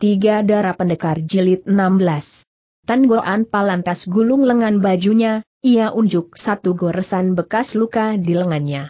Tiga darah pendekar jilid 16. Tan Goan palantas gulung lengan bajunya, ia unjuk satu goresan bekas luka di lengannya.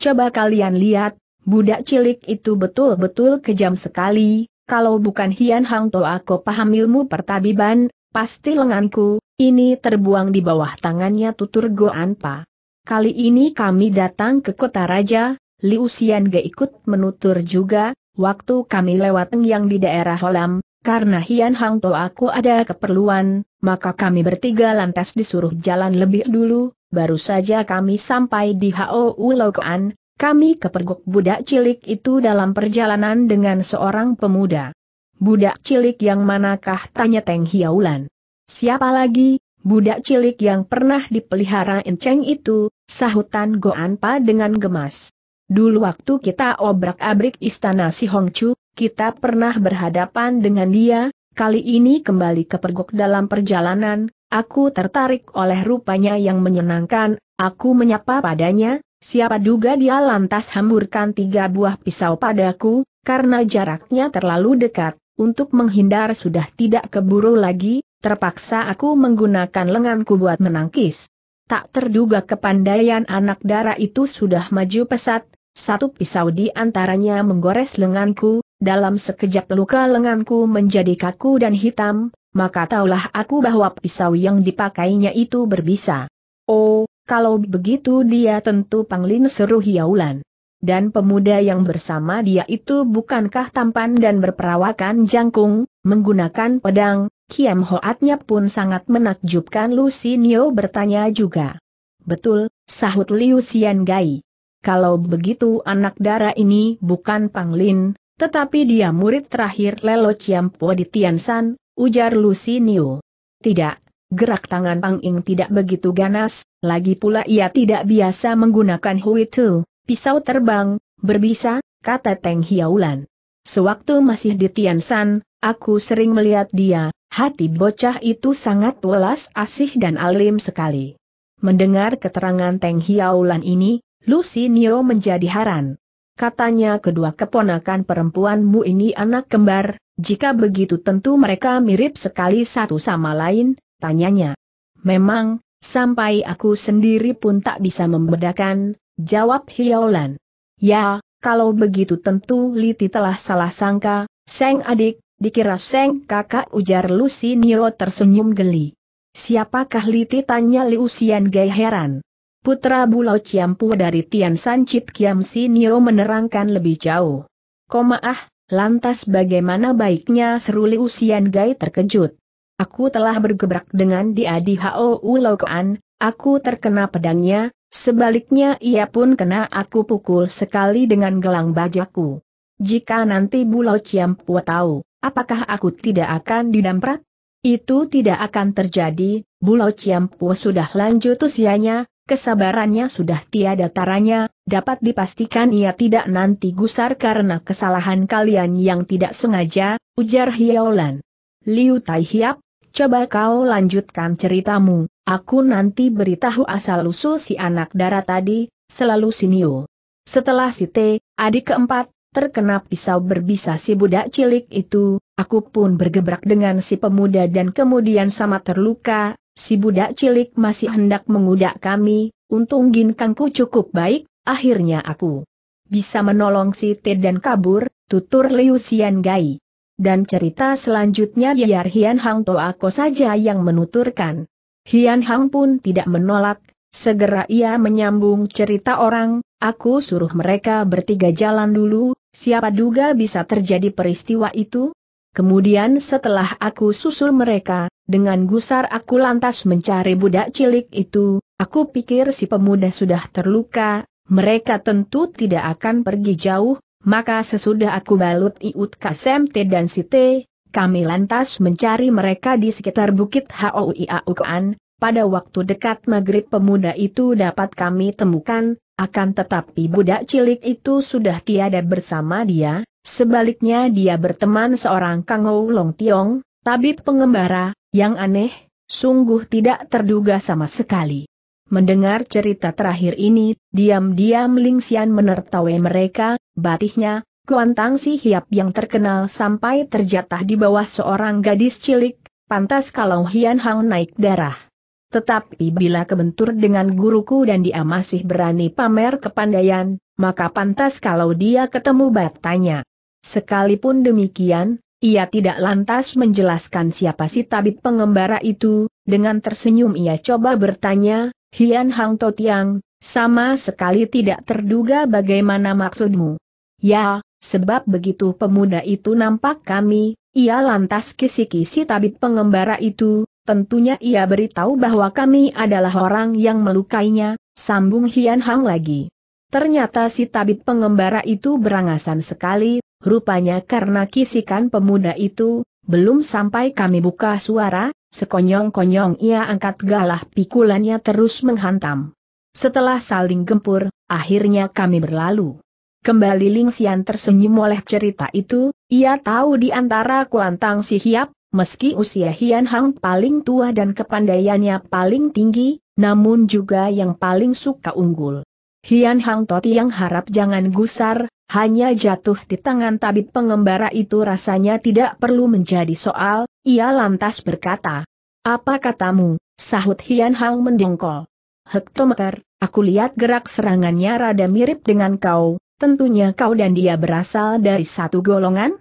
Coba kalian lihat, budak cilik itu betul-betul kejam sekali, kalau bukan Hian Hang To aku paham ilmu pertabiban, pasti lenganku, ini terbuang di bawah tangannya tutur Goan Pa. Kali ini kami datang ke kota raja, Liu Xian Ge ikut menutur juga, waktu kami lewat yang di daerah Holam, karena Hian Hang aku ada keperluan, maka kami bertiga lantas disuruh jalan lebih dulu, baru saja kami sampai di Hao Ulokoan, kami kepergok budak cilik itu dalam perjalanan dengan seorang pemuda. Budak cilik yang manakah tanya Teng Hiaulan. Siapa lagi, budak cilik yang pernah dipelihara Enceng itu, sahutan Goanpa dengan gemas. Dulu waktu kita obrak-abrik istana si Hong Chu, kita pernah berhadapan dengan dia, kali ini kembali ke pergok dalam perjalanan, aku tertarik oleh rupanya yang menyenangkan, aku menyapa padanya, siapa duga dia lantas hamburkan tiga buah pisau padaku, karena jaraknya terlalu dekat, untuk menghindar sudah tidak keburu lagi, terpaksa aku menggunakan lenganku buat menangkis tak terduga kepandaian anak dara itu sudah maju pesat, satu pisau di antaranya menggores lenganku, dalam sekejap luka lenganku menjadi kaku dan hitam, maka taulah aku bahwa pisau yang dipakainya itu berbisa. Oh, kalau begitu dia tentu Panglin seru hiaulan. Dan pemuda yang bersama dia itu bukankah tampan dan berperawakan jangkung, menggunakan pedang, Kiam Hoatnya pun sangat menakjubkan Sinio bertanya juga. Betul, sahut Liu Xian Gai. Kalau begitu anak darah ini bukan Panglin, tetapi dia murid terakhir Lelo Po di Tiansan, ujar Sinio. Tidak, gerak tangan Pang Ing tidak begitu ganas, lagi pula ia tidak biasa menggunakan hui tu, pisau terbang, berbisa, kata Teng Hiaulan. Sewaktu masih di Tiansan, aku sering melihat dia, Hati bocah itu sangat welas asih dan alim sekali. Mendengar keterangan Teng Hiaulan ini, Lucy Nio menjadi haran. Katanya kedua keponakan perempuanmu ini anak kembar, jika begitu tentu mereka mirip sekali satu sama lain, tanyanya. Memang, sampai aku sendiri pun tak bisa membedakan, jawab Hiaulan. Ya, kalau begitu tentu Liti telah salah sangka, Seng adik, Dikira Seng kakak ujar Nio tersenyum geli. Siapakah Liti tanya Liu Gai heran. Putra Bulau Ciampu dari Tian San Chit Kiam Nio menerangkan lebih jauh. Koma ah, lantas bagaimana baiknya seru Liu Xian Gai terkejut. Aku telah bergebrak dengan dia di Hao Lokoan, aku terkena pedangnya, sebaliknya ia pun kena aku pukul sekali dengan gelang bajaku. Jika nanti Bulau Ciampu tahu, apakah aku tidak akan didamprat? Itu tidak akan terjadi, Bulau Ciampu sudah lanjut usianya, kesabarannya sudah tiada taranya, dapat dipastikan ia tidak nanti gusar karena kesalahan kalian yang tidak sengaja, ujar Hiaolan. Liu Tai Hiap, coba kau lanjutkan ceritamu, aku nanti beritahu asal-usul si anak darah tadi, selalu Sinio. Setelah si T, adik keempat, terkena pisau berbisa si budak cilik itu, aku pun bergebrak dengan si pemuda dan kemudian sama terluka, si budak cilik masih hendak mengudak kami, untung ginkangku cukup baik, akhirnya aku bisa menolong si Ted dan kabur, tutur Liu Xian Gai. Dan cerita selanjutnya biar Hian Hang Ko saja yang menuturkan. Hian Hang pun tidak menolak, Segera ia menyambung cerita orang, aku suruh mereka bertiga jalan dulu, siapa duga bisa terjadi peristiwa itu? Kemudian setelah aku susul mereka, dengan gusar aku lantas mencari budak cilik itu, aku pikir si pemuda sudah terluka, mereka tentu tidak akan pergi jauh, maka sesudah aku balut Iut ksmt dan Siti, kami lantas mencari mereka di sekitar Bukit Houiaukan, pada waktu dekat maghrib pemuda itu dapat kami temukan, akan tetapi budak cilik itu sudah tiada bersama dia, sebaliknya dia berteman seorang Kang Long Tiong, tabib pengembara, yang aneh, sungguh tidak terduga sama sekali. Mendengar cerita terakhir ini, diam-diam Ling Xian menertawai mereka, batihnya, Kuantang Si Hiap yang terkenal sampai terjatah di bawah seorang gadis cilik, pantas kalau Hian Hang naik darah. Tetapi bila kebentur dengan guruku dan dia masih berani pamer kepandaian, maka pantas kalau dia ketemu batanya. Sekalipun demikian, ia tidak lantas menjelaskan siapa si tabib pengembara itu, dengan tersenyum ia coba bertanya, Hian Hang Totiang, sama sekali tidak terduga bagaimana maksudmu. Ya, sebab begitu pemuda itu nampak kami, ia lantas kisi-kisi tabib pengembara itu, Tentunya ia beritahu bahwa kami adalah orang yang melukainya, sambung Hian Hang lagi. Ternyata si tabib pengembara itu berangasan sekali, rupanya karena kisikan pemuda itu, belum sampai kami buka suara, sekonyong-konyong ia angkat galah pikulannya terus menghantam. Setelah saling gempur, akhirnya kami berlalu. Kembali Ling Xian tersenyum oleh cerita itu, ia tahu di antara kuantang si Hiap, meski usia Hian Hang paling tua dan kepandaiannya paling tinggi, namun juga yang paling suka unggul. Hian Hang Toti yang harap jangan gusar, hanya jatuh di tangan tabib pengembara itu rasanya tidak perlu menjadi soal, ia lantas berkata. Apa katamu, sahut Hian Hang mendengkol. Hektometer, aku lihat gerak serangannya rada mirip dengan kau, tentunya kau dan dia berasal dari satu golongan?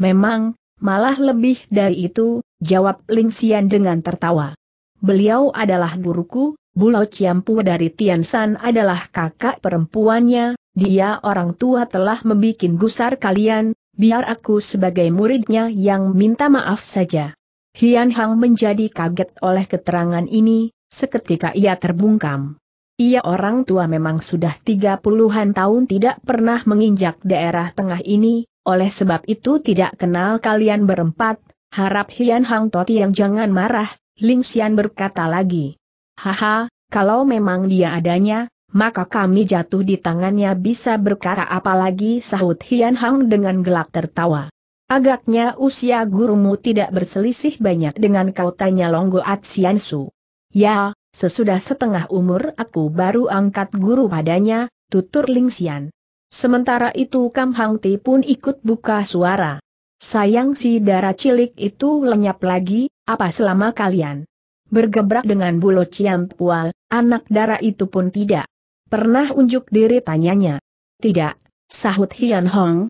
Memang, Malah lebih dari itu, jawab Ling Xian dengan tertawa. Beliau adalah guruku, Bulau Ciampu dari Tiansan adalah kakak perempuannya, dia orang tua telah membuat gusar kalian, biar aku sebagai muridnya yang minta maaf saja. Hian Hang menjadi kaget oleh keterangan ini, seketika ia terbungkam. Ia orang tua memang sudah tiga puluhan tahun tidak pernah menginjak daerah tengah ini, oleh sebab itu tidak kenal kalian berempat, harap Hian Hang Toti yang jangan marah, Ling Xian berkata lagi. Haha, kalau memang dia adanya, maka kami jatuh di tangannya bisa berkara apalagi sahut Hian Hang dengan gelak tertawa. Agaknya usia gurumu tidak berselisih banyak dengan kau tanya Longgo Xian Su. Ya, sesudah setengah umur aku baru angkat guru padanya, tutur Ling Xian. Sementara itu Kam Hang Ti pun ikut buka suara. Sayang si darah cilik itu lenyap lagi, apa selama kalian bergebrak dengan bulu Ciam anak darah itu pun tidak pernah unjuk diri tanyanya. Tidak, sahut Hian Hong.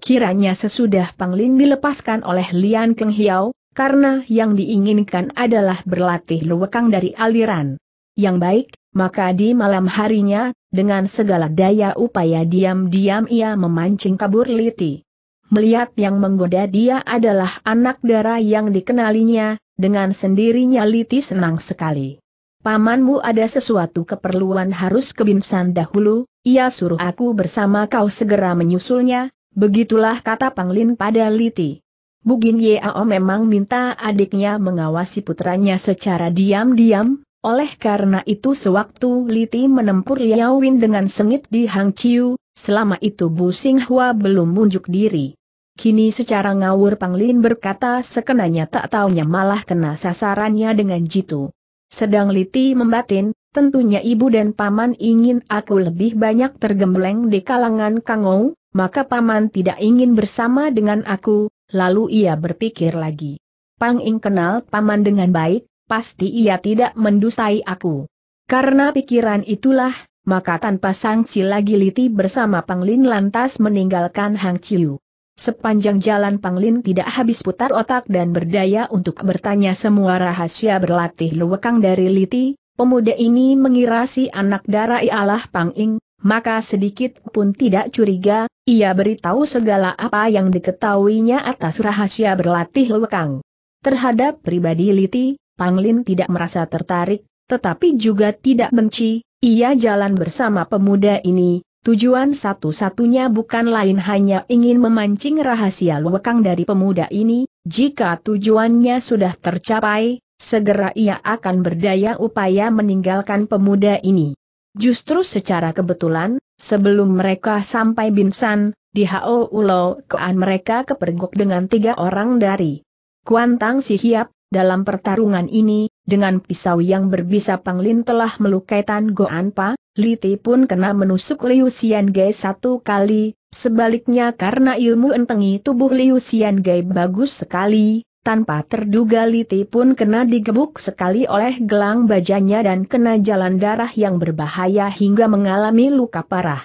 Kiranya sesudah Panglin dilepaskan oleh Lian Keng Hiao, karena yang diinginkan adalah berlatih luwekang dari aliran yang baik, maka di malam harinya dengan segala daya upaya diam-diam ia memancing kabur Liti. Melihat yang menggoda dia adalah anak dara yang dikenalinya, dengan sendirinya Liti senang sekali. Pamanmu ada sesuatu keperluan harus ke Binsan dahulu, ia suruh aku bersama kau segera menyusulnya, begitulah kata Panglin pada Liti. Bugin Yao memang minta adiknya mengawasi putranya secara diam-diam, oleh karena itu sewaktu Liti menempur Liao Win dengan sengit di Hang Chiu, selama itu Bu Hua belum munjuk diri. Kini secara ngawur Panglin berkata sekenanya tak taunya malah kena sasarannya dengan jitu. Sedang Liti membatin, tentunya ibu dan paman ingin aku lebih banyak tergembleng di kalangan Kangou, maka paman tidak ingin bersama dengan aku, lalu ia berpikir lagi. Pang Ing kenal paman dengan baik, pasti ia tidak mendusai aku. Karena pikiran itulah, maka tanpa sangsi lagi Liti bersama Panglin lantas meninggalkan Hang Chiu. Sepanjang jalan Panglin tidak habis putar otak dan berdaya untuk bertanya semua rahasia berlatih luwekang dari Liti, pemuda ini mengira si anak darah ialah pang ing maka sedikit pun tidak curiga, ia beritahu segala apa yang diketahuinya atas rahasia berlatih luwekang Terhadap pribadi Liti, Panglin tidak merasa tertarik, tetapi juga tidak benci, ia jalan bersama pemuda ini, tujuan satu-satunya bukan lain hanya ingin memancing rahasia luwekang dari pemuda ini, jika tujuannya sudah tercapai, segera ia akan berdaya upaya meninggalkan pemuda ini. Justru secara kebetulan, sebelum mereka sampai Binsan, di Hao Ulo Kean mereka kepergok dengan tiga orang dari Kuantang Sihiap, dalam pertarungan ini, dengan pisau yang berbisa Panglin telah melukai Tan Goanpa, Liti pun kena menusuk Liu Xian satu kali, sebaliknya karena ilmu entengi tubuh Liu Xian Gai bagus sekali, tanpa terduga Liti pun kena digebuk sekali oleh gelang bajanya dan kena jalan darah yang berbahaya hingga mengalami luka parah.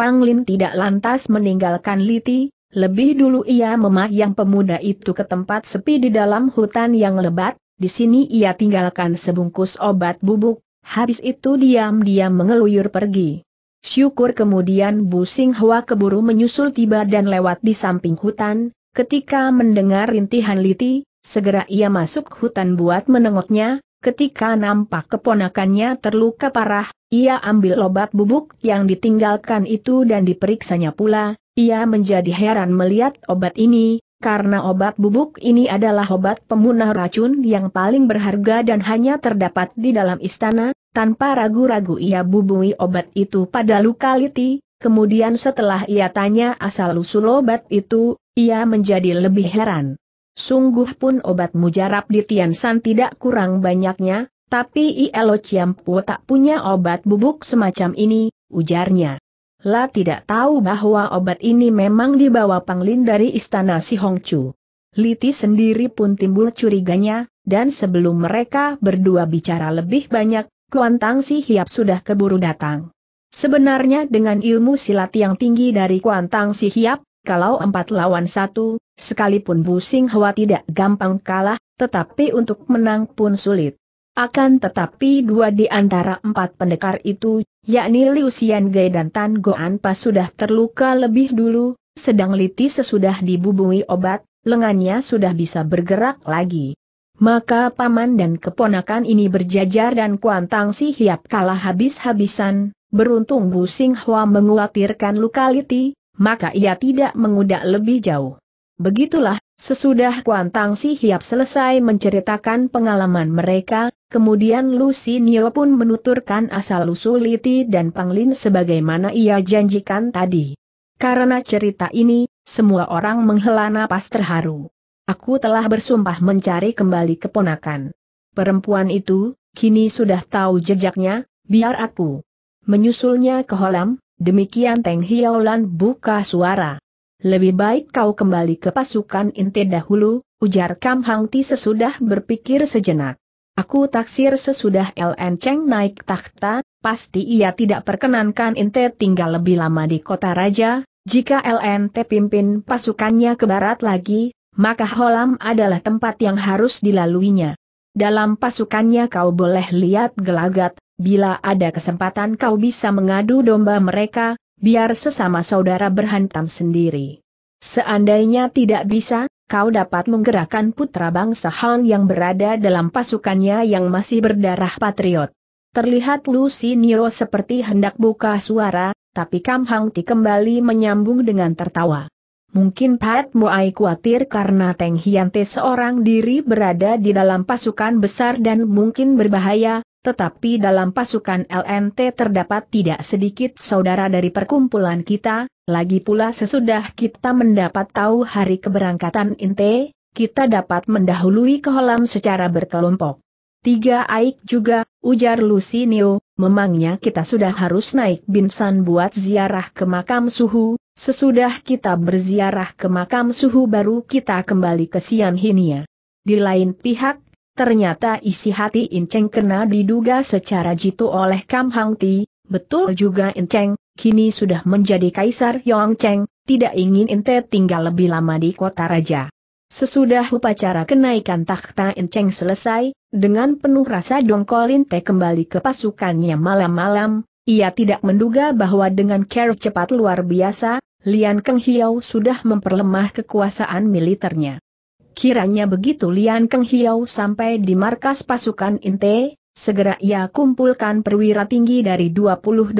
Panglin tidak lantas meninggalkan Liti, lebih dulu ia yang pemuda itu ke tempat sepi di dalam hutan yang lebat, di sini ia tinggalkan sebungkus obat bubuk, habis itu diam-diam mengeluyur pergi. Syukur kemudian Bu Sing keburu menyusul tiba dan lewat di samping hutan, ketika mendengar rintihan liti, segera ia masuk hutan buat menengoknya, ketika nampak keponakannya terluka parah, ia ambil obat bubuk yang ditinggalkan itu dan diperiksanya pula, ia menjadi heran melihat obat ini, karena obat bubuk ini adalah obat pemunah racun yang paling berharga dan hanya terdapat di dalam istana, tanpa ragu-ragu ia bubui obat itu pada luka liti, kemudian setelah ia tanya asal-usul obat itu, ia menjadi lebih heran. Sungguh pun obat mujarab di Tiansan tidak kurang banyaknya, tapi Ielo Ciampu tak punya obat bubuk semacam ini, ujarnya. La tidak tahu bahwa obat ini memang dibawa Panglin dari istana si Hongcu. Liti sendiri pun timbul curiganya, dan sebelum mereka berdua bicara lebih banyak, Kuantang si Hiap sudah keburu datang. Sebenarnya dengan ilmu silat yang tinggi dari Kuantang si Hiap, kalau empat lawan satu, sekalipun Busing Hwa tidak gampang kalah, tetapi untuk menang pun sulit. Akan tetapi dua di antara empat pendekar itu, yakni Liu Xian Gai dan Tan Goan Pa sudah terluka lebih dulu, sedang Liti sesudah dibubui obat, lengannya sudah bisa bergerak lagi. Maka paman dan keponakan ini berjajar dan kuantang si hiap kalah habis-habisan, beruntung Bu Sing Hua menguatirkan luka Liti, maka ia tidak mengudak lebih jauh. Begitulah, sesudah Kuantang Si Hiap selesai menceritakan pengalaman mereka, kemudian Lusinio pun menuturkan asal-usul Liti dan Panglin sebagaimana ia janjikan tadi. Karena cerita ini, semua orang menghela napas terharu. Aku telah bersumpah mencari kembali keponakan. Perempuan itu, kini sudah tahu jejaknya, biar aku menyusulnya ke Holam, demikian Teng Hiaulan buka suara. Lebih baik kau kembali ke pasukan inti dahulu, ujar Kam Hang Ti sesudah berpikir sejenak. Aku taksir sesudah LN Cheng naik takhta, pasti ia tidak perkenankan inti tinggal lebih lama di kota raja, jika LN T pimpin pasukannya ke barat lagi, maka Holam adalah tempat yang harus dilaluinya. Dalam pasukannya kau boleh lihat gelagat, bila ada kesempatan kau bisa mengadu domba mereka, biar sesama saudara berhantam sendiri. Seandainya tidak bisa, kau dapat menggerakkan putra bangsa Han yang berada dalam pasukannya yang masih berdarah patriot. Terlihat Lucy Lucinio seperti hendak buka suara, tapi Kam Hang kembali menyambung dengan tertawa. Mungkin Pat Moai khawatir karena Teng Hiante seorang diri berada di dalam pasukan besar dan mungkin berbahaya, tetapi dalam pasukan LNT terdapat tidak sedikit saudara dari perkumpulan kita, lagi pula sesudah kita mendapat tahu hari keberangkatan Inte, kita dapat mendahului ke secara berkelompok. Tiga aik juga, ujar Neo, memangnya kita sudah harus naik binsan buat ziarah ke makam suhu, sesudah kita berziarah ke makam suhu baru kita kembali ke Sian Hinia. Di lain pihak, ternyata isi hati Inceng kena diduga secara jitu oleh Kam Hang Ti, betul juga Inceng, kini sudah menjadi Kaisar Yongcheng, tidak ingin Inte tinggal lebih lama di kota raja. Sesudah upacara kenaikan takhta Enceng selesai, dengan penuh rasa dongkol Te kembali ke pasukannya malam-malam, ia tidak menduga bahwa dengan care cepat luar biasa, Lian Keng Hiau sudah memperlemah kekuasaan militernya. Kiranya begitu Lian Keng Hiau sampai di markas pasukan Inte, segera ia kumpulkan perwira tinggi dari 28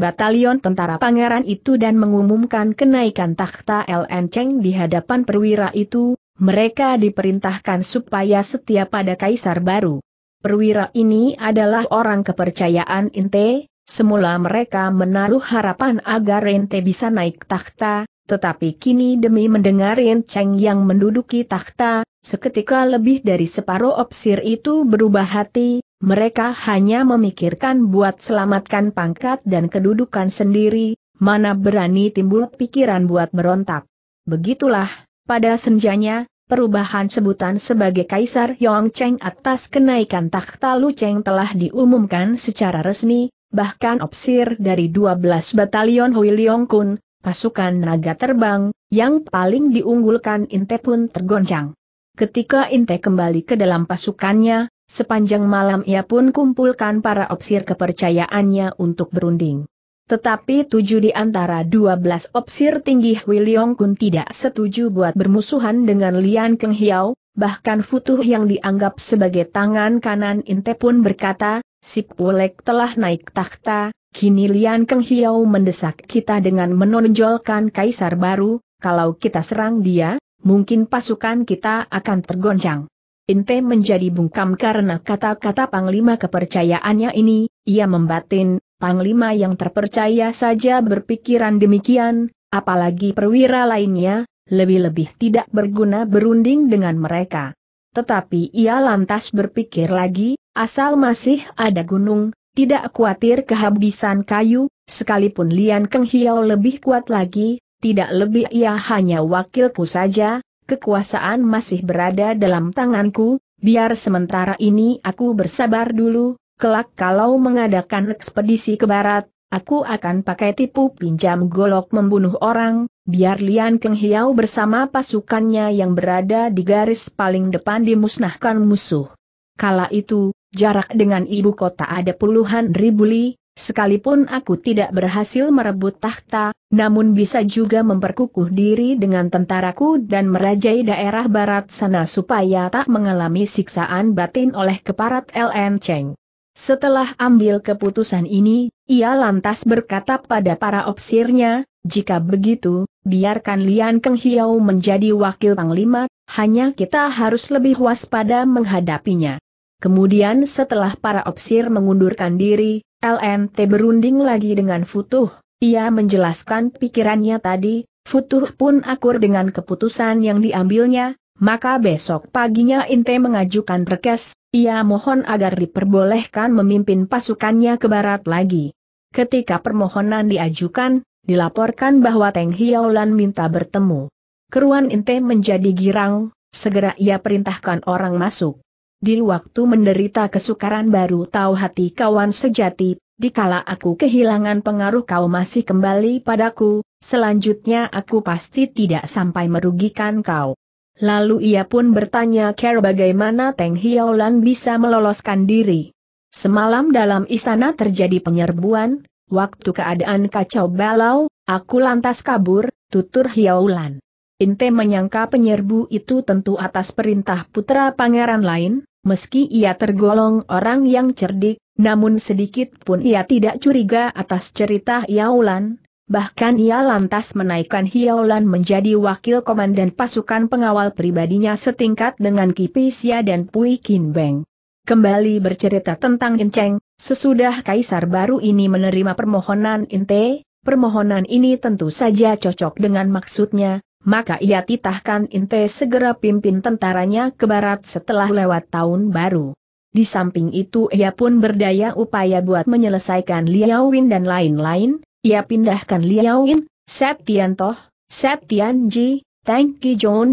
batalion tentara pangeran itu dan mengumumkan kenaikan takhta LN Cheng di hadapan perwira itu, mereka diperintahkan supaya setia pada kaisar baru. Perwira ini adalah orang kepercayaan Inte, semula mereka menaruh harapan agar Inte bisa naik takhta, tetapi kini demi mendengar Cheng yang menduduki takhta, seketika lebih dari separuh opsir itu berubah hati, mereka hanya memikirkan buat selamatkan pangkat dan kedudukan sendiri, mana berani timbul pikiran buat berontak. Begitulah, pada senjanya, perubahan sebutan sebagai Kaisar Yongcheng atas kenaikan takhta Lucheng telah diumumkan secara resmi, bahkan opsir dari 12 batalion Hui Leong Kun, pasukan naga terbang, yang paling diunggulkan Inte pun tergoncang. Ketika Inte kembali ke dalam pasukannya, sepanjang malam ia pun kumpulkan para opsir kepercayaannya untuk berunding. Tetapi tujuh di antara dua belas opsir tinggi Hui Leong Kun tidak setuju buat bermusuhan dengan Lian Keng Hiao, bahkan Futuh yang dianggap sebagai tangan kanan Inte pun berkata, Sip Wulek telah naik takhta, kini Lian Keng Hiao mendesak kita dengan menonjolkan kaisar baru, kalau kita serang dia, mungkin pasukan kita akan tergoncang. Inte menjadi bungkam karena kata-kata Panglima kepercayaannya ini, ia membatin, Panglima yang terpercaya saja berpikiran demikian, apalagi perwira lainnya, lebih-lebih tidak berguna berunding dengan mereka. Tetapi ia lantas berpikir lagi, asal masih ada gunung, tidak khawatir kehabisan kayu, sekalipun Lian Keng Hiao lebih kuat lagi, tidak lebih ia hanya wakilku saja, kekuasaan masih berada dalam tanganku, biar sementara ini aku bersabar dulu, Kelak kalau mengadakan ekspedisi ke barat, aku akan pakai tipu pinjam golok membunuh orang, biar Lian Keng Hiao bersama pasukannya yang berada di garis paling depan dimusnahkan musuh. Kala itu, jarak dengan ibu kota ada puluhan ribu li, sekalipun aku tidak berhasil merebut tahta, namun bisa juga memperkukuh diri dengan tentaraku dan merajai daerah barat sana supaya tak mengalami siksaan batin oleh keparat LN Cheng. Setelah ambil keputusan ini, ia lantas berkata pada para opsirnya, jika begitu, biarkan Lian Keng Hiao menjadi wakil panglima, hanya kita harus lebih waspada menghadapinya. Kemudian setelah para opsir mengundurkan diri, LNT berunding lagi dengan Futuh, ia menjelaskan pikirannya tadi, Futuh pun akur dengan keputusan yang diambilnya, maka besok paginya Inte mengajukan rekes, ia mohon agar diperbolehkan memimpin pasukannya ke barat lagi. Ketika permohonan diajukan, dilaporkan bahwa Teng Hiaolan minta bertemu. Keruan Inte menjadi girang, segera ia perintahkan orang masuk. Di waktu menderita kesukaran baru tahu hati kawan sejati, dikala aku kehilangan pengaruh kau masih kembali padaku, selanjutnya aku pasti tidak sampai merugikan kau. Lalu ia pun bertanya Care bagaimana Teng Hiaolan bisa meloloskan diri. Semalam dalam istana terjadi penyerbuan, waktu keadaan kacau balau, aku lantas kabur, tutur Hiaolan. Inte menyangka penyerbu itu tentu atas perintah putra pangeran lain, meski ia tergolong orang yang cerdik, namun sedikit pun ia tidak curiga atas cerita Hiaolan. Bahkan ia lantas menaikkan Hiaulan menjadi wakil komandan pasukan pengawal pribadinya setingkat dengan Kipisia dan Pui Beng. Kembali bercerita tentang Inceng, sesudah kaisar baru ini menerima permohonan Inte, permohonan ini tentu saja cocok dengan maksudnya, maka ia titahkan Inte segera pimpin tentaranya ke barat setelah lewat tahun baru. Di samping itu ia pun berdaya upaya buat menyelesaikan Liao Win dan lain-lain, ia pindahkan Liao Yin, Set Tian Toh, Set Tian Ji, Tang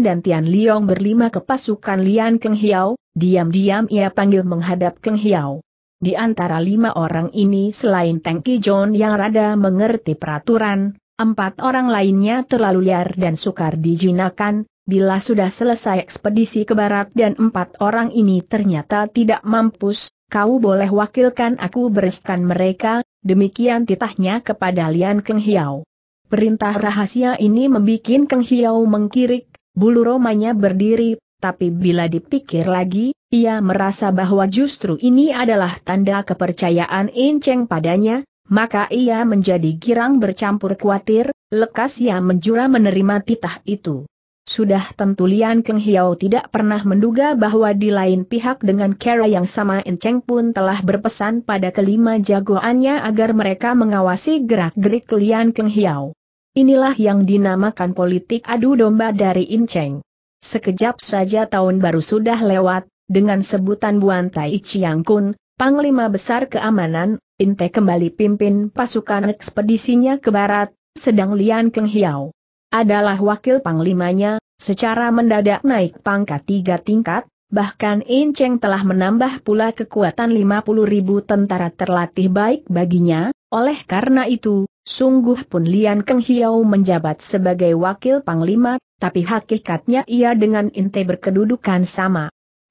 dan Tian Liong berlima ke pasukan Lian Keng Hiao, diam-diam ia panggil menghadap Keng Hiao. Di antara lima orang ini selain Tang John yang rada mengerti peraturan, empat orang lainnya terlalu liar dan sukar dijinakan, bila sudah selesai ekspedisi ke barat dan empat orang ini ternyata tidak mampus, kau boleh wakilkan aku bereskan mereka, demikian titahnya kepada Lian Keng Hiao. Perintah rahasia ini membuat Keng Hiao mengkirik, bulu romanya berdiri, tapi bila dipikir lagi, ia merasa bahwa justru ini adalah tanda kepercayaan In Cheng padanya, maka ia menjadi girang bercampur khawatir, lekas ia menjura menerima titah itu. Sudah tentu Lian Keng Hiao tidak pernah menduga bahwa di lain pihak dengan cara yang sama Enceng pun telah berpesan pada kelima jagoannya agar mereka mengawasi gerak-gerik Lian Keng Hiao. Inilah yang dinamakan politik adu domba dari Inceng. Sekejap saja tahun baru sudah lewat, dengan sebutan Buan Tai Chiang Kun, Panglima Besar Keamanan, Inte kembali pimpin pasukan ekspedisinya ke barat, sedang Lian Keng Hiao adalah wakil panglimanya, secara mendadak naik pangkat tiga tingkat, bahkan In Cheng telah menambah pula kekuatan 50 ribu tentara terlatih baik baginya, oleh karena itu, sungguh pun Lian Keng Hiao menjabat sebagai wakil panglima, tapi hakikatnya ia dengan Inte berkedudukan sama.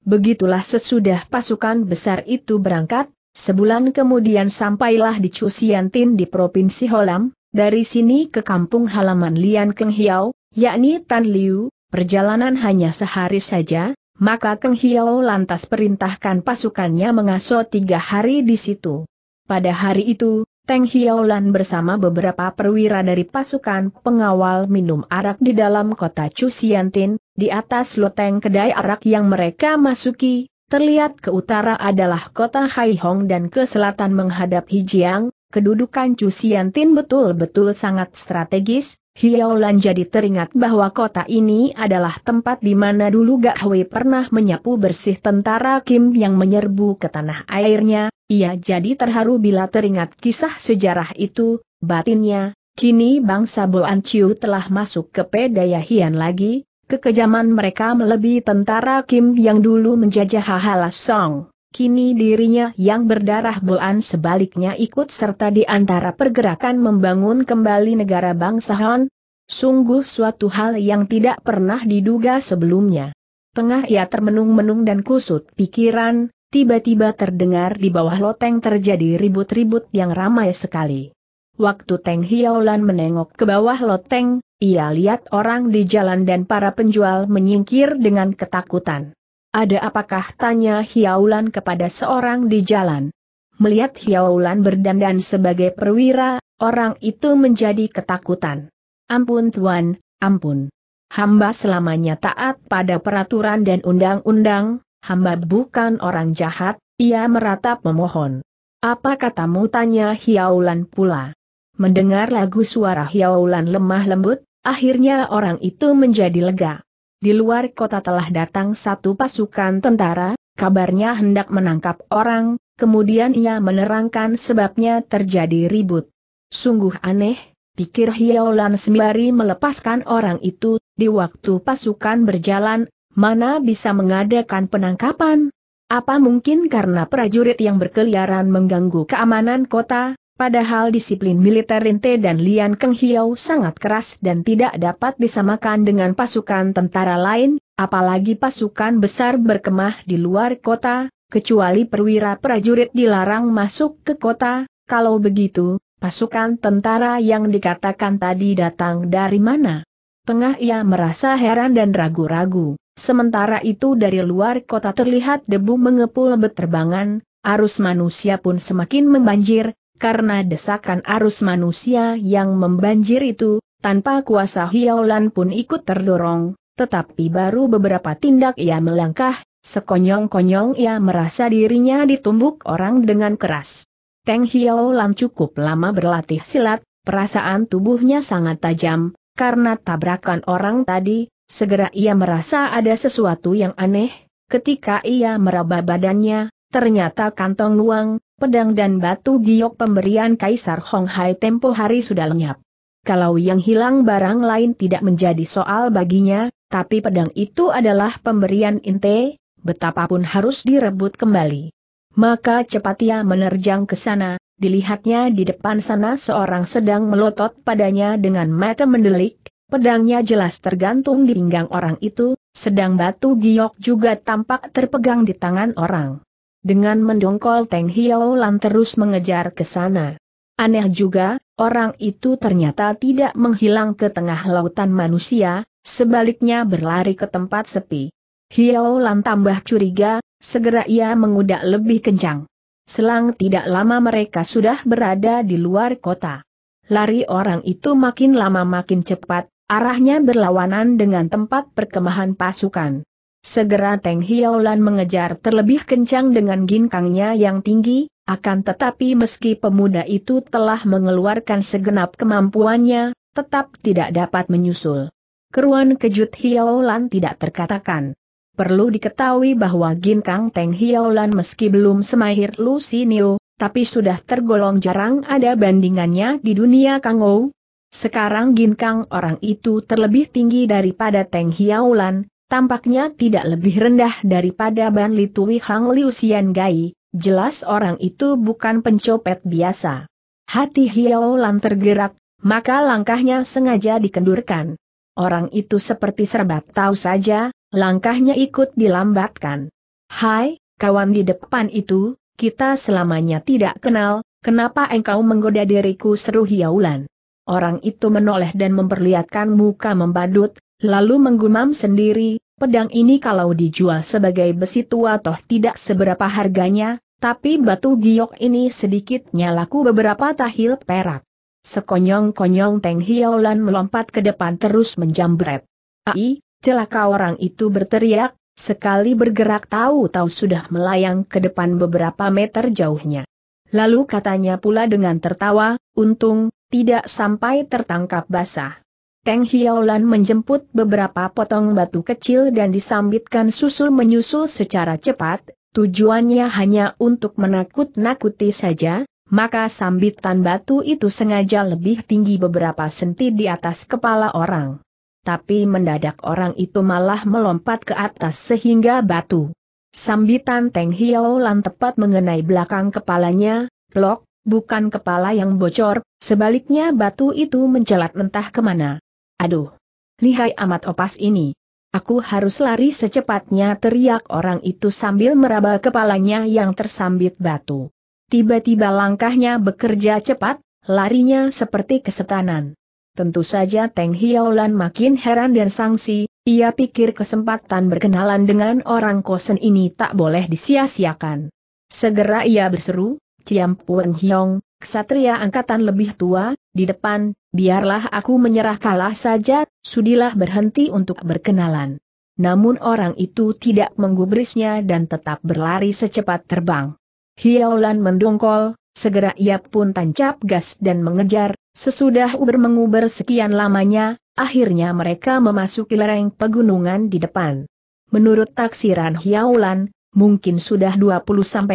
Begitulah sesudah pasukan besar itu berangkat, Sebulan kemudian sampailah di Cusiantin di Provinsi Holam, dari sini ke kampung halaman Lian Keng Hiao, yakni Tan Liu, perjalanan hanya sehari saja, maka Keng Hiao lantas perintahkan pasukannya mengaso tiga hari di situ. Pada hari itu, Teng Hiolan bersama beberapa perwira dari pasukan pengawal minum arak di dalam kota Chusiantin, di atas loteng kedai arak yang mereka masuki, terlihat ke utara adalah kota Haihong dan ke selatan menghadap Hijiang, Kedudukan Chu Xiantin betul-betul sangat strategis, Hiaolan jadi teringat bahwa kota ini adalah tempat di mana dulu Gak Hui pernah menyapu bersih tentara Kim yang menyerbu ke tanah airnya, ia jadi terharu bila teringat kisah sejarah itu, batinnya, kini bangsa Boan Chiu telah masuk ke pedaya Hian lagi, kekejaman mereka melebihi tentara Kim yang dulu menjajah Song. Kini dirinya yang berdarah bulan sebaliknya ikut serta di antara pergerakan membangun kembali negara bangsa Han, sungguh suatu hal yang tidak pernah diduga sebelumnya. Tengah ia termenung-menung dan kusut pikiran, tiba-tiba terdengar di bawah loteng terjadi ribut-ribut yang ramai sekali. Waktu Teng Hiolan menengok ke bawah loteng, ia lihat orang di jalan dan para penjual menyingkir dengan ketakutan. Ada apakah tanya Hiaulan kepada seorang di jalan. Melihat Hiaulan berdandan sebagai perwira, orang itu menjadi ketakutan. Ampun Tuan, ampun. Hamba selamanya taat pada peraturan dan undang-undang, hamba bukan orang jahat, ia meratap memohon. Apa katamu tanya Hiaulan pula. Mendengar lagu suara Hiaulan lemah lembut, akhirnya orang itu menjadi lega. Di luar kota telah datang satu pasukan tentara, kabarnya hendak menangkap orang, kemudian ia menerangkan sebabnya terjadi ribut. Sungguh aneh, pikir Hiolan sembari melepaskan orang itu, di waktu pasukan berjalan, mana bisa mengadakan penangkapan? Apa mungkin karena prajurit yang berkeliaran mengganggu keamanan kota, Padahal disiplin militer Rinte dan Lian Keng Hiau sangat keras dan tidak dapat disamakan dengan pasukan tentara lain, apalagi pasukan besar berkemah di luar kota, kecuali perwira prajurit dilarang masuk ke kota, kalau begitu, pasukan tentara yang dikatakan tadi datang dari mana? Tengah ia merasa heran dan ragu-ragu, sementara itu dari luar kota terlihat debu mengepul beterbangan, arus manusia pun semakin membanjir, karena desakan arus manusia yang membanjir itu, tanpa kuasa Hiaulan pun ikut terdorong, tetapi baru beberapa tindak ia melangkah, sekonyong-konyong ia merasa dirinya ditumbuk orang dengan keras. Teng Hiaulan cukup lama berlatih silat, perasaan tubuhnya sangat tajam, karena tabrakan orang tadi, segera ia merasa ada sesuatu yang aneh, ketika ia meraba badannya, Ternyata kantong luang, pedang dan batu giok pemberian Kaisar Honghai tempo hari sudah lenyap. Kalau yang hilang barang lain tidak menjadi soal baginya, tapi pedang itu adalah pemberian Inte, betapapun harus direbut kembali. Maka cepat ia menerjang ke sana, dilihatnya di depan sana seorang sedang melotot padanya dengan mata mendelik, pedangnya jelas tergantung di pinggang orang itu, sedang batu giok juga tampak terpegang di tangan orang. Dengan mendongkol Teng Hiao Lan terus mengejar ke sana. Aneh juga, orang itu ternyata tidak menghilang ke tengah lautan manusia, sebaliknya berlari ke tempat sepi. Hiao Lan tambah curiga, segera ia mengudak lebih kencang. Selang tidak lama mereka sudah berada di luar kota. Lari orang itu makin lama makin cepat, arahnya berlawanan dengan tempat perkemahan pasukan. Segera Teng Hiaulan mengejar terlebih kencang dengan ginkangnya yang tinggi, akan tetapi meski pemuda itu telah mengeluarkan segenap kemampuannya, tetap tidak dapat menyusul. Keruan kejut Hiaulan tidak terkatakan. Perlu diketahui bahwa Ginkang Teng Hiaulan meski belum semahir Lusinio, tapi sudah tergolong jarang ada bandingannya di dunia Kangou. Sekarang Ginkang orang itu terlebih tinggi daripada Teng Hiaulan, Tampaknya tidak lebih rendah daripada Ban Li Hang Liu Xian Gai, jelas orang itu bukan pencopet biasa. Hati Hiao Lan tergerak, maka langkahnya sengaja dikendurkan. Orang itu seperti serbat tahu saja, langkahnya ikut dilambatkan. Hai, kawan di depan itu, kita selamanya tidak kenal, kenapa engkau menggoda diriku seru Hiaulan. Orang itu menoleh dan memperlihatkan muka membadut, lalu menggumam sendiri, pedang ini kalau dijual sebagai besi tua toh tidak seberapa harganya, tapi batu giok ini sedikitnya laku beberapa tahil perak. Sekonyong-konyong Teng Hiaulan melompat ke depan terus menjambret. Ai, celaka orang itu berteriak, sekali bergerak tahu-tahu sudah melayang ke depan beberapa meter jauhnya. Lalu katanya pula dengan tertawa, untung, tidak sampai tertangkap basah. Teng Hiaolan menjemput beberapa potong batu kecil dan disambitkan susul menyusul secara cepat, tujuannya hanya untuk menakut-nakuti saja, maka sambitan batu itu sengaja lebih tinggi beberapa senti di atas kepala orang. Tapi mendadak orang itu malah melompat ke atas sehingga batu. Sambitan Teng Hiaolan tepat mengenai belakang kepalanya, lok, bukan kepala yang bocor, sebaliknya batu itu mencelat mentah kemana. Aduh! Lihai amat opas ini. Aku harus lari secepatnya teriak orang itu sambil meraba kepalanya yang tersambit batu. Tiba-tiba langkahnya bekerja cepat, larinya seperti kesetanan. Tentu saja Teng Hiaolan makin heran dan sangsi, ia pikir kesempatan berkenalan dengan orang kosen ini tak boleh disia-siakan. Segera ia berseru, Ciam Puan Hiong, ksatria angkatan lebih tua, di depan, biarlah aku menyerah kalah saja, sudilah berhenti untuk berkenalan. Namun orang itu tidak menggubrisnya dan tetap berlari secepat terbang. Hiaulan mendongkol, segera ia pun tancap gas dan mengejar, sesudah uber menguber sekian lamanya, akhirnya mereka memasuki lereng pegunungan di depan. Menurut taksiran Hiaulan, mungkin sudah 20-30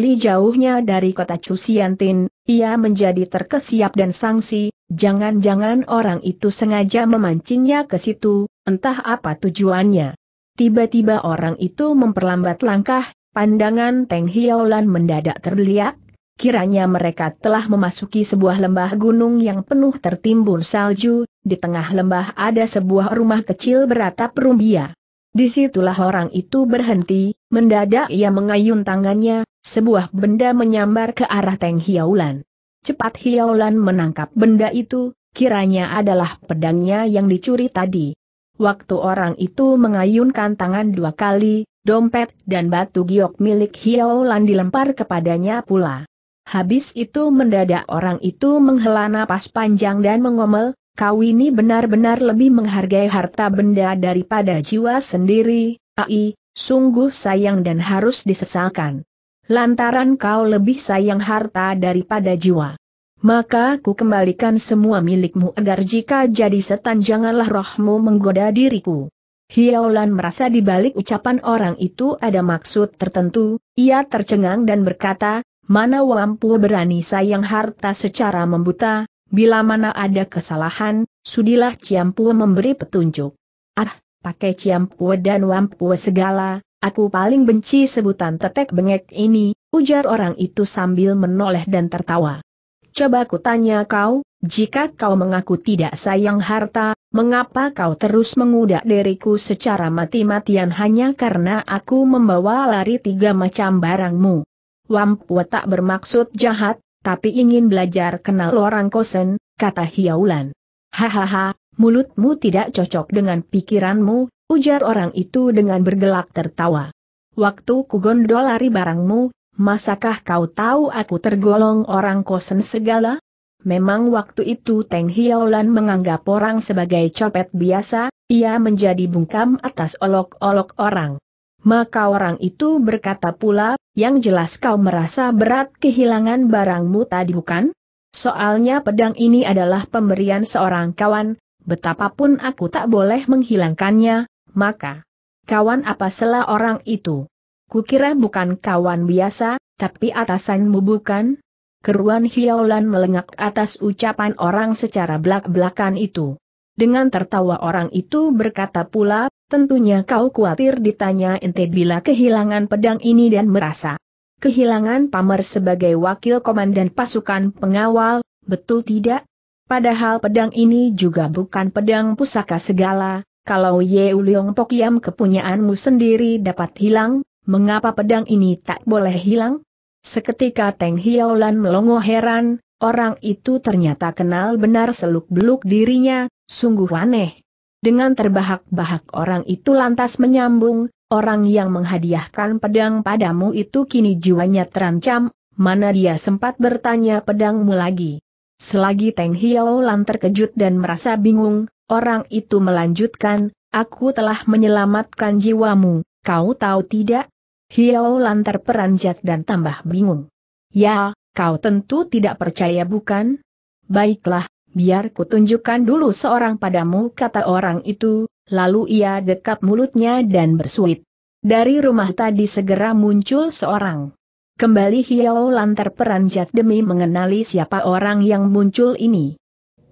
li jauhnya dari kota Cusiantin, ia menjadi terkesiap dan sangsi, jangan-jangan orang itu sengaja memancingnya ke situ, entah apa tujuannya. Tiba-tiba orang itu memperlambat langkah, pandangan Teng Hiaolan mendadak terbeliak, Kiranya mereka telah memasuki sebuah lembah gunung yang penuh tertimbun salju, di tengah lembah ada sebuah rumah kecil beratap rumbia. Disitulah orang itu berhenti, mendadak ia mengayun tangannya, sebuah benda menyambar ke arah Teng Hiaulan. Cepat Hiaulan menangkap benda itu, kiranya adalah pedangnya yang dicuri tadi. Waktu orang itu mengayunkan tangan dua kali, dompet dan batu giok milik Hiaulan dilempar kepadanya pula. Habis itu mendadak orang itu menghela napas panjang dan mengomel, Kau ini benar-benar lebih menghargai harta benda daripada jiwa sendiri, ai, sungguh sayang dan harus disesalkan. Lantaran kau lebih sayang harta daripada jiwa. Maka ku kembalikan semua milikmu agar jika jadi setan janganlah rohmu menggoda diriku. Hiaulan merasa di balik ucapan orang itu ada maksud tertentu, ia tercengang dan berkata, mana wampu berani sayang harta secara membuta, Bila mana ada kesalahan, sudilah Ciampu memberi petunjuk. Ah, pakai Ciampu dan Wampu segala, aku paling benci sebutan tetek bengek ini, ujar orang itu sambil menoleh dan tertawa. Coba aku tanya kau, jika kau mengaku tidak sayang harta, mengapa kau terus mengudak diriku secara mati-matian hanya karena aku membawa lari tiga macam barangmu? Wampu tak bermaksud jahat, tapi ingin belajar kenal orang kosen, kata Hiaulan. Hahaha, mulutmu tidak cocok dengan pikiranmu, ujar orang itu dengan bergelak tertawa. Waktu ku gondolari barangmu, masakah kau tahu aku tergolong orang kosen segala? Memang waktu itu Teng Hiaulan menganggap orang sebagai copet biasa, ia menjadi bungkam atas olok-olok orang. Maka orang itu berkata pula, yang jelas kau merasa berat kehilangan barangmu tadi bukan? Soalnya pedang ini adalah pemberian seorang kawan, betapapun aku tak boleh menghilangkannya, maka. Kawan apa salah orang itu? Kukira bukan kawan biasa, tapi atasanmu bukan? Keruan hiaulan melengak atas ucapan orang secara belak-belakan itu. Dengan tertawa orang itu berkata pula, tentunya kau khawatir ditanya ente bila kehilangan pedang ini dan merasa kehilangan pamer sebagai wakil komandan pasukan pengawal, betul tidak? Padahal pedang ini juga bukan pedang pusaka segala, kalau Ye Uliong Pokiam kepunyaanmu sendiri dapat hilang, mengapa pedang ini tak boleh hilang? Seketika Teng Hiaolan melongo heran, Orang itu ternyata kenal benar seluk-beluk dirinya, sungguh aneh. Dengan terbahak-bahak orang itu lantas menyambung, orang yang menghadiahkan pedang padamu itu kini jiwanya terancam, mana dia sempat bertanya pedangmu lagi. Selagi Teng Hiao Lan terkejut dan merasa bingung, orang itu melanjutkan, aku telah menyelamatkan jiwamu, kau tahu tidak? Hiao Lan terperanjat dan tambah bingung. Ya, Kau tentu tidak percaya bukan? Baiklah, biar kutunjukkan dulu seorang padamu kata orang itu, lalu ia dekat mulutnya dan bersuit. Dari rumah tadi segera muncul seorang. Kembali Hiao Lan terperanjat demi mengenali siapa orang yang muncul ini.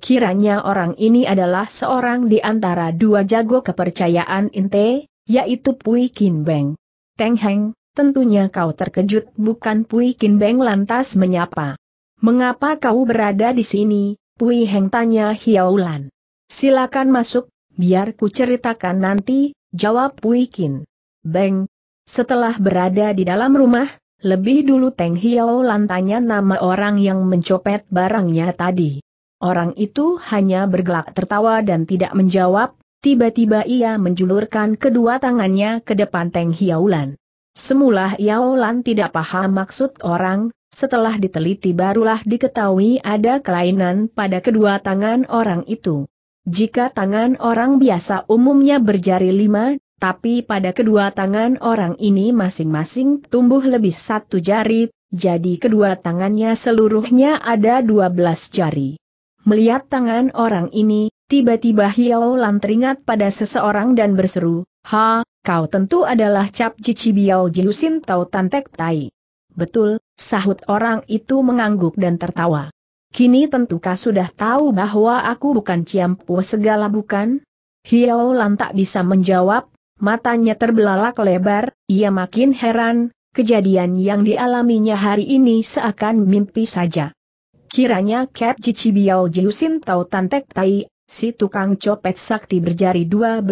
Kiranya orang ini adalah seorang di antara dua jago kepercayaan Inte, yaitu Pui Kin Beng. Teng Heng, Tentunya kau terkejut bukan Pui Kin Beng lantas menyapa. Mengapa kau berada di sini, Pui Heng tanya Hiaulan. Silakan masuk, biar ku ceritakan nanti, jawab Pui Kin. Beng. Setelah berada di dalam rumah, lebih dulu Teng Hiaulan tanya nama orang yang mencopet barangnya tadi. Orang itu hanya bergelak tertawa dan tidak menjawab, Tiba-tiba ia menjulurkan kedua tangannya ke depan Teng Hiaulan. Semula Yao Lan tidak paham maksud orang, setelah diteliti barulah diketahui ada kelainan pada kedua tangan orang itu. Jika tangan orang biasa umumnya berjari lima, tapi pada kedua tangan orang ini masing-masing tumbuh lebih satu jari, jadi kedua tangannya seluruhnya ada dua belas jari. Melihat tangan orang ini, tiba-tiba Hiao Lan teringat pada seseorang dan berseru, Ha, kau tentu adalah Cap Cici Biao Jiusin Tau Tantek Tai. Betul, sahut orang itu mengangguk dan tertawa. Kini tentukah sudah tahu bahwa aku bukan Ciampu segala bukan? Hiao Lan tak bisa menjawab, matanya terbelalak lebar, ia makin heran, kejadian yang dialaminya hari ini seakan mimpi saja. Kiranya Cap Cici Biao Jiusin Tau Tantek Tai, si tukang copet sakti berjari 12,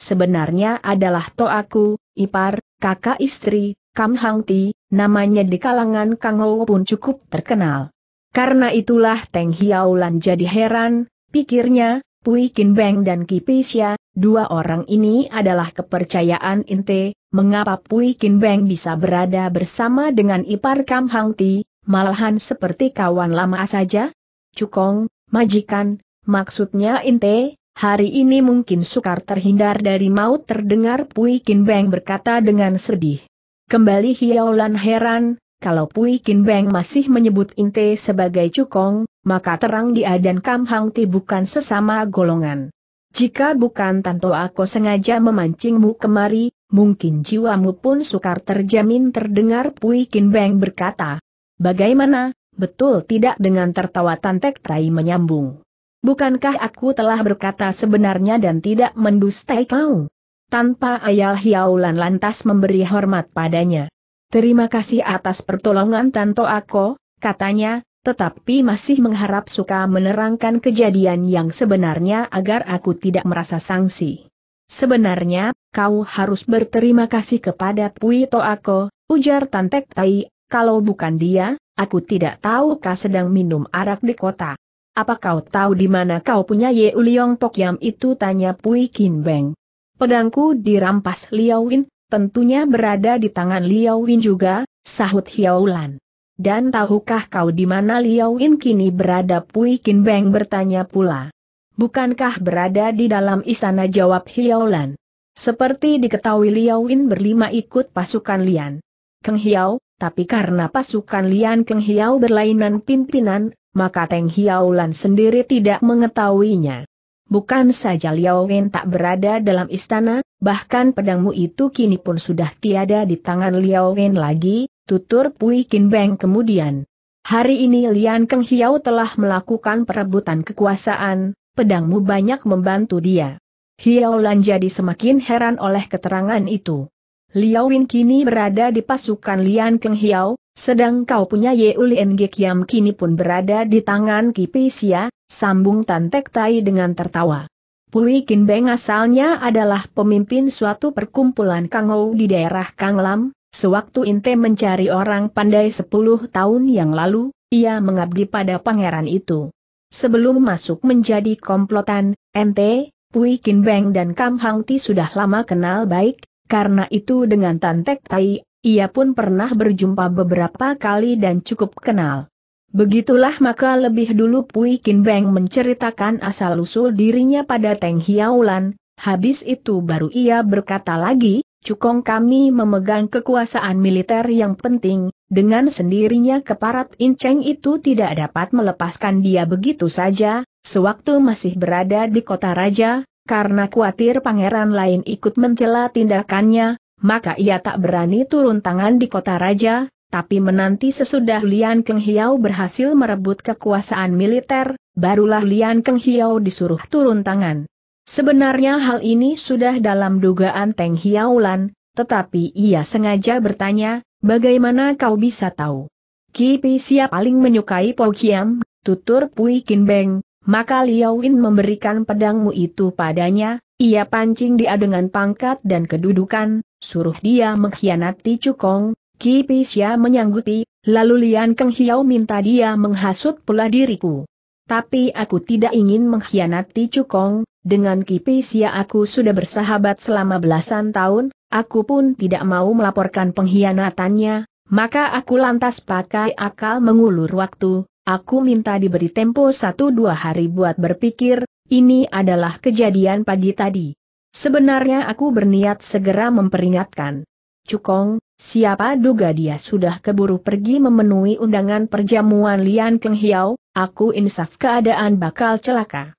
sebenarnya adalah Toaku, Ipar, kakak istri, Kam Hang Ti, namanya di kalangan Kang Ho pun cukup terkenal. Karena itulah Teng Hiaulan jadi heran, pikirnya, Pui Kin Beng dan Kipisya, dua orang ini adalah kepercayaan Inte, mengapa Pui Kin Beng bisa berada bersama dengan Ipar Kam Hang Ti, malahan seperti kawan lama saja? Cukong, majikan, maksudnya Inte, Hari ini mungkin sukar terhindar dari maut terdengar Pui Kin Beng berkata dengan sedih. Kembali Hiaulan heran, kalau Pui Kin Beng masih menyebut Inte sebagai cukong, maka terang dia dan Kam Hang Ti bukan sesama golongan. Jika bukan Tanto aku sengaja memancingmu kemari, mungkin jiwamu pun sukar terjamin terdengar Pui Kin Beng berkata. Bagaimana, betul tidak dengan tertawa Tantek Tai menyambung. Bukankah aku telah berkata sebenarnya dan tidak mendustai kau? Tanpa ayal Hiaulan lantas memberi hormat padanya. Terima kasih atas pertolongan Tanto Ako, katanya, tetapi masih mengharap suka menerangkan kejadian yang sebenarnya agar aku tidak merasa sanksi. Sebenarnya, kau harus berterima kasih kepada Pui Toako, ujar Tantek Tai, kalau bukan dia, aku tidak tahu kau sedang minum arak di kota. Apa kau tahu di mana kau punya Ye Uliong Pokyam itu? Tanya Pui Kin Beng. Pedangku dirampas Liao Win, tentunya berada di tangan Liao Win juga, sahut Hiao Lan. Dan tahukah kau di mana Liao Win kini berada? Pui Kin Beng bertanya pula. Bukankah berada di dalam istana jawab Hiao Lan? Seperti diketahui Liao Win berlima ikut pasukan Lian. Keng Hiao, tapi karena pasukan Lian Keng Hiao berlainan pimpinan, maka Teng Hiaulan sendiri tidak mengetahuinya. Bukan saja Liao Wen tak berada dalam istana, bahkan pedangmu itu kini pun sudah tiada di tangan Liao Wen lagi, tutur Pui Kin Beng kemudian. Hari ini Lian Keng Hiau telah melakukan perebutan kekuasaan, pedangmu banyak membantu dia. Hiau Lan jadi semakin heran oleh keterangan itu. Liao Wen kini berada di pasukan Lian Keng Hiau, sedang kau punya Yeulien Gekiam kini pun berada di tangan Kipisia, sambung Tan Tek Tai dengan tertawa. Pui Kin asalnya adalah pemimpin suatu perkumpulan Kangou di daerah Kanglam, sewaktu Inte mencari orang pandai 10 tahun yang lalu, ia mengabdi pada pangeran itu. Sebelum masuk menjadi komplotan, Ente, Pui Kin dan Kam Hang sudah lama kenal baik, karena itu dengan Tan Tek Tai ia pun pernah berjumpa beberapa kali dan cukup kenal. Begitulah maka lebih dulu Pui Kin Beng menceritakan asal-usul dirinya pada Teng Hiaulan, habis itu baru ia berkata lagi, Cukong kami memegang kekuasaan militer yang penting, dengan sendirinya keparat Inceng itu tidak dapat melepaskan dia begitu saja, sewaktu masih berada di kota raja, karena khawatir pangeran lain ikut mencela tindakannya, maka ia tak berani turun tangan di kota raja, tapi menanti sesudah Lian Keng Hiao berhasil merebut kekuasaan militer, barulah Lian Keng Hiao disuruh turun tangan. Sebenarnya hal ini sudah dalam dugaan Teng Hiaulan, tetapi ia sengaja bertanya, bagaimana kau bisa tahu? Kipi siap paling menyukai Po Kiam, tutur Pui Kin Beng, maka Liawin memberikan pedangmu itu padanya, ia pancing dia dengan pangkat dan kedudukan, suruh dia mengkhianati Cukong, Ki Pisya menyanggupi, lalu Lian Keng Hiao minta dia menghasut pula diriku. Tapi aku tidak ingin mengkhianati Cukong, dengan Ki Pisya aku sudah bersahabat selama belasan tahun, aku pun tidak mau melaporkan pengkhianatannya, maka aku lantas pakai akal mengulur waktu, Aku minta diberi tempo satu dua hari buat berpikir, ini adalah kejadian pagi tadi. Sebenarnya aku berniat segera memperingatkan. Cukong, siapa duga dia sudah keburu pergi memenuhi undangan perjamuan Lian Keng Hiau. aku insaf keadaan bakal celaka.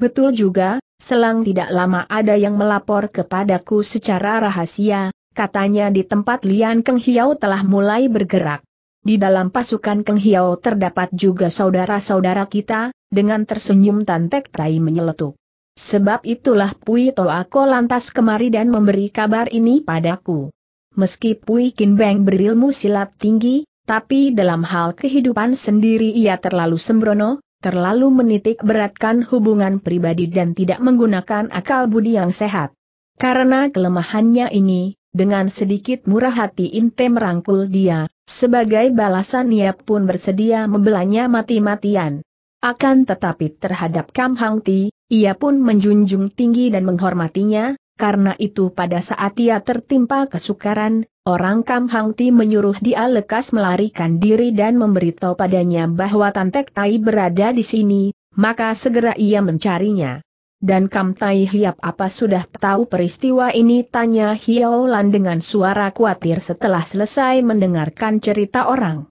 Betul juga, selang tidak lama ada yang melapor kepadaku secara rahasia, katanya di tempat Lian Keng Hiau telah mulai bergerak. Di dalam pasukan Keng Hiau terdapat juga saudara-saudara kita, dengan tersenyum Tantek Tai menyeletuk. Sebab itulah Pui Ko lantas kemari dan memberi kabar ini padaku. Meski Pui Kinbeng berilmu silat tinggi, tapi dalam hal kehidupan sendiri ia terlalu sembrono, terlalu menitik beratkan hubungan pribadi dan tidak menggunakan akal budi yang sehat. Karena kelemahannya ini, dengan sedikit murah hati Inte merangkul dia, sebagai balasan ia pun bersedia membelanya mati-matian. Akan tetapi terhadap Kam Hang Ti, ia pun menjunjung tinggi dan menghormatinya, karena itu pada saat ia tertimpa kesukaran, orang Kam Hang Ti menyuruh dia lekas melarikan diri dan memberitahu padanya bahwa Tantek Tai berada di sini, maka segera ia mencarinya. Dan Kam Tai Hiap apa sudah tahu peristiwa ini tanya Hiao Lan dengan suara khawatir setelah selesai mendengarkan cerita orang.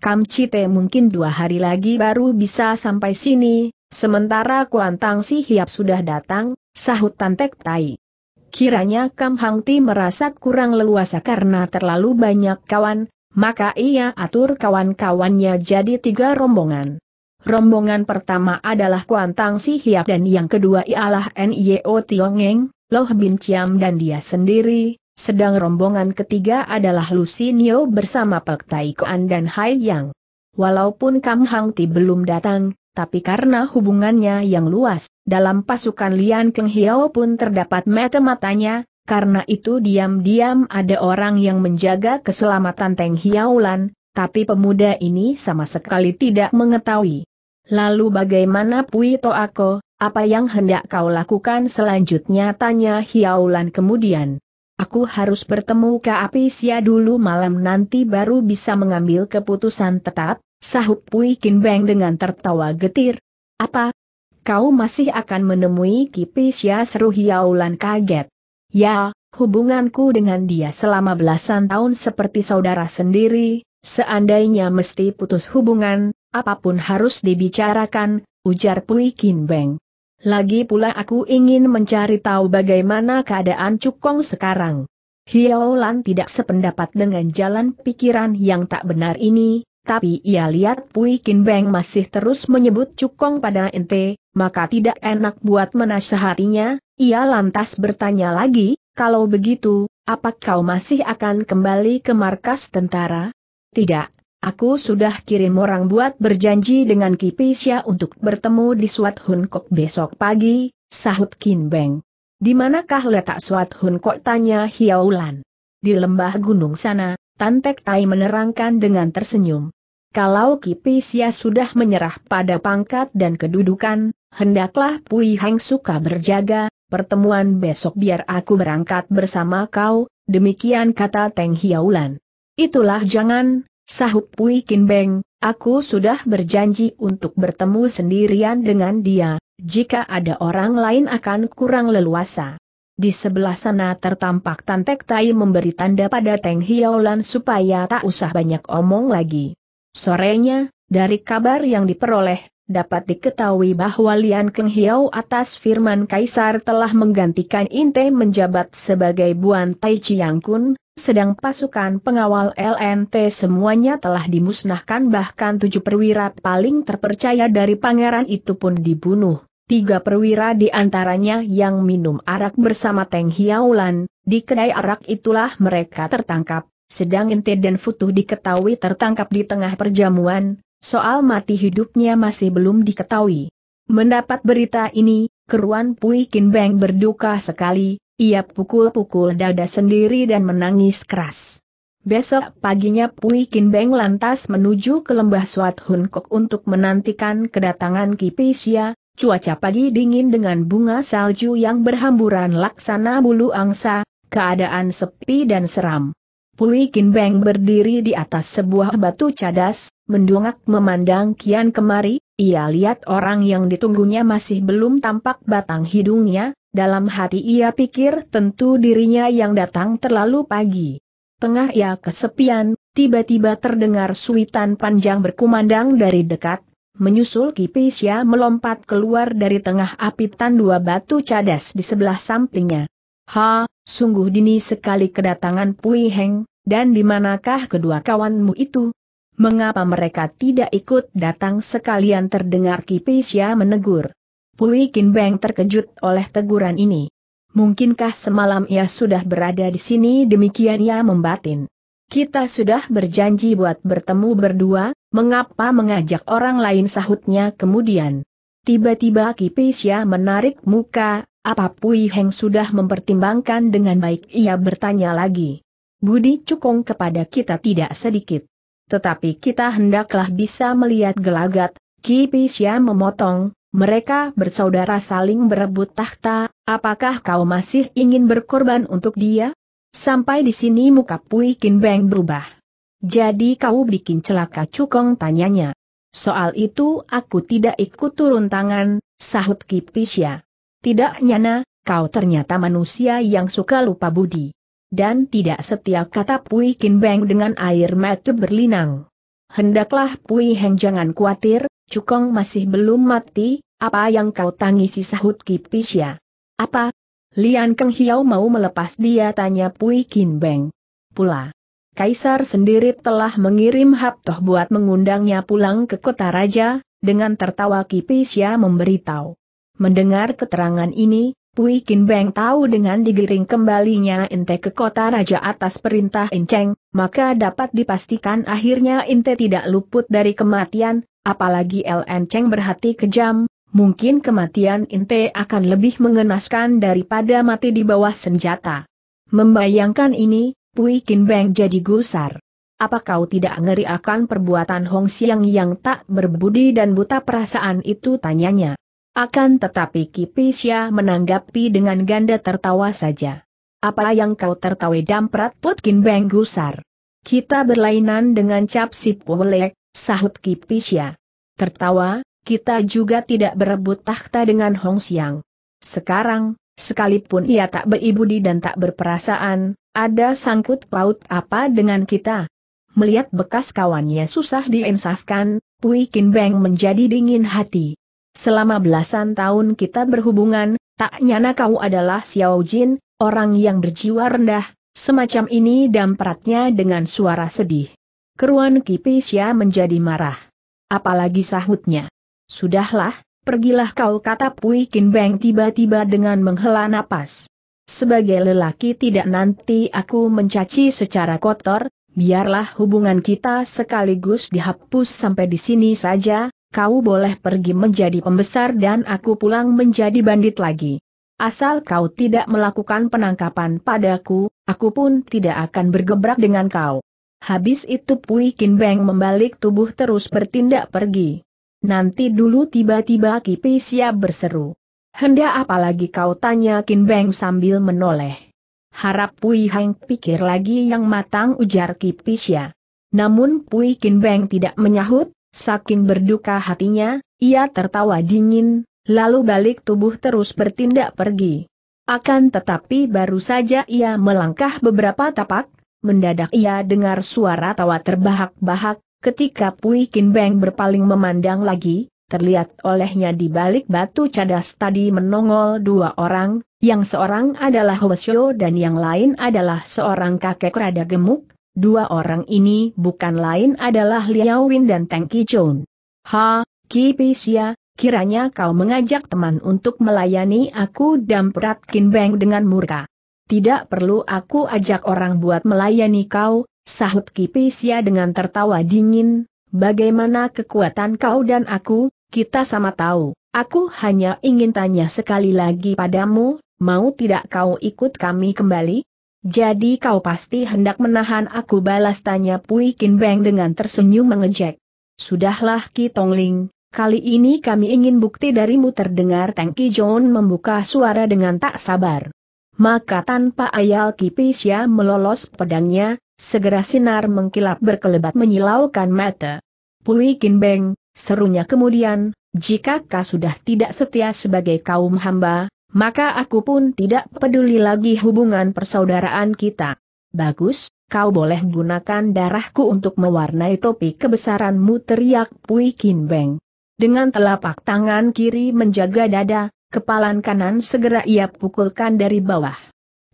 Kamcite mungkin dua hari lagi baru bisa sampai sini, sementara Kuantang si Hiap sudah datang, sahut Tantek Tai. Kiranya Kam Hang Ti merasa kurang leluasa karena terlalu banyak kawan, maka ia atur kawan-kawannya jadi tiga rombongan. Rombongan pertama adalah Kuantang si Hiap dan yang kedua ialah Nio Tiongeng, Loh Bin Ciam dan dia sendiri, sedang rombongan ketiga adalah Lucy Nio bersama Pek Tai Koan dan Hai Yang. Walaupun Kam Hang Ti belum datang, tapi karena hubungannya yang luas, dalam pasukan Lian Keng Hiao pun terdapat mata-matanya, karena itu diam-diam ada orang yang menjaga keselamatan Teng Hiaulan, tapi pemuda ini sama sekali tidak mengetahui. Lalu bagaimana Pui Toako, apa yang hendak kau lakukan selanjutnya tanya Hiaulan kemudian. Aku harus bertemu Apisia dulu malam nanti baru bisa mengambil keputusan tetap, sahut Pui Kin Beng dengan tertawa getir. Apa? Kau masih akan menemui Kipisya seru Hiaulan kaget. Ya, hubunganku dengan dia selama belasan tahun seperti saudara sendiri, seandainya mesti putus hubungan, apapun harus dibicarakan, ujar Pui Kin Beng. Lagi pula aku ingin mencari tahu bagaimana keadaan Cukong sekarang. Hiaolan tidak sependapat dengan jalan pikiran yang tak benar ini, tapi ia lihat Pui Kin Beng masih terus menyebut Cukong pada ente, maka tidak enak buat menasehatinya, ia lantas bertanya lagi, kalau begitu, apakah kau masih akan kembali ke markas tentara? Tidak, Aku sudah kirim orang buat berjanji dengan Kipisya untuk bertemu di Suat Hun Kok besok pagi, sahut Kin Beng. Di manakah letak Suat Hun Kok tanya Hiaulan? Di lembah gunung sana, Tantek Tai menerangkan dengan tersenyum. Kalau Kipisya sudah menyerah pada pangkat dan kedudukan, hendaklah Pui Heng suka berjaga, pertemuan besok biar aku berangkat bersama kau, demikian kata Teng Hiaulan. Itulah jangan, Sahut Pui Kin Beng, aku sudah berjanji untuk bertemu sendirian dengan dia, jika ada orang lain akan kurang leluasa. Di sebelah sana tertampak Tan Tek Tai memberi tanda pada Teng Hiaolan supaya tak usah banyak omong lagi. Sorenya, dari kabar yang diperoleh, dapat diketahui bahwa Lian Keng Hiao atas firman Kaisar telah menggantikan Inte menjabat sebagai Buan Tai Chiang Kun, sedang pasukan pengawal LNT semuanya telah dimusnahkan bahkan tujuh perwira paling terpercaya dari pangeran itu pun dibunuh. Tiga perwira di antaranya yang minum arak bersama Teng Hiaulan, di kedai arak itulah mereka tertangkap, sedang Inti dan Futuh diketahui tertangkap di tengah perjamuan, soal mati hidupnya masih belum diketahui. Mendapat berita ini, keruan Pui Kin Beng berduka sekali, ia pukul-pukul dada sendiri dan menangis keras. Besok paginya Pui Kin Beng lantas menuju ke lembah Swat Hun Kok untuk menantikan kedatangan Kipisia, cuaca pagi dingin dengan bunga salju yang berhamburan laksana bulu angsa, keadaan sepi dan seram. Pui Kin Beng berdiri di atas sebuah batu cadas, mendongak memandang kian kemari, ia lihat orang yang ditunggunya masih belum tampak batang hidungnya, dalam hati ia pikir tentu dirinya yang datang terlalu pagi. Tengah ia kesepian, tiba-tiba terdengar suitan panjang berkumandang dari dekat, menyusul Kipisya melompat keluar dari tengah apitan dua batu cadas di sebelah sampingnya. Ha, sungguh dini sekali kedatangan Pui Heng, dan di manakah kedua kawanmu itu? Mengapa mereka tidak ikut datang sekalian terdengar Kipisya menegur? Pui Kin Beng terkejut oleh teguran ini. Mungkinkah semalam ia sudah berada di sini demikian ia membatin. Kita sudah berjanji buat bertemu berdua, mengapa mengajak orang lain sahutnya kemudian. Tiba-tiba Kipisya menarik muka, apa Pui Heng sudah mempertimbangkan dengan baik ia bertanya lagi. Budi Cukong kepada kita tidak sedikit. Tetapi kita hendaklah bisa melihat gelagat, Kipisya memotong, mereka bersaudara saling berebut tahta. apakah kau masih ingin berkorban untuk dia? Sampai di sini muka Pui Kin berubah. Jadi kau bikin celaka Cukong tanyanya. Soal itu aku tidak ikut turun tangan, sahut Kipisya. Tidak nyana, kau ternyata manusia yang suka lupa budi dan tidak setia kata Pui Kin Beng dengan air mata berlinang. Hendaklah Pui Heng jangan khawatir, Cukong masih belum mati, apa yang kau tangisi sahut Kipisya? Apa? Lian Keng Hiao mau melepas dia tanya Pui Kin Beng. Pula. Kaisar sendiri telah mengirim Haptoh buat mengundangnya pulang ke kota raja, dengan tertawa Kipisya memberitahu. Mendengar keterangan ini, Pui Kin Beng tahu dengan digiring kembalinya Inte ke kota raja atas perintah Enceng, maka dapat dipastikan akhirnya Inte tidak luput dari kematian, apalagi El Enceng berhati kejam, mungkin kematian Inte akan lebih mengenaskan daripada mati di bawah senjata. Membayangkan ini, Pui Kin Beng jadi gusar. Apa kau tidak ngeri akan perbuatan Hong Siang yang tak berbudi dan buta perasaan itu tanyanya? Akan tetapi Kipisya menanggapi dengan ganda tertawa saja. Apa yang kau tertawa damprat Putkin Beng Gusar? Kita berlainan dengan cap Sipuwelek, sahut Kipisya. Tertawa, kita juga tidak berebut tahta dengan Hong Xiang. Sekarang, sekalipun ia tak beribudi dan tak berperasaan, ada sangkut paut apa dengan kita? Melihat bekas kawannya susah diinsafkan, Pui Kin Beng menjadi dingin hati. Selama belasan tahun kita berhubungan, tak nyana kau adalah Xiao Jin, orang yang berjiwa rendah, semacam ini dampratnya dengan suara sedih. Keruan Xia menjadi marah. Apalagi sahutnya. Sudahlah, pergilah kau kata Pui Kin Beng tiba-tiba dengan menghela napas. Sebagai lelaki tidak nanti aku mencaci secara kotor, biarlah hubungan kita sekaligus dihapus sampai di sini saja, kau boleh pergi menjadi pembesar dan aku pulang menjadi bandit lagi. Asal kau tidak melakukan penangkapan padaku, aku pun tidak akan bergebrak dengan kau. Habis itu Pui Kin Beng membalik tubuh terus bertindak pergi. Nanti dulu tiba-tiba Kipi siap berseru. Hendak apalagi kau tanya Kin Beng sambil menoleh. Harap Pui Heng pikir lagi yang matang ujar Kipisya. Namun Pui Kin Beng tidak menyahut, Saking berduka hatinya, ia tertawa dingin, lalu balik tubuh terus bertindak pergi. Akan tetapi baru saja ia melangkah beberapa tapak, mendadak ia dengar suara tawa terbahak-bahak, ketika Pui Kin Beng berpaling memandang lagi, terlihat olehnya di balik batu cadas tadi menongol dua orang, yang seorang adalah Hwasyo dan yang lain adalah seorang kakek rada gemuk, Dua orang ini bukan lain adalah Liao Win dan Tang Kichun. Ha, Ki Pisia, kiranya kau mengajak teman untuk melayani aku dan Prat Kin Beng dengan murka. Tidak perlu aku ajak orang buat melayani kau, sahut Ki Pisia dengan tertawa dingin, bagaimana kekuatan kau dan aku, kita sama tahu. Aku hanya ingin tanya sekali lagi padamu, mau tidak kau ikut kami kembali? Jadi kau pasti hendak menahan aku balas tanya Pui Kin Beng dengan tersenyum mengejek. Sudahlah Ki Tongling, kali ini kami ingin bukti darimu terdengar Tangki John membuka suara dengan tak sabar. Maka tanpa ayal Ki Pisya melolos pedangnya, segera sinar mengkilap berkelebat menyilaukan mata. Pui Kin Beng, serunya kemudian, jika kau sudah tidak setia sebagai kaum hamba, maka aku pun tidak peduli lagi hubungan persaudaraan kita. Bagus, kau boleh gunakan darahku untuk mewarnai topi kebesaranmu teriak Pui Kin Beng. Dengan telapak tangan kiri menjaga dada, kepalan kanan segera ia pukulkan dari bawah.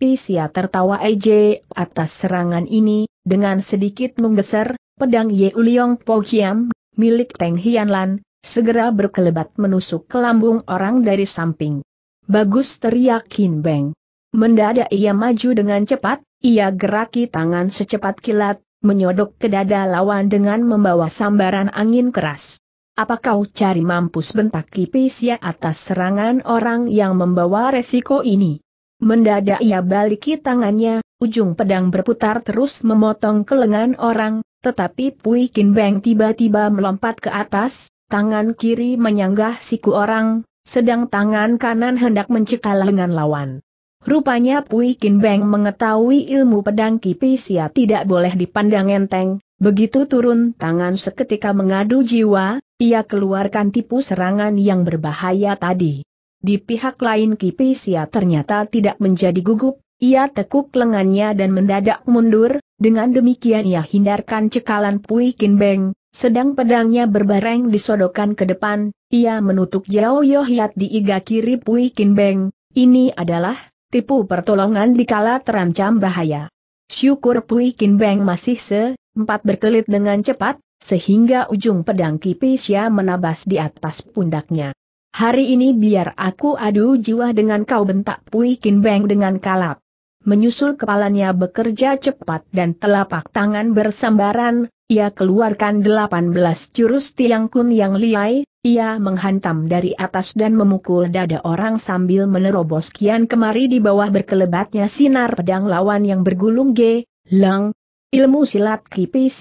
Pisia tertawa ej atas serangan ini, dengan sedikit menggeser, pedang Ye Uliong Po Hiam, milik Teng Hian segera berkelebat menusuk ke lambung orang dari samping. Bagus teriak Kin Beng. Mendadak ia maju dengan cepat, ia geraki tangan secepat kilat, menyodok ke dada lawan dengan membawa sambaran angin keras. Apa kau cari mampus bentak kipis ya atas serangan orang yang membawa resiko ini? Mendadak ia baliki tangannya, ujung pedang berputar terus memotong ke lengan orang, tetapi Pui Kin Beng tiba-tiba melompat ke atas, tangan kiri menyanggah siku orang, sedang tangan kanan hendak mencekal lengan lawan. Rupanya Pui Kin Beng mengetahui ilmu pedang Kipisia tidak boleh dipandang enteng, begitu turun tangan seketika mengadu jiwa, ia keluarkan tipu serangan yang berbahaya tadi. Di pihak lain Kipisia ternyata tidak menjadi gugup, ia tekuk lengannya dan mendadak mundur, dengan demikian ia hindarkan cekalan Pui Kin Beng, sedang pedangnya berbareng disodokan ke depan, ia menutup Yao Yohiat di iga kiri Pui Kin Beng. Ini adalah tipu pertolongan di kala terancam bahaya. Syukur Pui Kin Beng masih se, berkelit dengan cepat, sehingga ujung pedang Kipisya menabas di atas pundaknya. Hari ini biar aku adu jiwa dengan kau bentak Pui Kin Beng dengan kalap. Menyusul kepalanya bekerja cepat dan telapak tangan bersambaran, ia keluarkan 18 jurus tiang kun yang liai, ia menghantam dari atas dan memukul dada orang sambil menerobos kian kemari di bawah berkelebatnya sinar pedang lawan yang bergulung G, Lang, Ilmu silat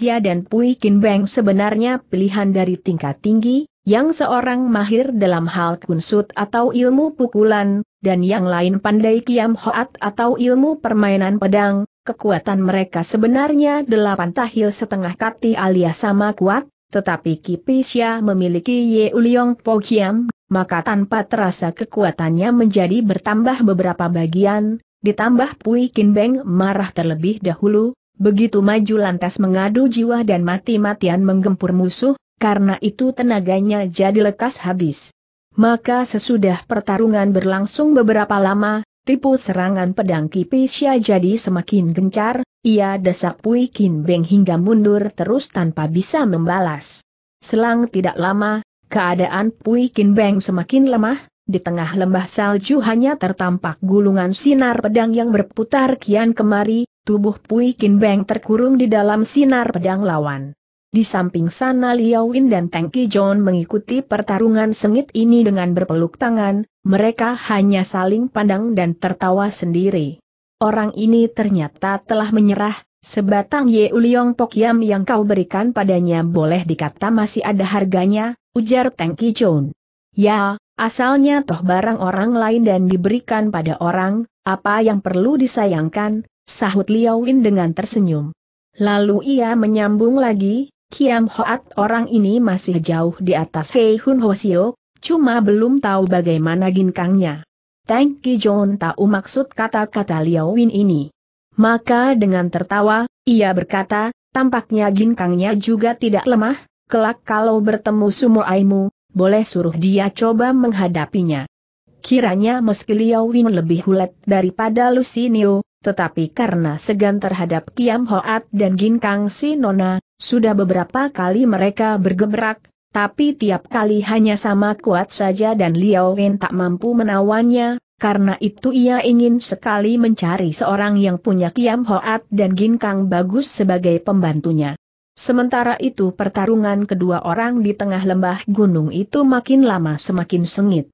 ya dan Pui Kin Beng sebenarnya pilihan dari tingkat tinggi, yang seorang mahir dalam hal kunsut atau ilmu pukulan, dan yang lain pandai kiam hoat atau ilmu permainan pedang, Kekuatan mereka sebenarnya delapan tahil setengah kati alias sama kuat, tetapi Kipisya memiliki Ye Uliong Po maka tanpa terasa kekuatannya menjadi bertambah beberapa bagian, ditambah Pui Kin Beng marah terlebih dahulu, begitu maju lantas mengadu jiwa dan mati-matian menggempur musuh, karena itu tenaganya jadi lekas habis. Maka sesudah pertarungan berlangsung beberapa lama, Tipu serangan pedang Kipisya jadi semakin gencar, ia desak Pui Kin Beng hingga mundur terus tanpa bisa membalas. Selang tidak lama, keadaan Pui Kin Beng semakin lemah, di tengah lembah salju hanya tertampak gulungan sinar pedang yang berputar kian kemari, tubuh Pui Kin Beng terkurung di dalam sinar pedang lawan. Di samping sana Liao Win dan Tang John mengikuti pertarungan sengit ini dengan berpeluk tangan, mereka hanya saling pandang dan tertawa sendiri. Orang ini ternyata telah menyerah, sebatang Ye Uliong Pokyam yang kau berikan padanya boleh dikata masih ada harganya, ujar Tang John. Ya, asalnya toh barang orang lain dan diberikan pada orang, apa yang perlu disayangkan, sahut Liao Win dengan tersenyum. Lalu ia menyambung lagi, Kiam Hoat orang ini masih jauh di atas Hei Hun cuma belum tahu bagaimana ginkangnya. Tang John tahu maksud kata-kata Liao Win ini. Maka dengan tertawa, ia berkata, tampaknya ginkangnya juga tidak lemah, kelak kalau bertemu Aimu, boleh suruh dia coba menghadapinya. Kiranya meski Liao Win lebih hulet daripada Lucinio, tetapi karena segan terhadap Kiam Hoat dan Ginkang Si Nona, sudah beberapa kali mereka bergebrak, tapi tiap kali hanya sama kuat saja dan Liao Wen tak mampu menawannya, karena itu ia ingin sekali mencari seorang yang punya Kiam Hoat dan Ginkang bagus sebagai pembantunya. Sementara itu pertarungan kedua orang di tengah lembah gunung itu makin lama semakin sengit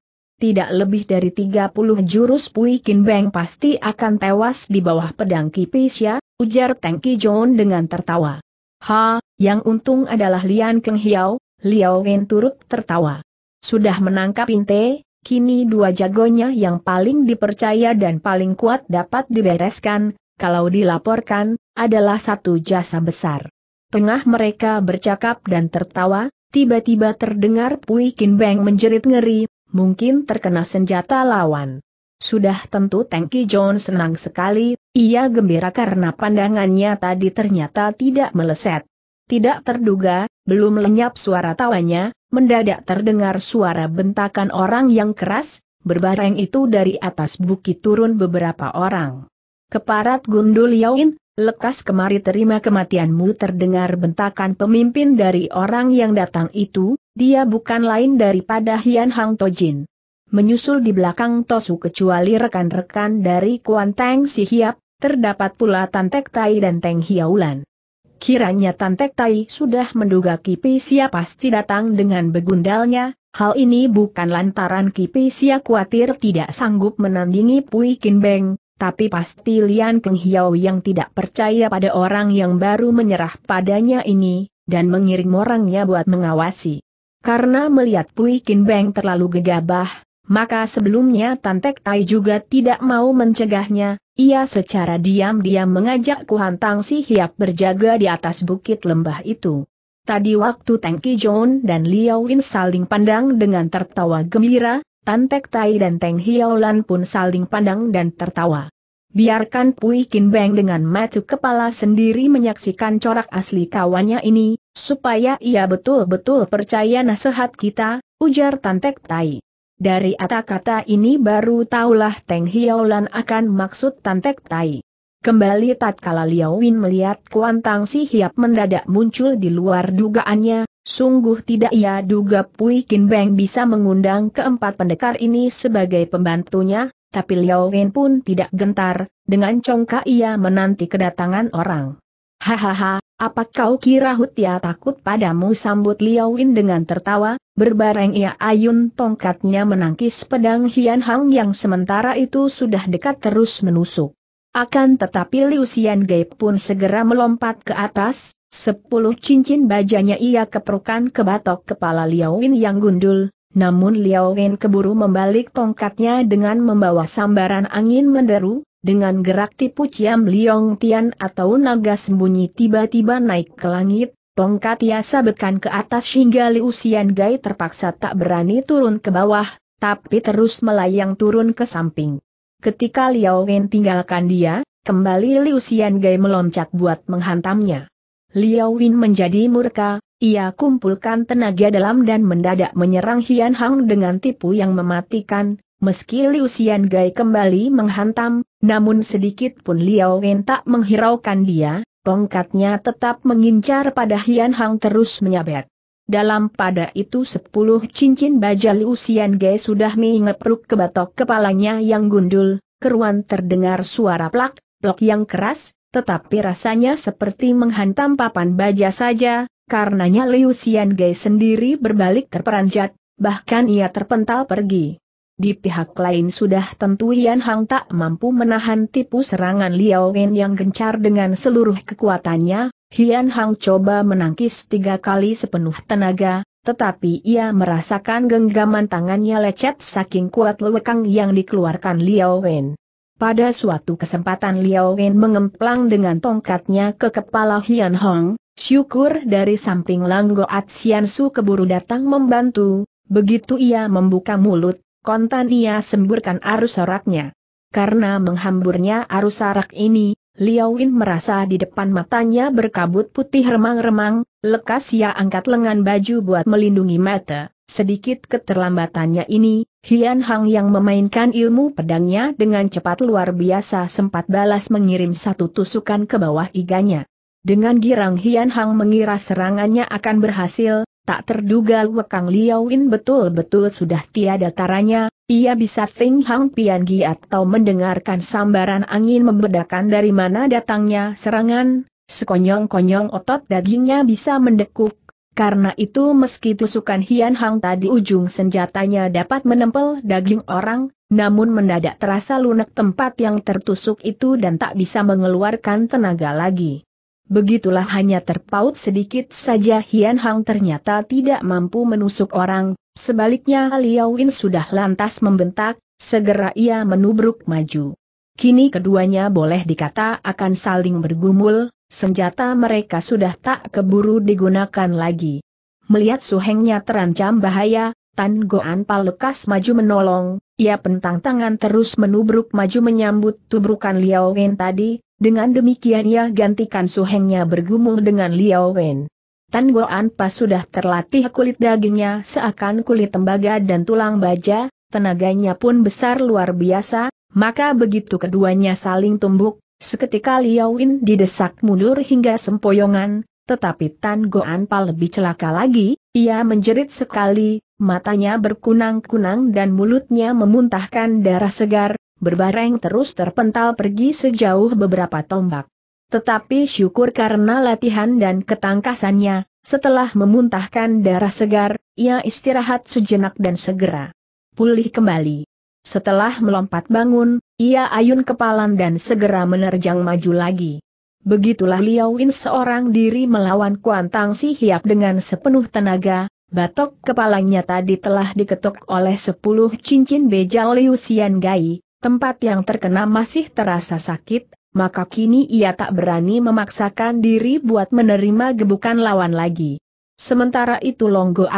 tidak lebih dari 30 jurus Pui Kin Beng pasti akan tewas di bawah pedang Kipisya, ujar Teng John dengan tertawa. Ha, yang untung adalah Lian Keng Hiao, Liao Wen turut tertawa. Sudah menangkap Inte, kini dua jagonya yang paling dipercaya dan paling kuat dapat dibereskan, kalau dilaporkan, adalah satu jasa besar. Tengah mereka bercakap dan tertawa, tiba-tiba terdengar Pui Kin Beng menjerit ngeri, mungkin terkena senjata lawan. Sudah tentu Tengki John senang sekali, ia gembira karena pandangannya tadi ternyata tidak meleset. Tidak terduga, belum lenyap suara tawanya, mendadak terdengar suara bentakan orang yang keras, berbareng itu dari atas bukit turun beberapa orang. Keparat gundul Yauin, lekas kemari terima kematianmu terdengar bentakan pemimpin dari orang yang datang itu, dia bukan lain daripada Hian Hang Tojin. Menyusul di belakang Tosu kecuali rekan-rekan dari Kuan Teng Si Hiap, terdapat pula Tantek Tai dan Teng Hiaulan. Kiranya Tantek Tai sudah menduga Kipisia pasti datang dengan begundalnya, hal ini bukan lantaran Kipisia khawatir tidak sanggup menandingi Pui Kin Beng, tapi pasti Lian Keng Hiau yang tidak percaya pada orang yang baru menyerah padanya ini, dan mengirim orangnya buat mengawasi. Karena melihat Pui Kin Beng terlalu gegabah, maka sebelumnya Tan Tek Tai juga tidak mau mencegahnya, ia secara diam-diam mengajak Tang Si Hiap berjaga di atas bukit lembah itu. Tadi waktu Tangki Ki John dan Liao Win saling pandang dengan tertawa gembira, Tan Tek Tai dan Teng Lan pun saling pandang dan tertawa. Biarkan Pui Kin Beng dengan macu kepala sendiri menyaksikan corak asli kawannya ini, supaya ia betul-betul percaya nasihat kita, ujar Tantek Tai. Dari kata-kata ini baru tahulah Teng Lan akan maksud Tantek Tai. Kembali tatkala Liao Win melihat Kuan Tang Si Hiap mendadak muncul di luar dugaannya, sungguh tidak ia duga Pui Kin Beng bisa mengundang keempat pendekar ini sebagai pembantunya, tapi Liao Wen pun tidak gentar, dengan congkak ia menanti kedatangan orang. Hahaha, apa kau kira Hutia takut padamu sambut Liao Wen dengan tertawa, berbareng ia ayun tongkatnya menangkis pedang Hian Hang yang sementara itu sudah dekat terus menusuk. Akan tetapi Liu Xian Gai pun segera melompat ke atas, sepuluh cincin bajanya ia keperukan ke batok kepala Liao Wen yang gundul, namun Liao Wen keburu membalik tongkatnya dengan membawa sambaran angin menderu, dengan gerak tipu ciam Liong Tian atau naga sembunyi tiba-tiba naik ke langit, tongkat ia sabetkan ke atas hingga Liu Xian Gai terpaksa tak berani turun ke bawah, tapi terus melayang turun ke samping. Ketika Liao Wen tinggalkan dia, kembali Liu Xian Gai meloncat buat menghantamnya. Liao Win menjadi murka, ia kumpulkan tenaga dalam dan mendadak menyerang Hian Hang dengan tipu yang mematikan, meski Liu Xian Gai kembali menghantam, namun sedikit pun Liao Win tak menghiraukan dia, tongkatnya tetap mengincar pada Hian Hang terus menyabet. Dalam pada itu sepuluh cincin baja Liu Xian Gai sudah mengepruk ke batok kepalanya yang gundul, keruan terdengar suara plak, plak yang keras, tetapi rasanya seperti menghantam papan baja saja, karenanya Liu Xiangai sendiri berbalik terperanjat, bahkan ia terpental pergi. Di pihak lain sudah tentu Yan Hang tak mampu menahan tipu serangan Liao Wen yang gencar dengan seluruh kekuatannya, Yan Hang coba menangkis tiga kali sepenuh tenaga, tetapi ia merasakan genggaman tangannya lecet saking kuat lewekang yang dikeluarkan Liao Wen. Pada suatu kesempatan Liao Wen mengemplang dengan tongkatnya ke kepala Hian Hong, syukur dari samping Langgo Atsiansu Su keburu datang membantu, begitu ia membuka mulut, kontan ia semburkan arus soraknya. Karena menghamburnya arus arak ini, Liao Wen merasa di depan matanya berkabut putih remang-remang, lekas ia angkat lengan baju buat melindungi mata. Sedikit keterlambatannya ini, Hian Hang yang memainkan ilmu pedangnya dengan cepat luar biasa sempat balas mengirim satu tusukan ke bawah iganya. Dengan girang Hian Hang mengira serangannya akan berhasil, tak terduga Wekang Win betul-betul sudah tiada taranya, ia bisa Feng Hang Pian Gi atau mendengarkan sambaran angin membedakan dari mana datangnya serangan, sekonyong-konyong otot dagingnya bisa mendekuk, karena itu meski tusukan Hian Hang tadi ujung senjatanya dapat menempel daging orang, namun mendadak terasa lunak tempat yang tertusuk itu dan tak bisa mengeluarkan tenaga lagi. Begitulah hanya terpaut sedikit saja Hian Hang ternyata tidak mampu menusuk orang, sebaliknya Liao Win sudah lantas membentak, segera ia menubruk maju. Kini keduanya boleh dikata akan saling bergumul, senjata mereka sudah tak keburu digunakan lagi. Melihat suhengnya terancam bahaya, Tan Goan lekas maju menolong, ia pentang tangan terus menubruk maju menyambut tubrukan Liao Wen tadi, dengan demikian ia gantikan suhengnya bergumul dengan Liao Wen. Tan Goan Pas sudah terlatih kulit dagingnya seakan kulit tembaga dan tulang baja, tenaganya pun besar luar biasa, maka begitu keduanya saling tumbuk, Seketika Liao Win didesak mundur hingga sempoyongan, tetapi Tan Goan Pa lebih celaka lagi, ia menjerit sekali, matanya berkunang-kunang dan mulutnya memuntahkan darah segar, berbareng terus terpental pergi sejauh beberapa tombak. Tetapi syukur karena latihan dan ketangkasannya, setelah memuntahkan darah segar, ia istirahat sejenak dan segera pulih kembali. Setelah melompat bangun, ia ayun kepalan dan segera menerjang maju lagi. Begitulah Liao Win seorang diri melawan Kuantang Si Hiap dengan sepenuh tenaga, batok kepalanya tadi telah diketuk oleh sepuluh cincin beja Liu Xian Gai, tempat yang terkena masih terasa sakit, maka kini ia tak berani memaksakan diri buat menerima gebukan lawan lagi. Sementara itu Longgo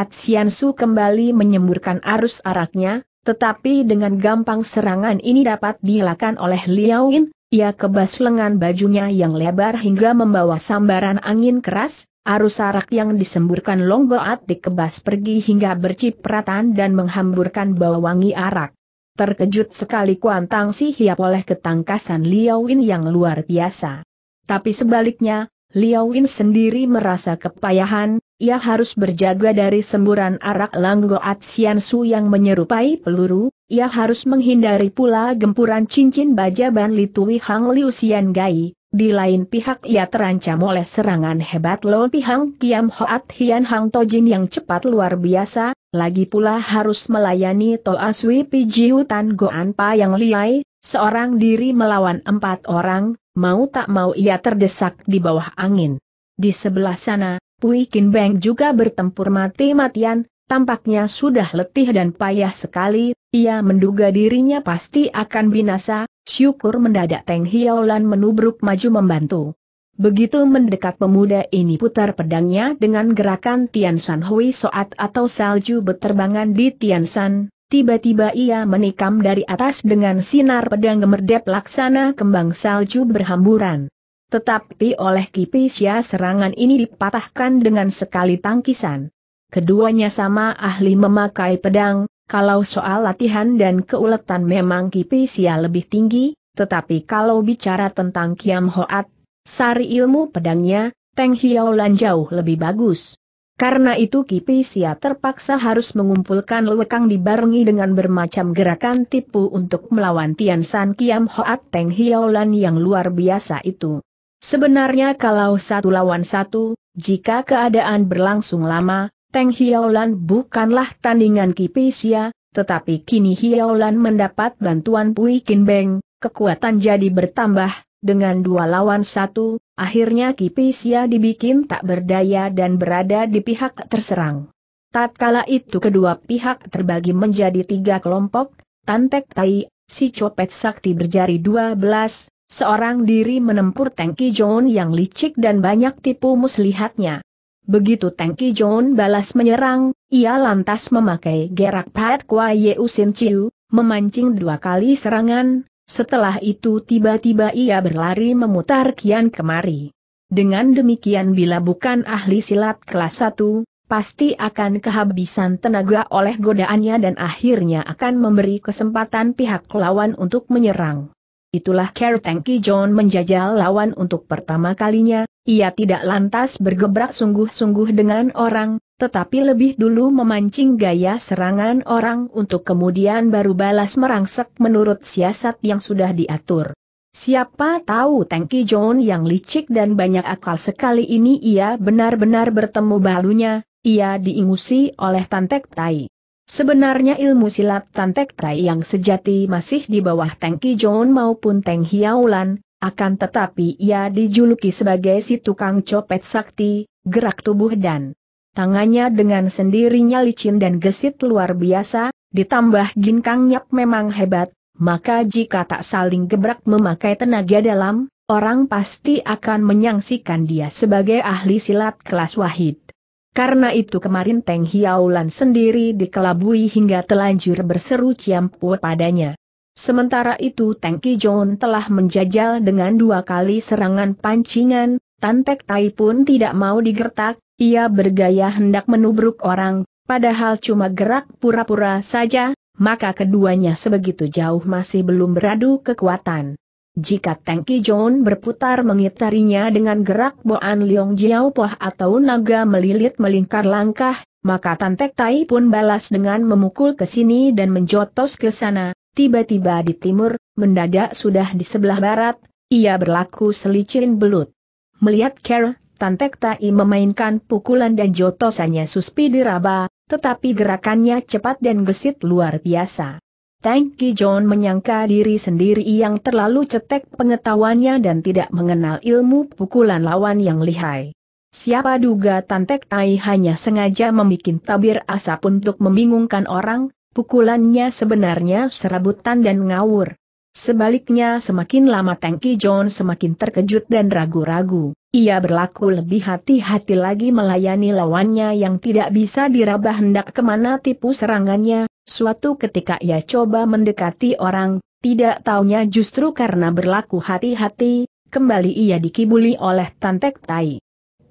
Su kembali menyemburkan arus araknya, tetapi dengan gampang serangan ini dapat dilakukan oleh Liao Yin, ia kebas lengan bajunya yang lebar hingga membawa sambaran angin keras, arus arak yang disemburkan Goat dikebas pergi hingga bercipratan dan menghamburkan bau wangi arak. Terkejut sekali Kuan Tang Si Hiap oleh ketangkasan Liao Yin yang luar biasa. Tapi sebaliknya, Liao Yin sendiri merasa kepayahan, ia harus berjaga dari semburan arak Langgo Atsiansu yang menyerupai peluru, ia harus menghindari pula gempuran cincin baja Ban Litui Hang Liu Xian Gai, di lain pihak ia terancam oleh serangan hebat Lo Hang Kiam Hoat Hian Hang Tojin yang cepat luar biasa, lagi pula harus melayani Toa Sui Piji Hutan Goan Pa yang liai, seorang diri melawan empat orang, mau tak mau ia terdesak di bawah angin. Di sebelah sana, Pui Kin Beng juga bertempur mati-matian, tampaknya sudah letih dan payah sekali, ia menduga dirinya pasti akan binasa, syukur mendadak Teng Hiaolan menubruk maju membantu. Begitu mendekat pemuda ini putar pedangnya dengan gerakan Tian San Hui Soat atau salju beterbangan di Tian San, tiba-tiba ia menikam dari atas dengan sinar pedang gemerdep laksana kembang salju berhamburan. Tetapi oleh Kipisya serangan ini dipatahkan dengan sekali tangkisan. Keduanya sama ahli memakai pedang, kalau soal latihan dan keuletan memang Kipisya lebih tinggi, tetapi kalau bicara tentang Kiam Hoat, sari ilmu pedangnya, Teng Hiaulan jauh lebih bagus. Karena itu Kipisya terpaksa harus mengumpulkan lewekang dibarengi dengan bermacam gerakan tipu untuk melawan Tian San Kiam Hoat Teng Hiaulan yang luar biasa itu. Sebenarnya kalau satu lawan satu, jika keadaan berlangsung lama, Teng hiaolan bukanlah tandingan Kipisia, ya, tetapi kini hiaolan mendapat bantuan Pui Kin Beng, kekuatan jadi bertambah, dengan dua lawan satu, akhirnya Kipisia ya dibikin tak berdaya dan berada di pihak terserang. Tatkala itu kedua pihak terbagi menjadi tiga kelompok, Tantek Tai, si copet sakti berjari dua belas. Seorang diri menempur Tengki John yang licik dan banyak tipu muslihatnya. Begitu Tengki John balas menyerang, ia lantas memakai gerak Pat Kwa Yeu Sin Chiu, memancing dua kali serangan, setelah itu tiba-tiba ia berlari memutar kian kemari. Dengan demikian bila bukan ahli silat kelas 1, pasti akan kehabisan tenaga oleh godaannya dan akhirnya akan memberi kesempatan pihak lawan untuk menyerang. Itulah Care Tengki John menjajal lawan untuk pertama kalinya, ia tidak lantas bergebrak sungguh-sungguh dengan orang, tetapi lebih dulu memancing gaya serangan orang untuk kemudian baru balas merangsek menurut siasat yang sudah diatur. Siapa tahu Tengki John yang licik dan banyak akal sekali ini ia benar-benar bertemu balunya, ia diingusi oleh Tantek Tai. Sebenarnya ilmu silat Tantek Tai yang sejati masih di bawah Teng John maupun Teng Hiaulan, akan tetapi ia dijuluki sebagai si tukang copet sakti, gerak tubuh dan tangannya dengan sendirinya licin dan gesit luar biasa, ditambah ginkang nyap memang hebat, maka jika tak saling gebrak memakai tenaga dalam, orang pasti akan menyangsikan dia sebagai ahli silat kelas wahid. Karena itu kemarin Teng Hiaulan sendiri dikelabui hingga telanjur berseru Ciampu padanya. Sementara itu Teng John telah menjajal dengan dua kali serangan pancingan, Tantek Tai pun tidak mau digertak, ia bergaya hendak menubruk orang, padahal cuma gerak pura-pura saja, maka keduanya sebegitu jauh masih belum beradu kekuatan. Jika Tengki John berputar mengitarinya dengan gerak Boan Liong Jiao Poh atau naga melilit melingkar langkah, maka Tantek Tai pun balas dengan memukul ke sini dan menjotos ke sana, tiba-tiba di timur, mendadak sudah di sebelah barat, ia berlaku selicin belut. Melihat Kerr, Tantek Tai memainkan pukulan dan jotosannya suspi diraba, tetapi gerakannya cepat dan gesit luar biasa. Tang John menyangka diri sendiri yang terlalu cetek pengetahuannya dan tidak mengenal ilmu pukulan lawan yang lihai. Siapa duga Tantek Tai hanya sengaja membuat tabir asap untuk membingungkan orang, pukulannya sebenarnya serabutan dan ngawur. Sebaliknya semakin lama Tang John semakin terkejut dan ragu-ragu. Ia berlaku lebih hati-hati lagi melayani lawannya yang tidak bisa diraba hendak kemana tipu serangannya, Suatu ketika ia coba mendekati orang, tidak taunya justru karena berlaku hati-hati, kembali ia dikibuli oleh Tantek Tai.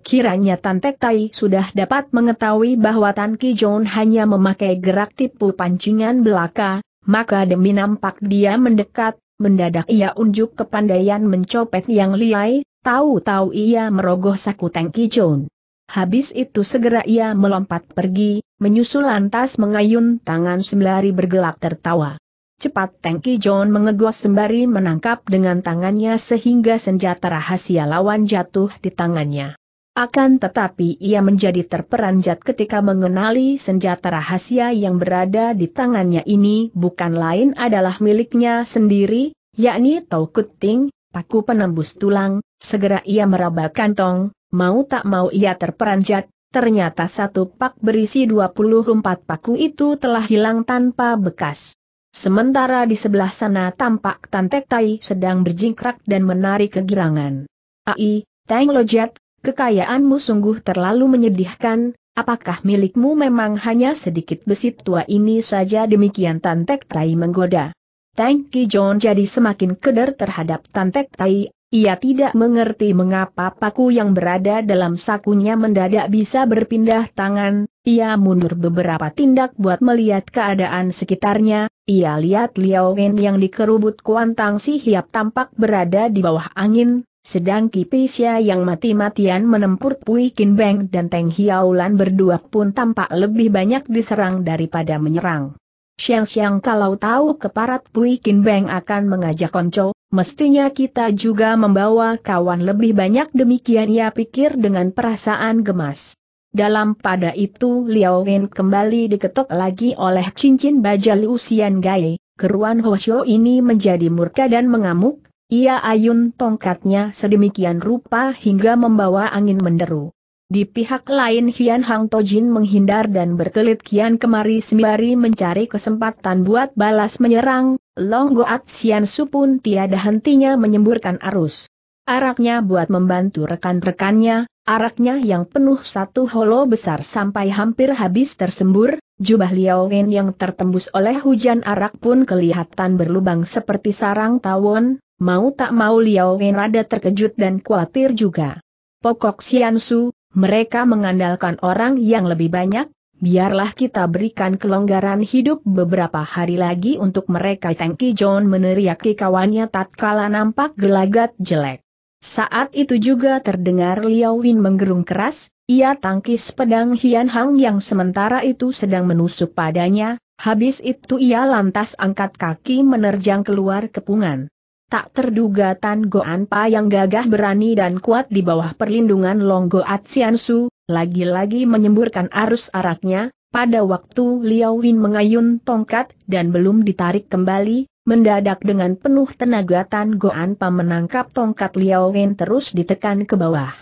Kiranya Tantek Tai sudah dapat mengetahui bahwa Tan Ki Jong hanya memakai gerak tipu pancingan belaka, maka demi nampak dia mendekat, mendadak ia unjuk kepandaian mencopet yang liai, tahu-tahu ia merogoh saku Tan Jong. Habis itu segera ia melompat pergi, menyusul lantas mengayun tangan sembari bergelak tertawa. Cepat Tanki John mengegos sembari menangkap dengan tangannya sehingga senjata rahasia lawan jatuh di tangannya. Akan tetapi ia menjadi terperanjat ketika mengenali senjata rahasia yang berada di tangannya ini bukan lain adalah miliknya sendiri, yakni Tau Kuting, paku penembus tulang, segera ia meraba kantong, mau tak mau ia terperanjat, ternyata satu pak berisi 24 paku itu telah hilang tanpa bekas. Sementara di sebelah sana tampak Tantek Tai sedang berjingkrak dan menarik kegirangan. Ai, Tang Lojat, kekayaanmu sungguh terlalu menyedihkan, apakah milikmu memang hanya sedikit besi tua ini saja demikian Tantek Tai menggoda. Tang Ki John jadi semakin keder terhadap Tantek Tai, ia tidak mengerti mengapa paku yang berada dalam sakunya mendadak bisa berpindah tangan, ia mundur beberapa tindak buat melihat keadaan sekitarnya, ia lihat Liao Wen yang dikerubut kuantang si hiap tampak berada di bawah angin, sedang Kipisya yang mati-matian menempur Pui Kin Beng dan Teng Hiaulan berdua pun tampak lebih banyak diserang daripada menyerang. Siang-siang kalau tahu keparat Pui Kin Beng akan mengajak konco, mestinya kita juga membawa kawan lebih banyak demikian ia pikir dengan perasaan gemas. Dalam pada itu Liao Wen kembali diketok lagi oleh cincin baja Liu Xian Gai, keruan Hoshio ini menjadi murka dan mengamuk, ia ayun tongkatnya sedemikian rupa hingga membawa angin menderu. Di pihak lain Hian Hang Tojin menghindar dan berkelit kian kemari sembari mencari kesempatan buat balas menyerang, Long Goat Sian Su pun tiada hentinya menyemburkan arus. Araknya buat membantu rekan-rekannya, araknya yang penuh satu holo besar sampai hampir habis tersembur, jubah Liao Wen yang tertembus oleh hujan arak pun kelihatan berlubang seperti sarang tawon, mau tak mau Liao Wen rada terkejut dan khawatir juga. Pokok Su mereka mengandalkan orang yang lebih banyak, biarlah kita berikan kelonggaran hidup beberapa hari lagi untuk mereka Tengki John meneriaki kawannya tatkala nampak gelagat jelek. Saat itu juga terdengar Liao Win menggerung keras, ia tangkis pedang Hian Hang yang sementara itu sedang menusuk padanya, habis itu ia lantas angkat kaki menerjang keluar kepungan tak terduga Tan Goanpa yang gagah berani dan kuat di bawah perlindungan Longgo Atsiansu, lagi-lagi menyemburkan arus araknya, pada waktu Liao Win mengayun tongkat dan belum ditarik kembali, mendadak dengan penuh tenaga Tan Goanpa menangkap tongkat Liao Win terus ditekan ke bawah.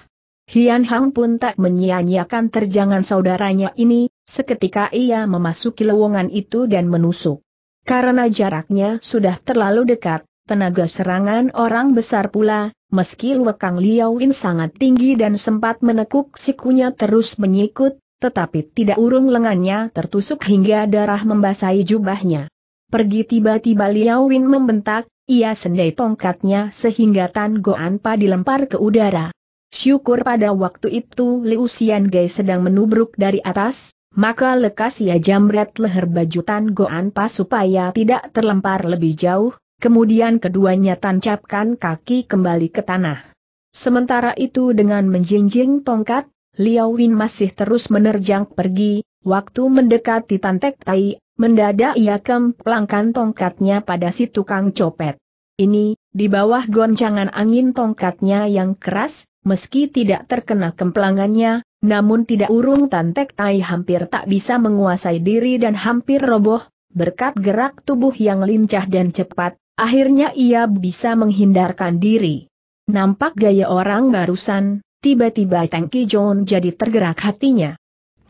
Hian Hang pun tak menyia-nyiakan terjangan saudaranya ini, seketika ia memasuki lowongan itu dan menusuk. Karena jaraknya sudah terlalu dekat, Tenaga serangan orang besar pula, meski Wekang Win sangat tinggi dan sempat menekuk sikunya terus menyikut, tetapi tidak urung lengannya tertusuk hingga darah membasahi jubahnya. Pergi tiba-tiba Win membentak, ia sendai tongkatnya sehingga Tan Goanpa dilempar ke udara. Syukur pada waktu itu Liu Xian Gai sedang menubruk dari atas, maka lekas ia jamret leher baju Tan Goanpa supaya tidak terlempar lebih jauh, Kemudian keduanya tancapkan kaki kembali ke tanah. Sementara itu dengan menjinjing tongkat, Liao Win masih terus menerjang pergi, waktu mendekati Tantek Tai, mendadak ia kemplangkan tongkatnya pada si tukang copet. Ini, di bawah goncangan angin tongkatnya yang keras, meski tidak terkena kemplangannya, namun tidak urung Tantek Tai hampir tak bisa menguasai diri dan hampir roboh, berkat gerak tubuh yang lincah dan cepat, Akhirnya ia bisa menghindarkan diri. Nampak gaya orang barusan, tiba-tiba Tangki John jadi tergerak hatinya.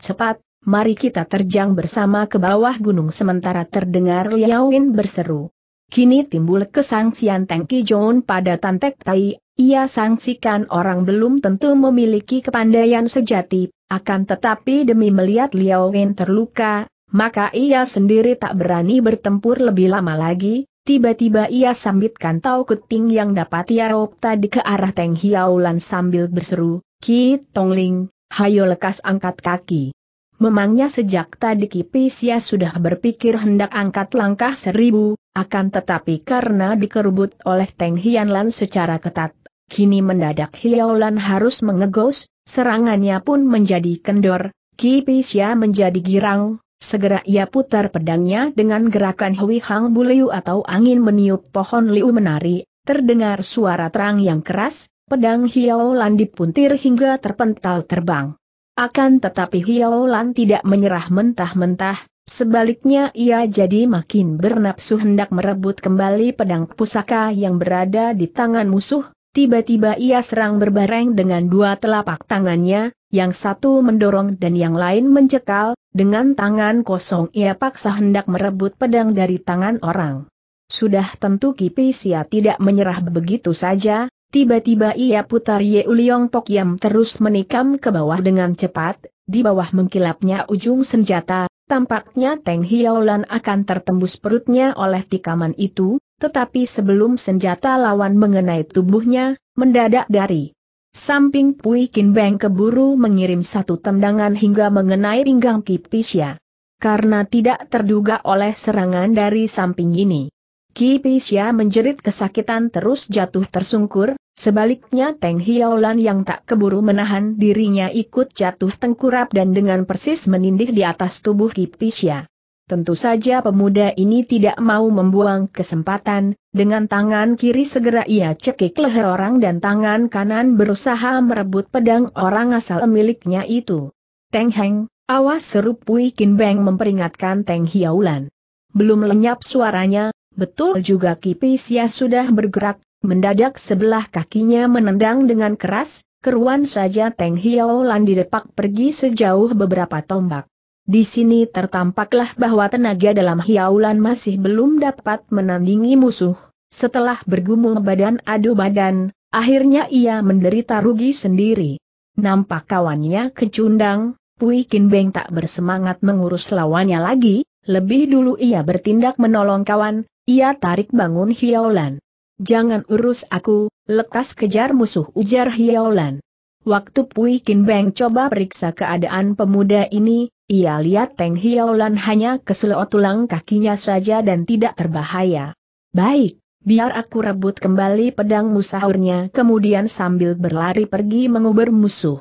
Cepat, mari kita terjang bersama ke bawah gunung sementara terdengar Liao Win berseru. Kini timbul kesangsian Tangki John pada Tantek Tai, ia sangsikan orang belum tentu memiliki kepandaian sejati, akan tetapi demi melihat Liao Win terluka, maka ia sendiri tak berani bertempur lebih lama lagi, Tiba-tiba ia sambitkan tau keting yang dapat ia rop tadi ke arah Teng Hiaulan sambil berseru, Ki Tongling, hayo lekas angkat kaki. Memangnya sejak tadi Kipisia sudah berpikir hendak angkat langkah seribu, akan tetapi karena dikerubut oleh Teng Hianlan secara ketat, kini mendadak Hiaulan harus mengegos, serangannya pun menjadi kendor, Kipisia menjadi girang, Segera ia putar pedangnya dengan gerakan Hui Hang Buliu atau angin meniup pohon liu menari, terdengar suara terang yang keras, pedang Hiao Lan dipuntir hingga terpental terbang. Akan tetapi Hiao Lan tidak menyerah mentah-mentah, sebaliknya ia jadi makin bernapsu hendak merebut kembali pedang pusaka yang berada di tangan musuh, tiba-tiba ia serang berbareng dengan dua telapak tangannya, yang satu mendorong dan yang lain mencekal, dengan tangan kosong ia paksa hendak merebut pedang dari tangan orang. Sudah tentu Kipisia tidak menyerah begitu saja, tiba-tiba ia putar Ye Uliong Pok terus menikam ke bawah dengan cepat, di bawah mengkilapnya ujung senjata, tampaknya Teng Hiaolan akan tertembus perutnya oleh tikaman itu, tetapi sebelum senjata lawan mengenai tubuhnya, mendadak dari Samping Pui Kin Beng keburu mengirim satu tendangan hingga mengenai pinggang Kipisya. Karena tidak terduga oleh serangan dari samping ini. Kipisya menjerit kesakitan terus jatuh tersungkur, sebaliknya Teng Hiaolan yang tak keburu menahan dirinya ikut jatuh tengkurap dan dengan persis menindih di atas tubuh Kipisya. Tentu saja pemuda ini tidak mau membuang kesempatan, dengan tangan kiri segera ia cekik leher orang dan tangan kanan berusaha merebut pedang orang asal miliknya itu. Teng Heng, awas seru Pui Kin Beng memperingatkan Teng Hiaulan. Belum lenyap suaranya, betul juga kipis ya sudah bergerak, mendadak sebelah kakinya menendang dengan keras, keruan saja Teng Hiaulan didepak pergi sejauh beberapa tombak. Di sini tertampaklah bahwa tenaga dalam hiaulan masih belum dapat menandingi musuh. Setelah bergumul badan adu badan, akhirnya ia menderita rugi sendiri. Nampak kawannya kecundang, Pui Beng tak bersemangat mengurus lawannya lagi, lebih dulu ia bertindak menolong kawan, ia tarik bangun hiaulan. Jangan urus aku, lekas kejar musuh ujar hiaulan. Waktu Pui Beng coba periksa keadaan pemuda ini, ia lihat Teng Hiaolan hanya keselot tulang kakinya saja dan tidak terbahaya. Baik, biar aku rebut kembali pedang musahurnya kemudian sambil berlari pergi mengubur musuh.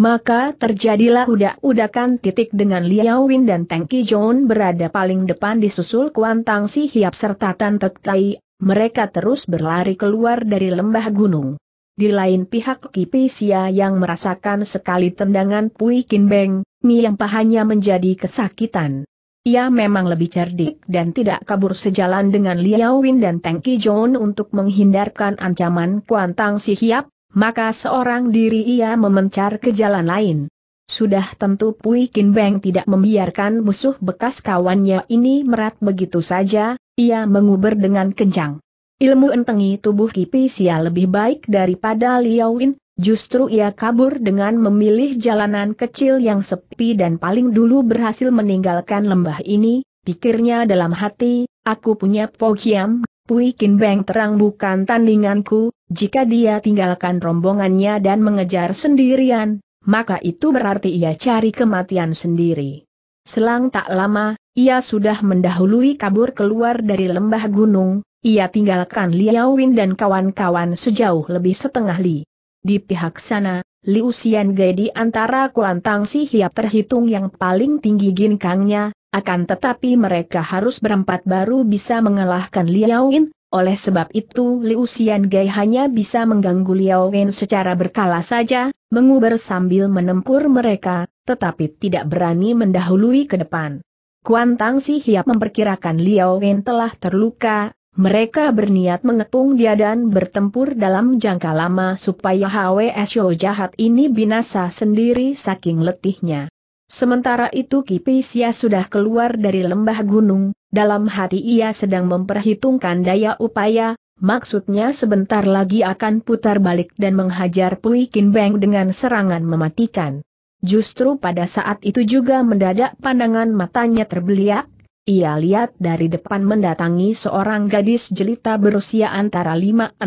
Maka terjadilah udak-udakan titik dengan Liao Win dan Teng John berada paling depan disusul Kuan Si Hiap serta Tan Tek Tai, mereka terus berlari keluar dari lembah gunung. Di lain pihak Kipisia yang merasakan sekali tendangan Pui Kin Beng, yang pahanya menjadi kesakitan. Ia memang lebih cerdik dan tidak kabur sejalan dengan Liao Win dan Teng Kijon untuk menghindarkan ancaman Kuantang Si Hiap, maka seorang diri ia memencar ke jalan lain. Sudah tentu Pui Kin Beng tidak membiarkan musuh bekas kawannya ini merat begitu saja, ia menguber dengan kencang. Ilmu entengi tubuh Kipisia lebih baik daripada Win, justru ia kabur dengan memilih jalanan kecil yang sepi dan paling dulu berhasil meninggalkan lembah ini, pikirnya dalam hati, aku punya Pogiam, Pui Kin Beng terang bukan tandinganku, jika dia tinggalkan rombongannya dan mengejar sendirian, maka itu berarti ia cari kematian sendiri. Selang tak lama, ia sudah mendahului kabur keluar dari lembah gunung, ia tinggalkan Liao Win dan kawan-kawan sejauh lebih setengah li. Di pihak sana, Liu Xian Ge di antara Kuantang Si Hiap terhitung yang paling tinggi ginkangnya, akan tetapi mereka harus berempat baru bisa mengalahkan Liao Win, oleh sebab itu Liu Xian Ge hanya bisa mengganggu Liao Win secara berkala saja, menguber sambil menempur mereka, tetapi tidak berani mendahului ke depan. Kuantang Si Hiap memperkirakan Liao Wen telah terluka, mereka berniat mengepung dia dan bertempur dalam jangka lama supaya HWSO jahat ini binasa sendiri saking letihnya. Sementara itu Kipisya sudah keluar dari lembah gunung, dalam hati ia sedang memperhitungkan daya upaya, maksudnya sebentar lagi akan putar balik dan menghajar Pui Kin Beng dengan serangan mematikan. Justru pada saat itu juga mendadak pandangan matanya terbeliak, ia lihat dari depan mendatangi seorang gadis jelita berusia antara 5-16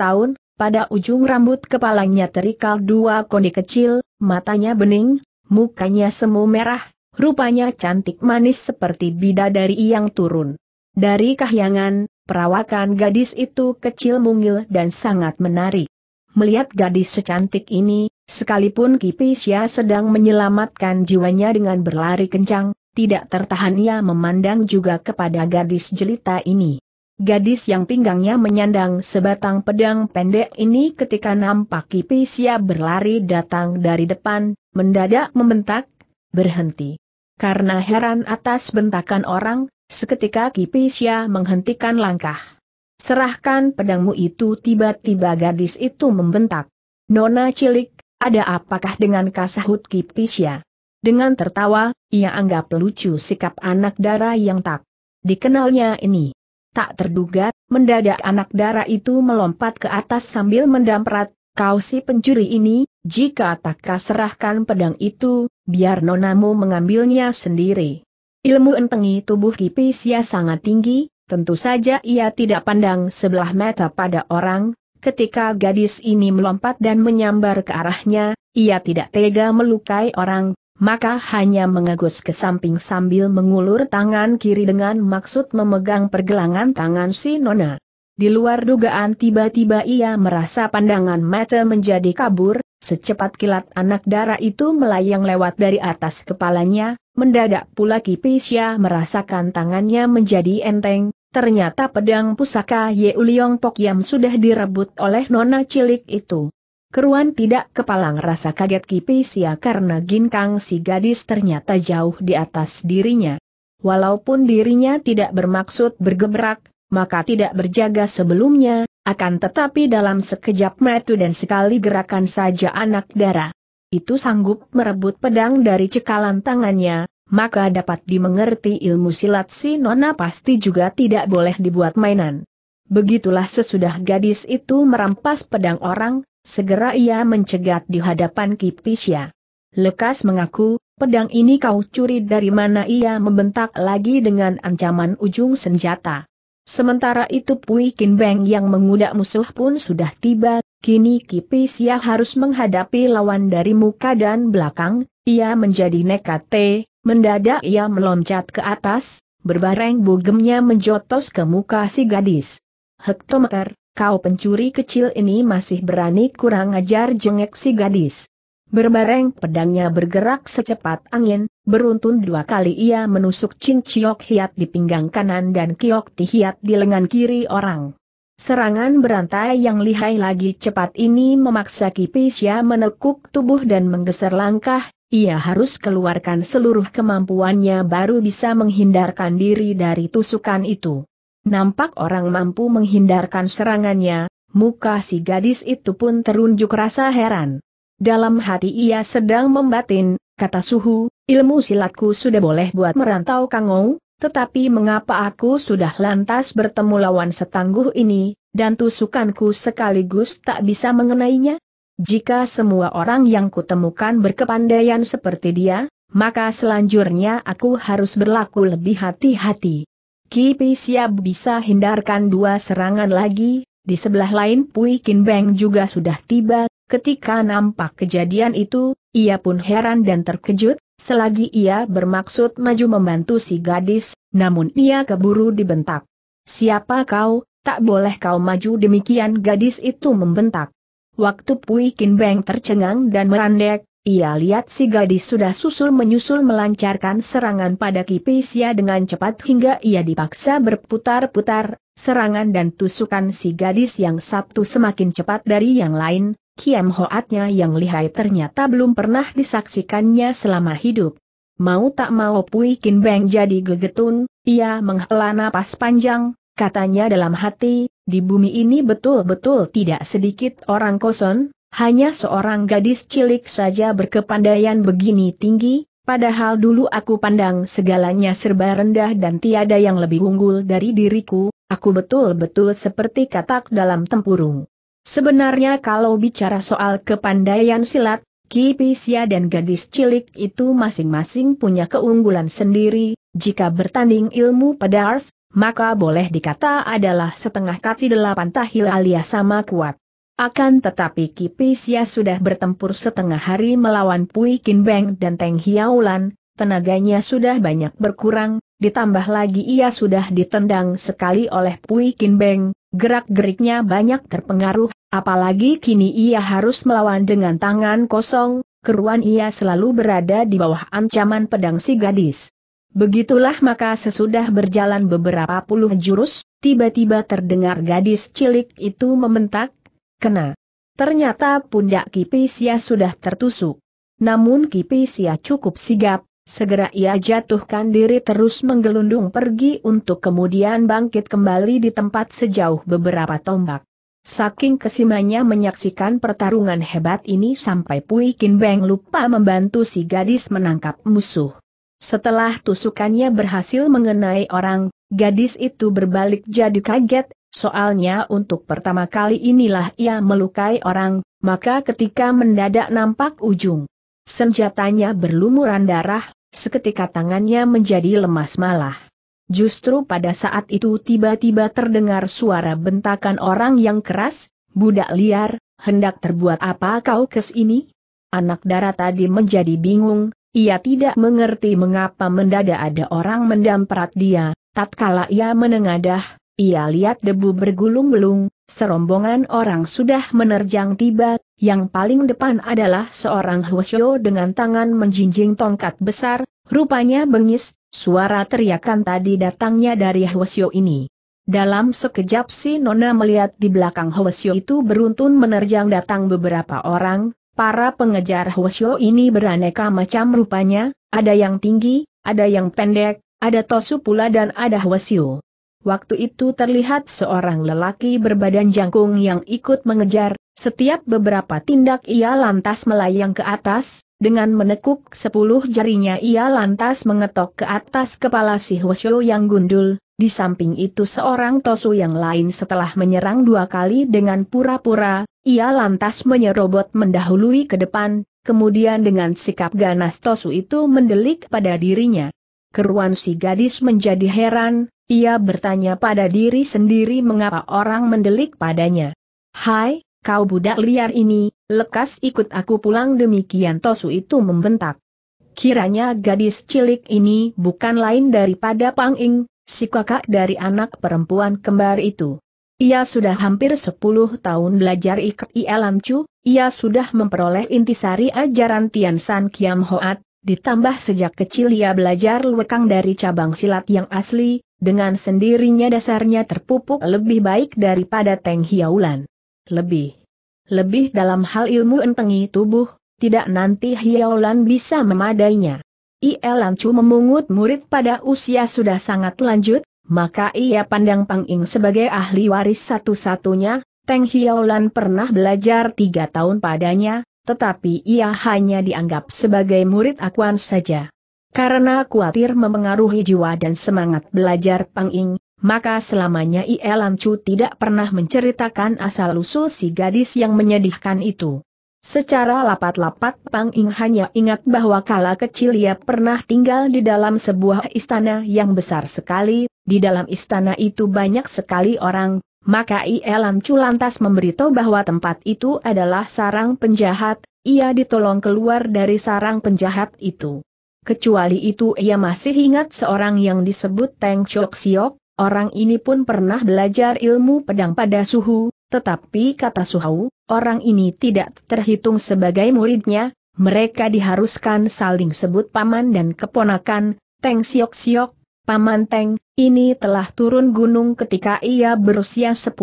tahun, pada ujung rambut kepalanya terikal dua kondi kecil, matanya bening, mukanya semu merah, rupanya cantik manis seperti bidadari yang turun. Dari kahyangan, perawakan gadis itu kecil mungil dan sangat menarik. Melihat gadis secantik ini, sekalipun Kipisya sedang menyelamatkan jiwanya dengan berlari kencang, tidak tertahan ia memandang juga kepada gadis jelita ini. Gadis yang pinggangnya menyandang sebatang pedang pendek ini ketika nampak Kipisia berlari datang dari depan, mendadak membentak, berhenti. Karena heran atas bentakan orang, seketika Kipisia menghentikan langkah. Serahkan pedangmu itu tiba-tiba gadis itu membentak. Nona cilik, ada apakah dengan kasahut Kipisia? Ya? Dengan tertawa, ia anggap lucu sikap anak dara yang tak dikenalnya ini. Tak terduga, mendadak anak dara itu melompat ke atas sambil mendamprat, kau si pencuri ini, jika tak kau serahkan pedang itu, biar nonamu mengambilnya sendiri. Ilmu entengi tubuh ia sangat tinggi, tentu saja ia tidak pandang sebelah mata pada orang, ketika gadis ini melompat dan menyambar ke arahnya, ia tidak tega melukai orang, maka hanya mengagus ke samping sambil mengulur tangan kiri dengan maksud memegang pergelangan tangan si Nona. Di luar dugaan tiba-tiba ia merasa pandangan mata menjadi kabur, secepat kilat anak darah itu melayang lewat dari atas kepalanya, mendadak pula Kipisya merasakan tangannya menjadi enteng, ternyata pedang pusaka Ye Pokyam sudah direbut oleh nona cilik itu. Keruan tidak kepalang rasa kaget Kipisia karena ginkang si gadis ternyata jauh di atas dirinya. Walaupun dirinya tidak bermaksud bergebrak, maka tidak berjaga sebelumnya, akan tetapi dalam sekejap metu dan sekali gerakan saja anak darah. Itu sanggup merebut pedang dari cekalan tangannya, maka dapat dimengerti ilmu silat si nona pasti juga tidak boleh dibuat mainan. Begitulah sesudah gadis itu merampas pedang orang, segera ia mencegat di hadapan Kipisya. Lekas mengaku, pedang ini kau curi dari mana ia membentak lagi dengan ancaman ujung senjata. Sementara itu Pui Kin Beng yang mengudak musuh pun sudah tiba, kini Kipisya harus menghadapi lawan dari muka dan belakang, ia menjadi nekat T, mendadak ia meloncat ke atas, berbareng bugemnya menjotos ke muka si gadis hektometer, kau pencuri kecil ini masih berani kurang ajar jengek si gadis. Berbareng pedangnya bergerak secepat angin, beruntun dua kali ia menusuk Chin Chiok Hiat di pinggang kanan dan Kiok Ti Hiat di lengan kiri orang. Serangan berantai yang lihai lagi cepat ini memaksa Kipisya menekuk tubuh dan menggeser langkah, ia harus keluarkan seluruh kemampuannya baru bisa menghindarkan diri dari tusukan itu. Nampak orang mampu menghindarkan serangannya, muka si gadis itu pun terunjuk rasa heran. Dalam hati ia sedang membatin, kata Suhu, ilmu silatku sudah boleh buat merantau Kangou, tetapi mengapa aku sudah lantas bertemu lawan setangguh ini, dan tusukanku sekaligus tak bisa mengenainya? Jika semua orang yang kutemukan berkepandaian seperti dia, maka selanjutnya aku harus berlaku lebih hati-hati. Kipi siap bisa hindarkan dua serangan lagi, di sebelah lain Pui Kin Beng juga sudah tiba, ketika nampak kejadian itu, ia pun heran dan terkejut, selagi ia bermaksud maju membantu si gadis, namun ia keburu dibentak. Siapa kau, tak boleh kau maju demikian gadis itu membentak. Waktu Pui Kin Beng tercengang dan merandek, ia lihat si gadis sudah susul-menyusul melancarkan serangan pada Kipisia dengan cepat hingga ia dipaksa berputar-putar, serangan dan tusukan si gadis yang Sabtu semakin cepat dari yang lain, Kiam Hoatnya yang lihai ternyata belum pernah disaksikannya selama hidup. Mau tak mau Pui Kin Beng jadi gegetun, ia menghela napas panjang, katanya dalam hati, di bumi ini betul-betul tidak sedikit orang kosong, hanya seorang gadis cilik saja berkepandaian begini tinggi, padahal dulu aku pandang segalanya serba rendah dan tiada yang lebih unggul dari diriku, aku betul-betul seperti katak dalam tempurung. Sebenarnya kalau bicara soal kepandaian silat, Kipisya dan gadis cilik itu masing-masing punya keunggulan sendiri, jika bertanding ilmu pedars, maka boleh dikata adalah setengah kati delapan tahil alias sama kuat. Akan tetapi Kipisia sudah bertempur setengah hari melawan Pui Kin Beng dan Teng Hiaulan, tenaganya sudah banyak berkurang, ditambah lagi ia sudah ditendang sekali oleh Pui Kin Beng, gerak-geriknya banyak terpengaruh, apalagi kini ia harus melawan dengan tangan kosong, keruan ia selalu berada di bawah ancaman pedang si gadis. Begitulah maka sesudah berjalan beberapa puluh jurus, tiba-tiba terdengar gadis cilik itu mementak. Kena. Ternyata pundak Kipisia sudah tertusuk. Namun Kipisia cukup sigap, segera ia jatuhkan diri terus menggelundung pergi untuk kemudian bangkit kembali di tempat sejauh beberapa tombak. Saking kesimanya menyaksikan pertarungan hebat ini sampai Pui Kin Beng lupa membantu si gadis menangkap musuh. Setelah tusukannya berhasil mengenai orang, gadis itu berbalik jadi kaget, Soalnya untuk pertama kali inilah ia melukai orang, maka ketika mendadak nampak ujung senjatanya berlumuran darah, seketika tangannya menjadi lemas malah. Justru pada saat itu tiba-tiba terdengar suara bentakan orang yang keras, budak liar, hendak terbuat apa kau kes ini? Anak darah tadi menjadi bingung, ia tidak mengerti mengapa mendadak ada orang mendamprat dia, tatkala ia menengadah, ia lihat debu bergulung-gulung, serombongan orang sudah menerjang tiba, yang paling depan adalah seorang Hwasyo dengan tangan menjinjing tongkat besar, rupanya bengis, suara teriakan tadi datangnya dari Hwasyo ini. Dalam sekejap si Nona melihat di belakang Hwasyo itu beruntun menerjang datang beberapa orang, para pengejar Hwasyo ini beraneka macam rupanya, ada yang tinggi, ada yang pendek, ada Tosu pula dan ada Hwasyo. Waktu itu terlihat seorang lelaki berbadan jangkung yang ikut mengejar, setiap beberapa tindak ia lantas melayang ke atas, dengan menekuk sepuluh jarinya ia lantas mengetok ke atas kepala si Hwasyo yang gundul, di samping itu seorang Tosu yang lain setelah menyerang dua kali dengan pura-pura, ia lantas menyerobot mendahului ke depan, kemudian dengan sikap ganas Tosu itu mendelik pada dirinya. Keruan si gadis menjadi heran, ia bertanya pada diri sendiri mengapa orang mendelik padanya. Hai, kau budak liar ini, lekas ikut aku pulang demikian Tosu itu membentak. Kiranya gadis cilik ini bukan lain daripada Pang si kakak dari anak perempuan kembar itu. Ia sudah hampir 10 tahun belajar ikat ia sudah memperoleh intisari ajaran Tian San Kiam Hoat, Ditambah sejak kecil ia belajar lekang dari cabang silat yang asli, dengan sendirinya dasarnya terpupuk lebih baik daripada Teng Hiaulan. Lebih. Lebih dalam hal ilmu entengi tubuh, tidak nanti Hiaulan bisa memadainya. IL Lancu memungut murid pada usia sudah sangat lanjut, maka ia pandang Pang Ing sebagai ahli waris satu-satunya, Teng Hiaulan pernah belajar tiga tahun padanya, tetapi ia hanya dianggap sebagai murid akuan saja. Karena khawatir mempengaruhi jiwa dan semangat belajar Pang Ing, maka selamanya I.E. Chu tidak pernah menceritakan asal-usul si gadis yang menyedihkan itu. Secara lapat-lapat Pang Ing hanya ingat bahwa kala kecil ia pernah tinggal di dalam sebuah istana yang besar sekali, di dalam istana itu banyak sekali orang, maka Ielam Culantas lantas memberitahu bahwa tempat itu adalah sarang penjahat, ia ditolong keluar dari sarang penjahat itu. Kecuali itu ia masih ingat seorang yang disebut Teng Chok Siok, orang ini pun pernah belajar ilmu pedang pada Suhu, tetapi kata Suhu, orang ini tidak terhitung sebagai muridnya, mereka diharuskan saling sebut paman dan keponakan, Teng Siok Siok, paman Teng, ini telah turun gunung ketika ia berusia 10.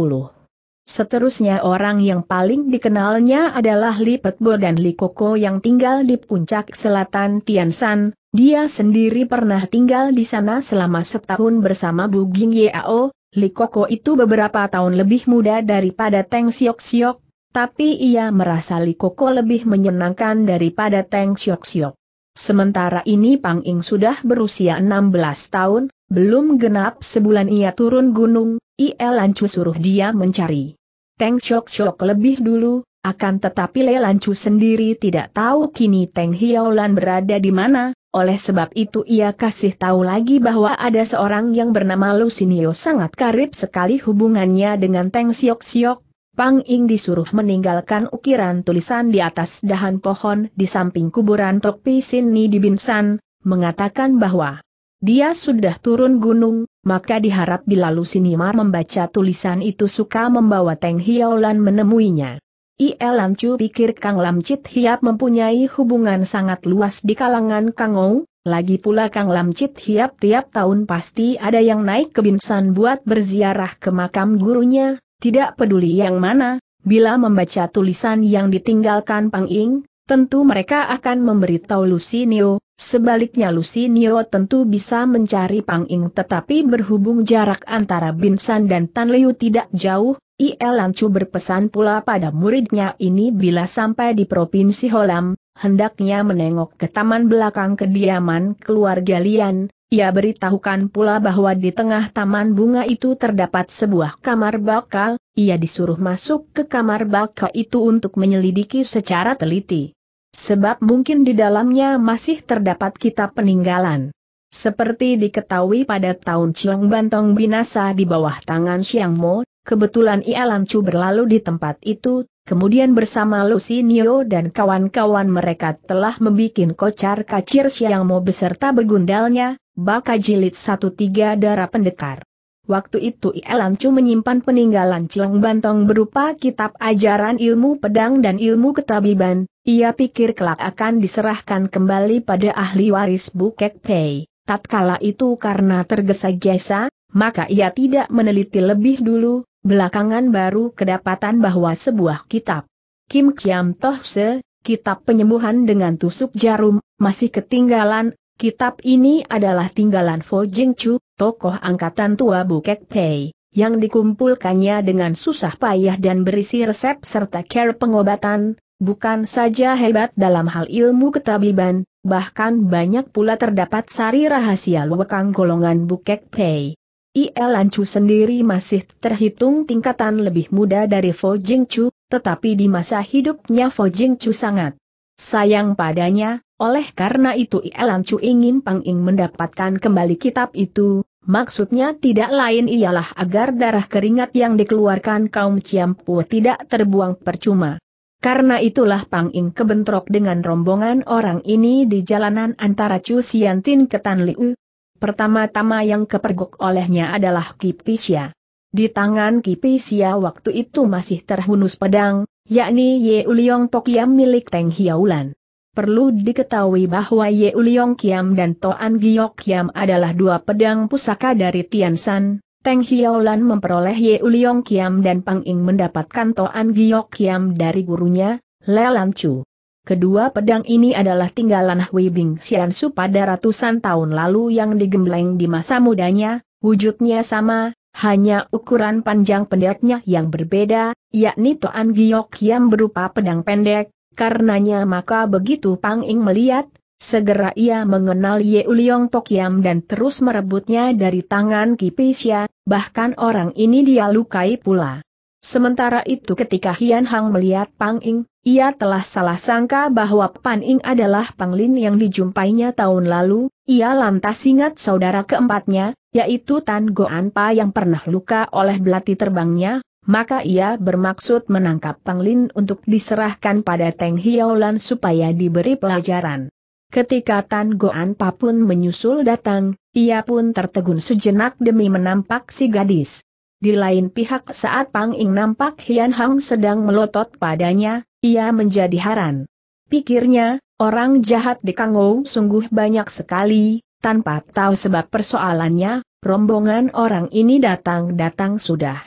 Seterusnya orang yang paling dikenalnya adalah Li Petbo dan Li Koko yang tinggal di puncak selatan Tiansan, dia sendiri pernah tinggal di sana selama setahun bersama Bu Ging Yao, Li Koko itu beberapa tahun lebih muda daripada Teng Siok Siok, tapi ia merasa Li Koko lebih menyenangkan daripada Teng Siok Siok. Sementara ini Pang Ing sudah berusia 16 tahun, belum genap sebulan ia turun gunung, ia Lancu suruh dia mencari. Teng Shok Shok lebih dulu, akan tetapi Le Lancu sendiri tidak tahu kini Teng Hiaulan berada di mana, oleh sebab itu ia kasih tahu lagi bahwa ada seorang yang bernama Lusinio sangat karib sekali hubungannya dengan Teng Siok Siok. Pang Ing disuruh meninggalkan ukiran tulisan di atas dahan pohon di samping kuburan Tok Ni di Binsan, mengatakan bahwa dia sudah turun gunung, maka diharap bila Lusinimar membaca tulisan itu suka membawa Teng Hiaolan menemuinya. Ielam Chu pikir Kang Lam Hiap mempunyai hubungan sangat luas di kalangan Kang Ou, lagi pula Kang Lam Hiap tiap tahun pasti ada yang naik ke Binsan buat berziarah ke makam gurunya, tidak peduli yang mana, bila membaca tulisan yang ditinggalkan Pang Ing, tentu mereka akan memberitahu Lucinio, sebaliknya Lucinio tentu bisa mencari Pang Ing tetapi berhubung jarak antara Binsan dan Tan Liu tidak jauh, IL Lancu berpesan pula pada muridnya ini bila sampai di Provinsi Holam, hendaknya menengok ke taman belakang kediaman keluarga Lian, ia beritahukan pula bahwa di tengah taman bunga itu terdapat sebuah kamar bakal, ia disuruh masuk ke kamar bakal itu untuk menyelidiki secara teliti. Sebab mungkin di dalamnya masih terdapat kitab peninggalan. Seperti diketahui pada tahun Chiong Bantong binasa di bawah tangan Xiang Mo, kebetulan Ia Lancu berlalu di tempat itu, kemudian bersama Nio dan kawan-kawan mereka telah membuat kocar kacir Xiang Mo beserta begundalnya, baka jilid 13 darah pendekar. Waktu itu Ia Lancu menyimpan peninggalan Chiong Bantong berupa kitab ajaran ilmu pedang dan ilmu ketabiban, ia pikir kelak akan diserahkan kembali pada ahli waris Bukek Pei. Tatkala itu karena tergesa-gesa, maka ia tidak meneliti lebih dulu, belakangan baru kedapatan bahwa sebuah kitab. Kim Kiam Toh Se, kitab penyembuhan dengan tusuk jarum, masih ketinggalan, kitab ini adalah tinggalan Fo Jing Chu, tokoh angkatan tua Bukek Pei yang dikumpulkannya dengan susah payah dan berisi resep serta care pengobatan, bukan saja hebat dalam hal ilmu ketabiban, bahkan banyak pula terdapat sari rahasia luwekang golongan Bukek Pei. IL sendiri masih terhitung tingkatan lebih muda dari Fo Chu, tetapi di masa hidupnya Fo Chu sangat sayang padanya, oleh karena itu IL ingin Pang Ing mendapatkan kembali kitab itu, maksudnya tidak lain ialah agar darah keringat yang dikeluarkan kaum Ciampu tidak terbuang percuma. Karena itulah Pang Ing kebentrok dengan rombongan orang ini di jalanan antara Chu Xiantin ke Tan Liu. Pertama-tama yang kepergok olehnya adalah Kipisya. Di tangan Kipisya waktu itu masih terhunus pedang, yakni Ye Uliong Pokiam milik Teng Hiaulan. Perlu diketahui bahwa Ye Uliong Kiam dan Toan Giok Kiam adalah dua pedang pusaka dari Tian San, Teng Hiaolan memperoleh Ye Uliong Kiam dan Pang Ing mendapatkan Toan Giok Kiam dari gurunya, Lan Chu. Kedua pedang ini adalah tinggalan Hui Bing Xian Su pada ratusan tahun lalu yang digembleng di masa mudanya, wujudnya sama, hanya ukuran panjang pendeknya yang berbeda, yakni Toan Giok Kiam berupa pedang pendek, karenanya maka begitu Pang Ing melihat, Segera ia mengenal Ye Uliong Pokyam dan terus merebutnya dari tangan Kipisya, bahkan orang ini dia lukai pula. Sementara itu ketika Hian Hang melihat Pang Ing, ia telah salah sangka bahwa Pan Ing adalah Pang Lin yang dijumpainya tahun lalu, ia lantas ingat saudara keempatnya, yaitu Tan Goan Pa yang pernah luka oleh belati terbangnya, maka ia bermaksud menangkap Pang Lin untuk diserahkan pada Teng Hiolan supaya diberi pelajaran. Ketika Tan Goan pun menyusul datang, ia pun tertegun sejenak demi menampak si gadis. Di lain pihak saat Pang Ing nampak Hian Hang sedang melotot padanya, ia menjadi haran. Pikirnya, orang jahat di Kangou sungguh banyak sekali, tanpa tahu sebab persoalannya, rombongan orang ini datang-datang sudah.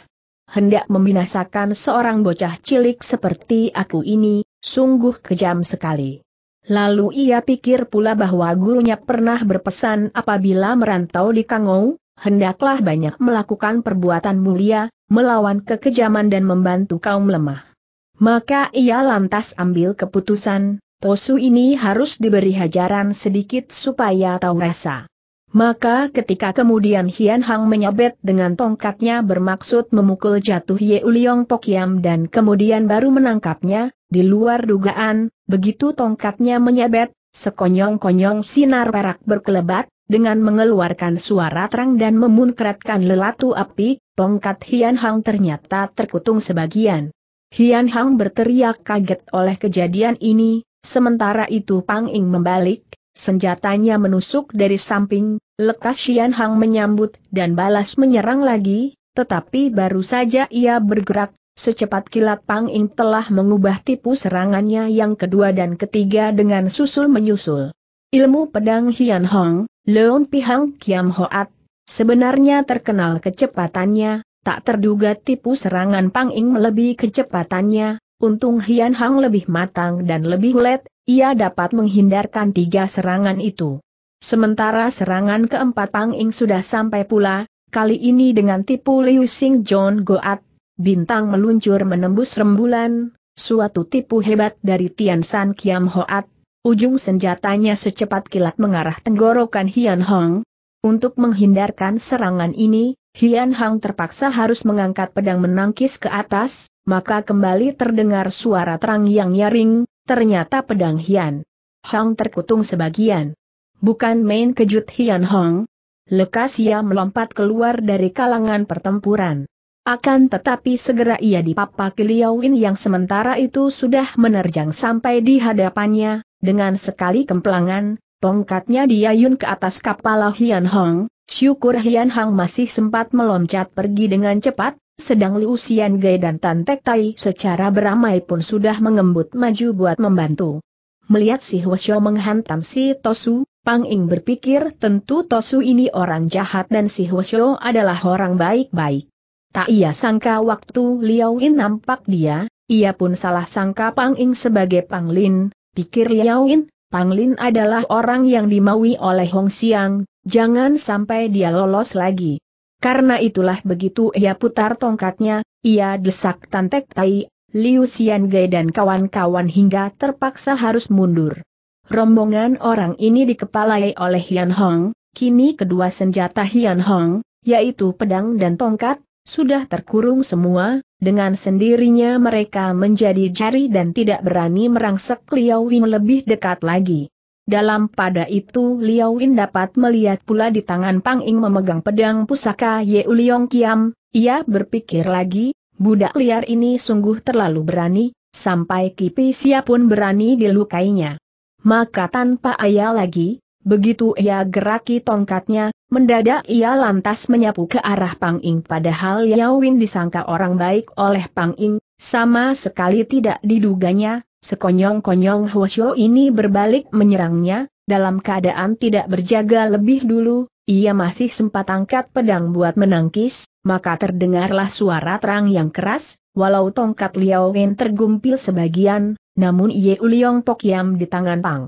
Hendak membinasakan seorang bocah cilik seperti aku ini, sungguh kejam sekali. Lalu ia pikir pula bahwa gurunya pernah berpesan apabila merantau di Kangou, hendaklah banyak melakukan perbuatan mulia, melawan kekejaman dan membantu kaum lemah. Maka ia lantas ambil keputusan, Tosu ini harus diberi hajaran sedikit supaya tahu rasa. Maka ketika kemudian Hian Hang menyabet dengan tongkatnya bermaksud memukul jatuh Ye Uliong Pokiam dan kemudian baru menangkapnya, di luar dugaan, begitu tongkatnya menyabet, sekonyong-konyong sinar perak berkelebat, dengan mengeluarkan suara terang dan memunkratkan lelatu api, tongkat Hian Hang ternyata terkutung sebagian. Hian Hang berteriak kaget oleh kejadian ini, sementara itu Pang Ing membalik, Senjatanya menusuk dari samping, lekas Xian Hang menyambut dan balas menyerang lagi, tetapi baru saja ia bergerak, secepat kilat Pang Ing telah mengubah tipu serangannya yang kedua dan ketiga dengan susul menyusul. Ilmu pedang Hian Hong, Leon Pihang Kiam Hoat, sebenarnya terkenal kecepatannya, tak terduga tipu serangan Pang Ing melebihi kecepatannya, untung Hian Hang lebih matang dan lebih let, ia dapat menghindarkan tiga serangan itu. Sementara serangan keempat Pang Ing sudah sampai pula, kali ini dengan tipu Liu Sing John Goat, bintang meluncur menembus rembulan, suatu tipu hebat dari Tian San Kiam Hoat, ujung senjatanya secepat kilat mengarah tenggorokan Hian Hong. Untuk menghindarkan serangan ini, Hian Hong terpaksa harus mengangkat pedang menangkis ke atas, maka kembali terdengar suara terang yang nyaring, Ternyata pedang Hian. Hong terkutung sebagian. Bukan main kejut Hian Hong. Lekas ia melompat keluar dari kalangan pertempuran. Akan tetapi segera ia dipapak Liawin yang sementara itu sudah menerjang sampai di hadapannya, dengan sekali kemplangan, tongkatnya diayun ke atas kepala Hian Hong, syukur Hian Hong masih sempat meloncat pergi dengan cepat, sedang Liu Xian Gai dan Tan Tek Tai secara beramai pun sudah mengembut maju buat membantu. Melihat si Hwasyo menghantam si Tosu, Pang Ing berpikir tentu Tosu ini orang jahat dan si Hwasyo adalah orang baik-baik. Tak ia sangka waktu Liao In nampak dia, ia pun salah sangka Pang Ing sebagai Pang Lin. pikir Liao Pang Lin adalah orang yang dimaui oleh Hong Xiang, jangan sampai dia lolos lagi. Karena itulah begitu ia putar tongkatnya, ia desak Tantek Tai, Liu Xiange dan kawan-kawan hingga terpaksa harus mundur. Rombongan orang ini dikepalai oleh Hian Hong, kini kedua senjata Hian Hong, yaitu pedang dan tongkat, sudah terkurung semua, dengan sendirinya mereka menjadi jari dan tidak berani merangsek Liao Wing lebih dekat lagi. Dalam pada itu Liao Win dapat melihat pula di tangan Pang Ing memegang pedang pusaka Ye Uliong Kiam, ia berpikir lagi, budak liar ini sungguh terlalu berani, sampai kipi Kipisia pun berani dilukainya. Maka tanpa ayah lagi, Begitu ia geraki tongkatnya, mendadak ia lantas menyapu ke arah Pang Ing padahal Win disangka orang baik oleh Pang Ing, sama sekali tidak diduganya, Sekonyong-konyong Huosho ini berbalik menyerangnya, dalam keadaan tidak berjaga lebih dulu, ia masih sempat angkat pedang buat menangkis, maka terdengarlah suara terang yang keras, walau tongkat Liao Wen tergumpil sebagian, namun Ye Uliong Pok Yam di tangan Pang.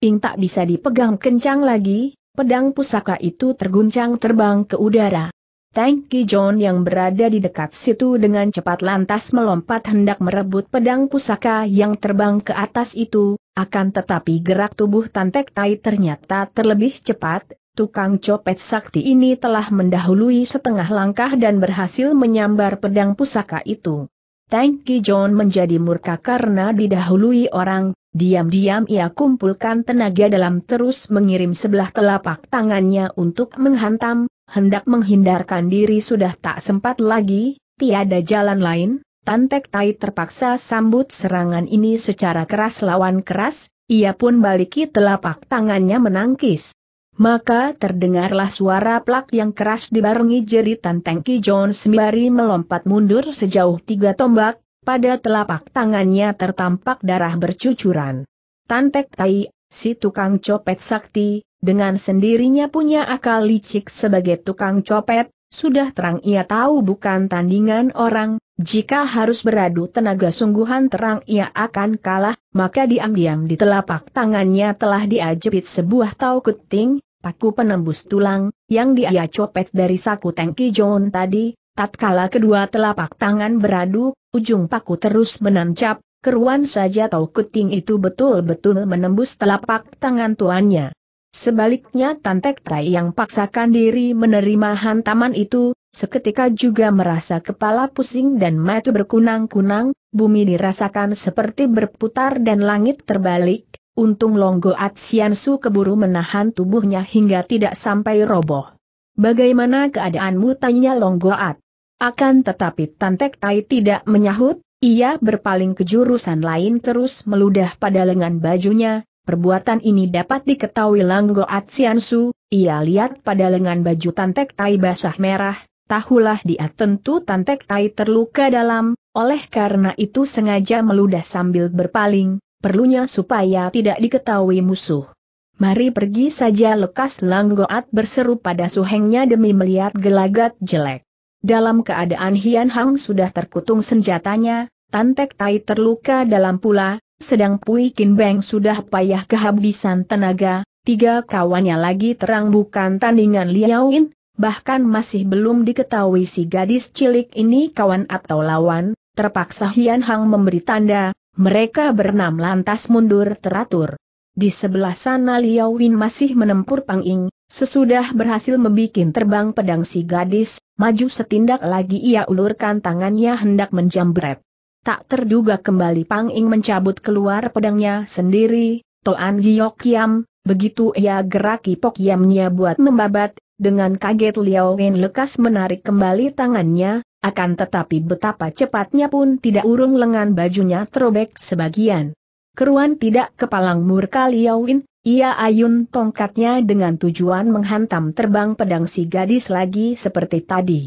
Ing tak bisa dipegang kencang lagi, pedang pusaka itu terguncang terbang ke udara. Tang John yang berada di dekat situ dengan cepat lantas melompat hendak merebut pedang pusaka yang terbang ke atas itu, akan tetapi gerak tubuh Tantek Tai ternyata terlebih cepat, Tukang copet sakti ini telah mendahului setengah langkah dan berhasil menyambar pedang pusaka itu. Tang John menjadi murka karena didahului orang, diam-diam ia kumpulkan tenaga dalam terus mengirim sebelah telapak tangannya untuk menghantam, hendak menghindarkan diri sudah tak sempat lagi, tiada jalan lain, Tantek Tai terpaksa sambut serangan ini secara keras lawan keras, ia pun baliki telapak tangannya menangkis. Maka terdengarlah suara plak yang keras dibarengi jeritan Tengki John sembari melompat mundur sejauh tiga tombak, pada telapak tangannya tertampak darah bercucuran. Tantek Tai, si tukang copet sakti, dengan sendirinya punya akal licik sebagai tukang copet, sudah terang ia tahu bukan tandingan orang, jika harus beradu tenaga sungguhan terang ia akan kalah, maka diam-diam di telapak tangannya telah diajepit sebuah tau keting, paku penembus tulang, yang dia copet dari saku tangki John tadi, tatkala kedua telapak tangan beradu, ujung paku terus menancap, keruan saja tau keting itu betul-betul menembus telapak tangan tuannya. Sebaliknya Tantek Tai yang paksakan diri menerima hantaman itu, seketika juga merasa kepala pusing dan mata berkunang-kunang, bumi dirasakan seperti berputar dan langit terbalik, untung Longgo Atsiansu keburu menahan tubuhnya hingga tidak sampai roboh. Bagaimana keadaanmu tanya Longgo At? Akan tetapi Tantek Tai tidak menyahut, ia berpaling ke jurusan lain terus meludah pada lengan bajunya, Perbuatan ini dapat diketahui Langgo Atsiansu, ia lihat pada lengan baju Tantek Tai basah merah, tahulah dia tentu Tantek Tai terluka dalam, oleh karena itu sengaja meludah sambil berpaling, perlunya supaya tidak diketahui musuh. Mari pergi saja lekas Langgoat berseru pada suhengnya demi melihat gelagat jelek. Dalam keadaan Hian Hang sudah terkutung senjatanya, Tantek Tai terluka dalam pula, sedang Pui Kin Beng sudah payah kehabisan tenaga, tiga kawannya lagi terang bukan tandingan Yin, bahkan masih belum diketahui si gadis cilik ini kawan atau lawan, terpaksa Hian Hang memberi tanda, mereka berenam lantas mundur teratur. Di sebelah sana Yin masih menempur Pang Panging, sesudah berhasil membuat terbang pedang si gadis, maju setindak lagi ia ulurkan tangannya hendak menjambret. Tak terduga kembali Pang Ing mencabut keluar pedangnya sendiri, Toan Giok Kiam, begitu ia geraki pok yamnya buat membabat, dengan kaget Liao Wen lekas menarik kembali tangannya, akan tetapi betapa cepatnya pun tidak urung lengan bajunya terobek sebagian. Keruan tidak kepalang murka Liao Wen, ia ayun tongkatnya dengan tujuan menghantam terbang pedang si gadis lagi seperti tadi.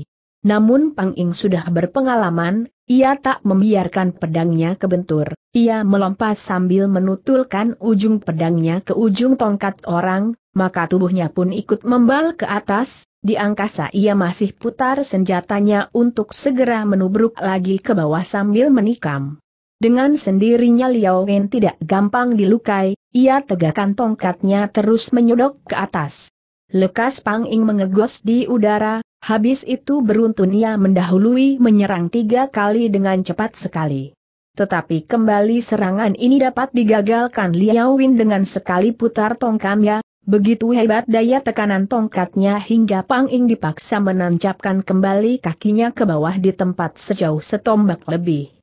Namun Pang Ing sudah berpengalaman, ia tak membiarkan pedangnya kebentur, ia melompat sambil menutulkan ujung pedangnya ke ujung tongkat orang, maka tubuhnya pun ikut membal ke atas, di angkasa ia masih putar senjatanya untuk segera menubruk lagi ke bawah sambil menikam. Dengan sendirinya Liao Wen tidak gampang dilukai, ia tegakkan tongkatnya terus menyodok ke atas. Lekas Pang Ing mengegos di udara, Habis itu beruntun ia mendahului menyerang tiga kali dengan cepat sekali. Tetapi kembali serangan ini dapat digagalkan Liao Win dengan sekali putar tongkamnya, begitu hebat daya tekanan tongkatnya hingga Pang Ing dipaksa menancapkan kembali kakinya ke bawah di tempat sejauh setombak lebih.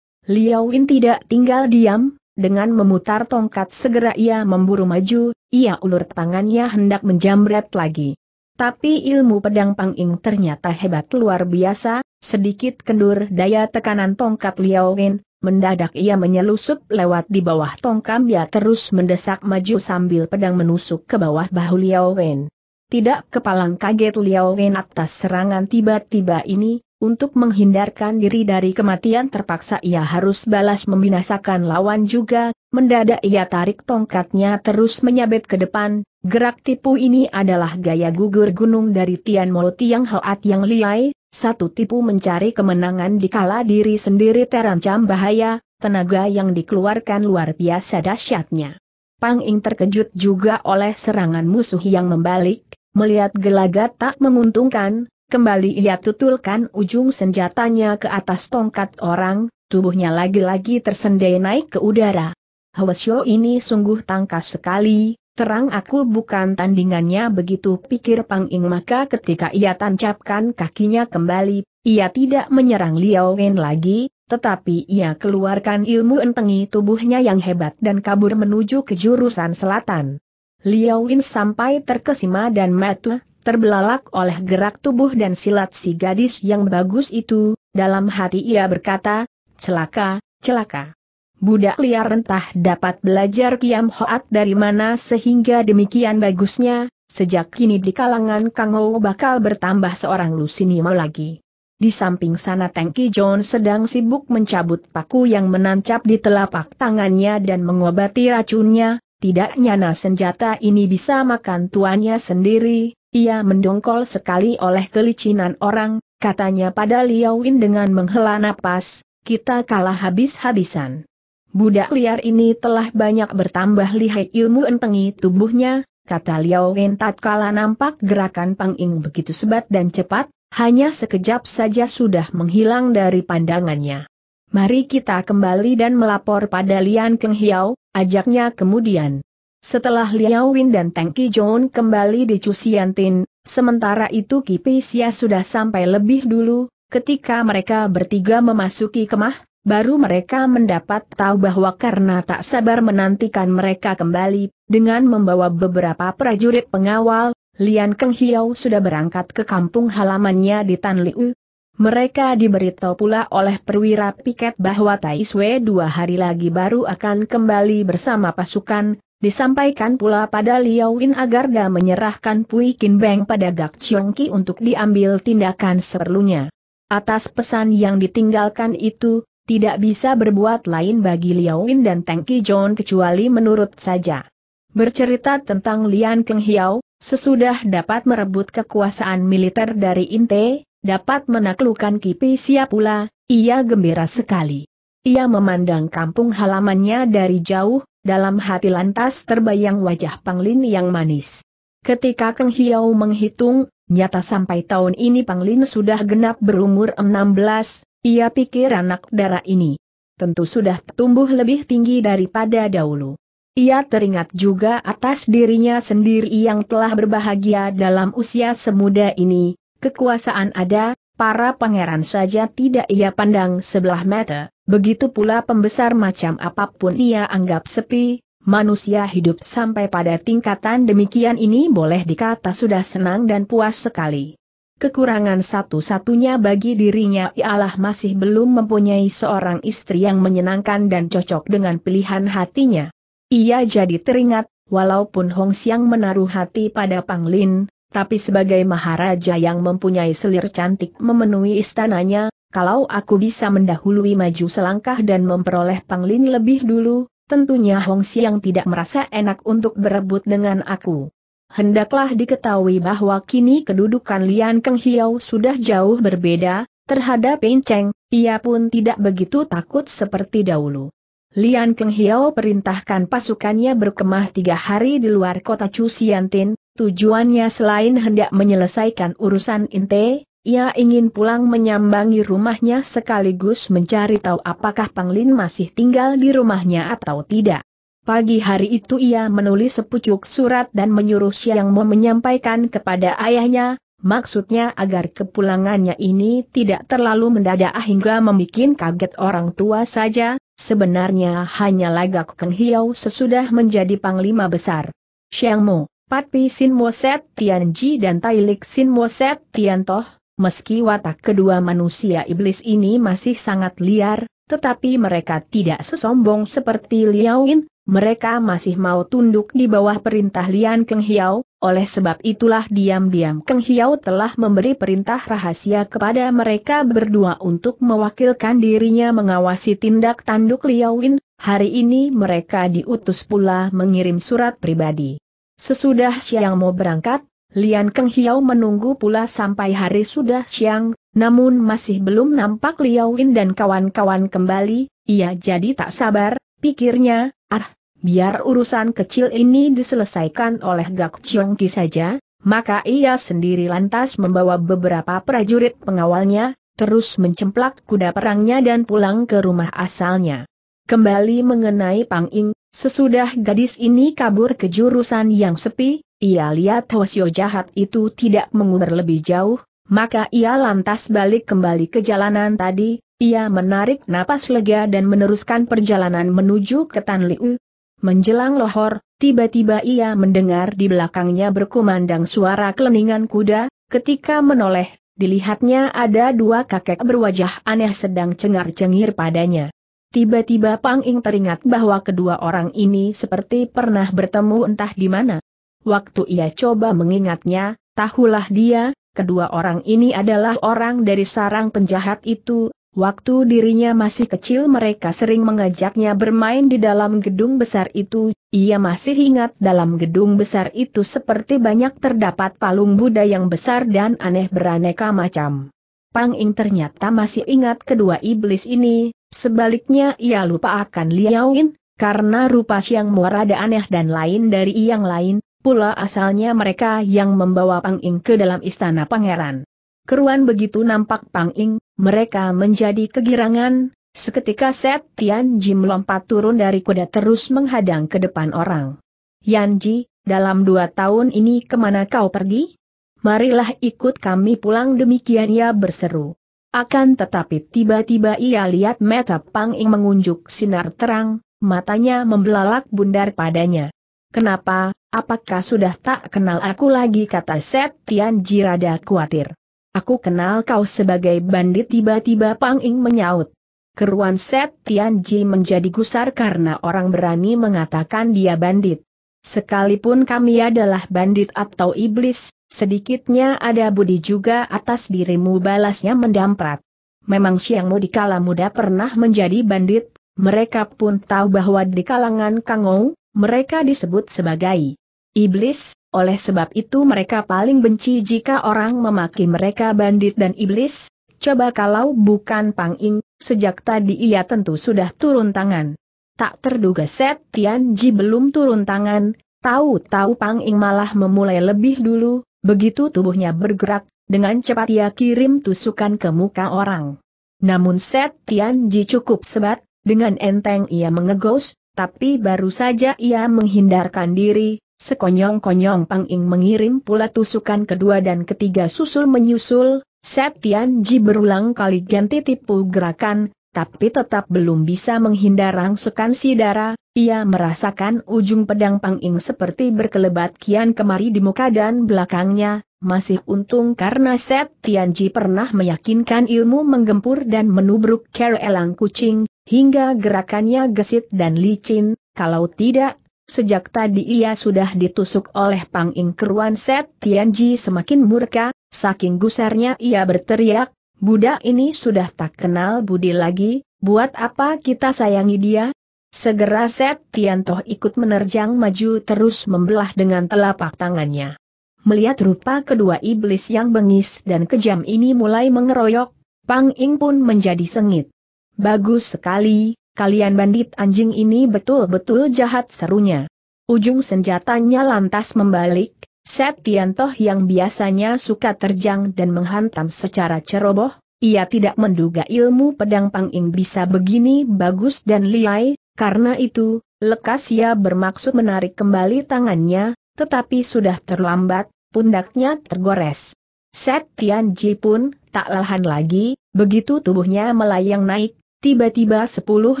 Liao Win tidak tinggal diam, dengan memutar tongkat segera ia memburu maju, ia ulur tangannya hendak menjamret lagi. Tapi ilmu pedang Pang Ing ternyata hebat luar biasa, sedikit kendur daya tekanan tongkat Liao Wen, mendadak ia menyelusup lewat di bawah tongkam ya terus mendesak maju sambil pedang menusuk ke bawah bahu Liao Wen. Tidak kepalang kaget Liao Wen atas serangan tiba-tiba ini, untuk menghindarkan diri dari kematian terpaksa ia harus balas membinasakan lawan juga, mendadak ia tarik tongkatnya terus menyabet ke depan, gerak tipu ini adalah gaya gugur gunung dari Tian Mo Tiang Hoat yang liai, satu tipu mencari kemenangan dikala diri sendiri terancam bahaya, tenaga yang dikeluarkan luar biasa dahsyatnya. Pang Ing terkejut juga oleh serangan musuh yang membalik, melihat gelagat tak menguntungkan, Kembali ia tutulkan ujung senjatanya ke atas tongkat orang, tubuhnya lagi-lagi tersendai naik ke udara. Hwasyo ini sungguh tangkas sekali, terang aku bukan tandingannya begitu pikir Pang Ing maka ketika ia tancapkan kakinya kembali, ia tidak menyerang Liao Wen lagi, tetapi ia keluarkan ilmu entengi tubuhnya yang hebat dan kabur menuju ke jurusan selatan. Liao Wen sampai terkesima dan matuh, terbelalak oleh gerak tubuh dan silat si gadis yang bagus itu, dalam hati ia berkata, celaka, celaka. Budak liar entah dapat belajar Kiam Hoat dari mana sehingga demikian bagusnya, sejak kini di kalangan Kang bakal bertambah seorang Lusinima lagi. Di samping sana Tengki John sedang sibuk mencabut paku yang menancap di telapak tangannya dan mengobati racunnya, tidak nyana senjata ini bisa makan tuannya sendiri, ia mendongkol sekali oleh kelicinan orang, katanya pada Liaoin dengan menghela napas, kita kalah habis-habisan. Budak liar ini telah banyak bertambah lihai ilmu entengi tubuhnya, kata Liao Wen tatkala nampak gerakan Pang Ing begitu sebat dan cepat, hanya sekejap saja sudah menghilang dari pandangannya. Mari kita kembali dan melapor pada Lian Keng Hiao, ajaknya kemudian. Setelah Liao Win dan Tang John kembali di Cusiantin, sementara itu Xia sudah sampai lebih dulu, ketika mereka bertiga memasuki kemah, baru mereka mendapat tahu bahwa karena tak sabar menantikan mereka kembali, dengan membawa beberapa prajurit pengawal, Lian Keng Hiao sudah berangkat ke kampung halamannya di Tan Liu. Mereka diberitahu pula oleh perwira piket bahwa Tai Sui dua hari lagi baru akan kembali bersama pasukan, Disampaikan pula pada Liao Win agar dia menyerahkan Pui Kin Beng pada Gak Chiong Ki untuk diambil tindakan seperlunya. Atas pesan yang ditinggalkan itu, tidak bisa berbuat lain bagi Liao Win dan Teng Ki John kecuali menurut saja. Bercerita tentang Lian Keng Hiao, sesudah dapat merebut kekuasaan militer dari Inte, dapat menaklukkan Kipi Sia pula, ia gembira sekali. Ia memandang kampung halamannya dari jauh, dalam hati lantas terbayang wajah Panglin yang manis. Ketika Kang Hiau menghitung, nyata sampai tahun ini Panglin sudah genap berumur 16, ia pikir anak darah ini. Tentu sudah tumbuh lebih tinggi daripada dahulu. Ia teringat juga atas dirinya sendiri yang telah berbahagia dalam usia semuda ini, kekuasaan ada, para pangeran saja tidak ia pandang sebelah mata, begitu pula pembesar macam apapun ia anggap sepi, manusia hidup sampai pada tingkatan demikian ini boleh dikata sudah senang dan puas sekali. Kekurangan satu-satunya bagi dirinya ialah masih belum mempunyai seorang istri yang menyenangkan dan cocok dengan pilihan hatinya. Ia jadi teringat, walaupun Hong Xiang menaruh hati pada Pang Lin, tapi sebagai maharaja yang mempunyai selir cantik memenuhi istananya, kalau aku bisa mendahului maju selangkah dan memperoleh Panglin lebih dulu, tentunya Hong Xiang tidak merasa enak untuk berebut dengan aku. Hendaklah diketahui bahwa kini kedudukan Lian Keng Hiao sudah jauh berbeda, terhadap Peng Cheng, ia pun tidak begitu takut seperti dahulu. Lian Keng Hiao perintahkan pasukannya berkemah tiga hari di luar kota Chu Xiantin, Tujuannya selain hendak menyelesaikan urusan Inte, ia ingin pulang menyambangi rumahnya sekaligus mencari tahu apakah Panglin masih tinggal di rumahnya atau tidak. Pagi hari itu ia menulis sepucuk surat dan menyuruh Siang Mo menyampaikan kepada ayahnya, maksudnya agar kepulangannya ini tidak terlalu mendadak hingga membuat kaget orang tua saja, sebenarnya hanya lagak Keng Hiau sesudah menjadi Panglima Besar. Siang Mo Patpi Sin Mo Set Tian Ji dan Tailik Sin Mo Moset Tiantoh, meski watak kedua manusia iblis ini masih sangat liar, tetapi mereka tidak sesombong seperti Liaoin, mereka masih mau tunduk di bawah perintah Lian Keng Hiao, oleh sebab itulah diam-diam Keng Hiao telah memberi perintah rahasia kepada mereka berdua untuk mewakilkan dirinya mengawasi tindak tanduk Liaoin, hari ini mereka diutus pula mengirim surat pribadi. Sesudah siang mau berangkat, Lian Keng Hiao menunggu pula sampai hari sudah siang, namun masih belum nampak Liao Win dan kawan-kawan kembali, ia jadi tak sabar, pikirnya, ah, biar urusan kecil ini diselesaikan oleh Gak Chiong Ki saja, maka ia sendiri lantas membawa beberapa prajurit pengawalnya, terus mencemplak kuda perangnya dan pulang ke rumah asalnya. Kembali mengenai Pang Ing, sesudah gadis ini kabur ke jurusan yang sepi, ia lihat Hwasyo jahat itu tidak menguber lebih jauh, maka ia lantas balik kembali ke jalanan tadi, ia menarik napas lega dan meneruskan perjalanan menuju ke Liu. Menjelang Lohor, tiba-tiba ia mendengar di belakangnya berkumandang suara keleningan kuda, ketika menoleh, dilihatnya ada dua kakek berwajah aneh sedang cengar-cengir padanya. Tiba-tiba Pang Ing teringat bahwa kedua orang ini seperti pernah bertemu entah di mana. Waktu ia coba mengingatnya, tahulah dia, kedua orang ini adalah orang dari sarang penjahat itu, waktu dirinya masih kecil mereka sering mengajaknya bermain di dalam gedung besar itu, ia masih ingat dalam gedung besar itu seperti banyak terdapat palung Buddha yang besar dan aneh beraneka macam. Pang Ing ternyata masih ingat kedua iblis ini, Sebaliknya ia lupa akan Liaoin, karena rupa Siang muara ada aneh dan lain dari yang lain, pula asalnya mereka yang membawa Pang Ing ke dalam istana pangeran. Keruan begitu nampak Pang Ing, mereka menjadi kegirangan, seketika Set Tian Jim lompat turun dari kuda terus menghadang ke depan orang. Yanji, dalam dua tahun ini kemana kau pergi? Marilah ikut kami pulang demikian ia berseru. Akan tetapi tiba-tiba ia lihat mata Pang Ing mengunjuk sinar terang, matanya membelalak bundar padanya. Kenapa, apakah sudah tak kenal aku lagi kata Set Tian Jirada rada khawatir. Aku kenal kau sebagai bandit tiba-tiba Pang Ing menyaut. Keruan Set Tian Ji menjadi gusar karena orang berani mengatakan dia bandit. Sekalipun kami adalah bandit atau iblis, Sedikitnya ada budi juga atas dirimu balasnya mendamprat. Memang Siangmu dikala muda pernah menjadi bandit, mereka pun tahu bahwa di kalangan Kangou, mereka disebut sebagai iblis, oleh sebab itu mereka paling benci jika orang memaki mereka bandit dan iblis, coba kalau bukan Pang Ing, sejak tadi ia tentu sudah turun tangan. Tak terduga Set Tian Ji belum turun tangan, tahu-tahu Pang Ing malah memulai lebih dulu, Begitu tubuhnya bergerak, dengan cepat ia kirim tusukan ke muka orang. Namun Set Ji cukup sebat, dengan enteng ia mengegos, tapi baru saja ia menghindarkan diri, sekonyong-konyong Pang Ing mengirim pula tusukan kedua dan ketiga susul menyusul, Set Ji berulang kali ganti tipu gerakan, tapi tetap belum bisa menghindar rangsekan si darah, ia merasakan ujung pedang Panging seperti berkelebat kian kemari di muka dan belakangnya, masih untung karena Set Tianji pernah meyakinkan ilmu menggempur dan menubruk kera Elang Kucing, hingga gerakannya gesit dan licin, kalau tidak, sejak tadi ia sudah ditusuk oleh Panging keruan Set Tianji semakin murka, saking gusarnya ia berteriak, budak ini sudah tak kenal budi lagi, buat apa kita sayangi dia, Segera Set Tiantoh ikut menerjang maju terus membelah dengan telapak tangannya. Melihat rupa kedua iblis yang bengis dan kejam ini mulai mengeroyok, Pang Ing pun menjadi sengit. Bagus sekali, kalian bandit anjing ini betul-betul jahat serunya. Ujung senjatanya lantas membalik, Set Tiantoh yang biasanya suka terjang dan menghantam secara ceroboh, ia tidak menduga ilmu pedang Pang Ing bisa begini bagus dan liai, karena itu, lekas ia bermaksud menarik kembali tangannya, tetapi sudah terlambat, pundaknya tergores. Set Tianji pun tak lahan lagi, begitu tubuhnya melayang naik, tiba-tiba sepuluh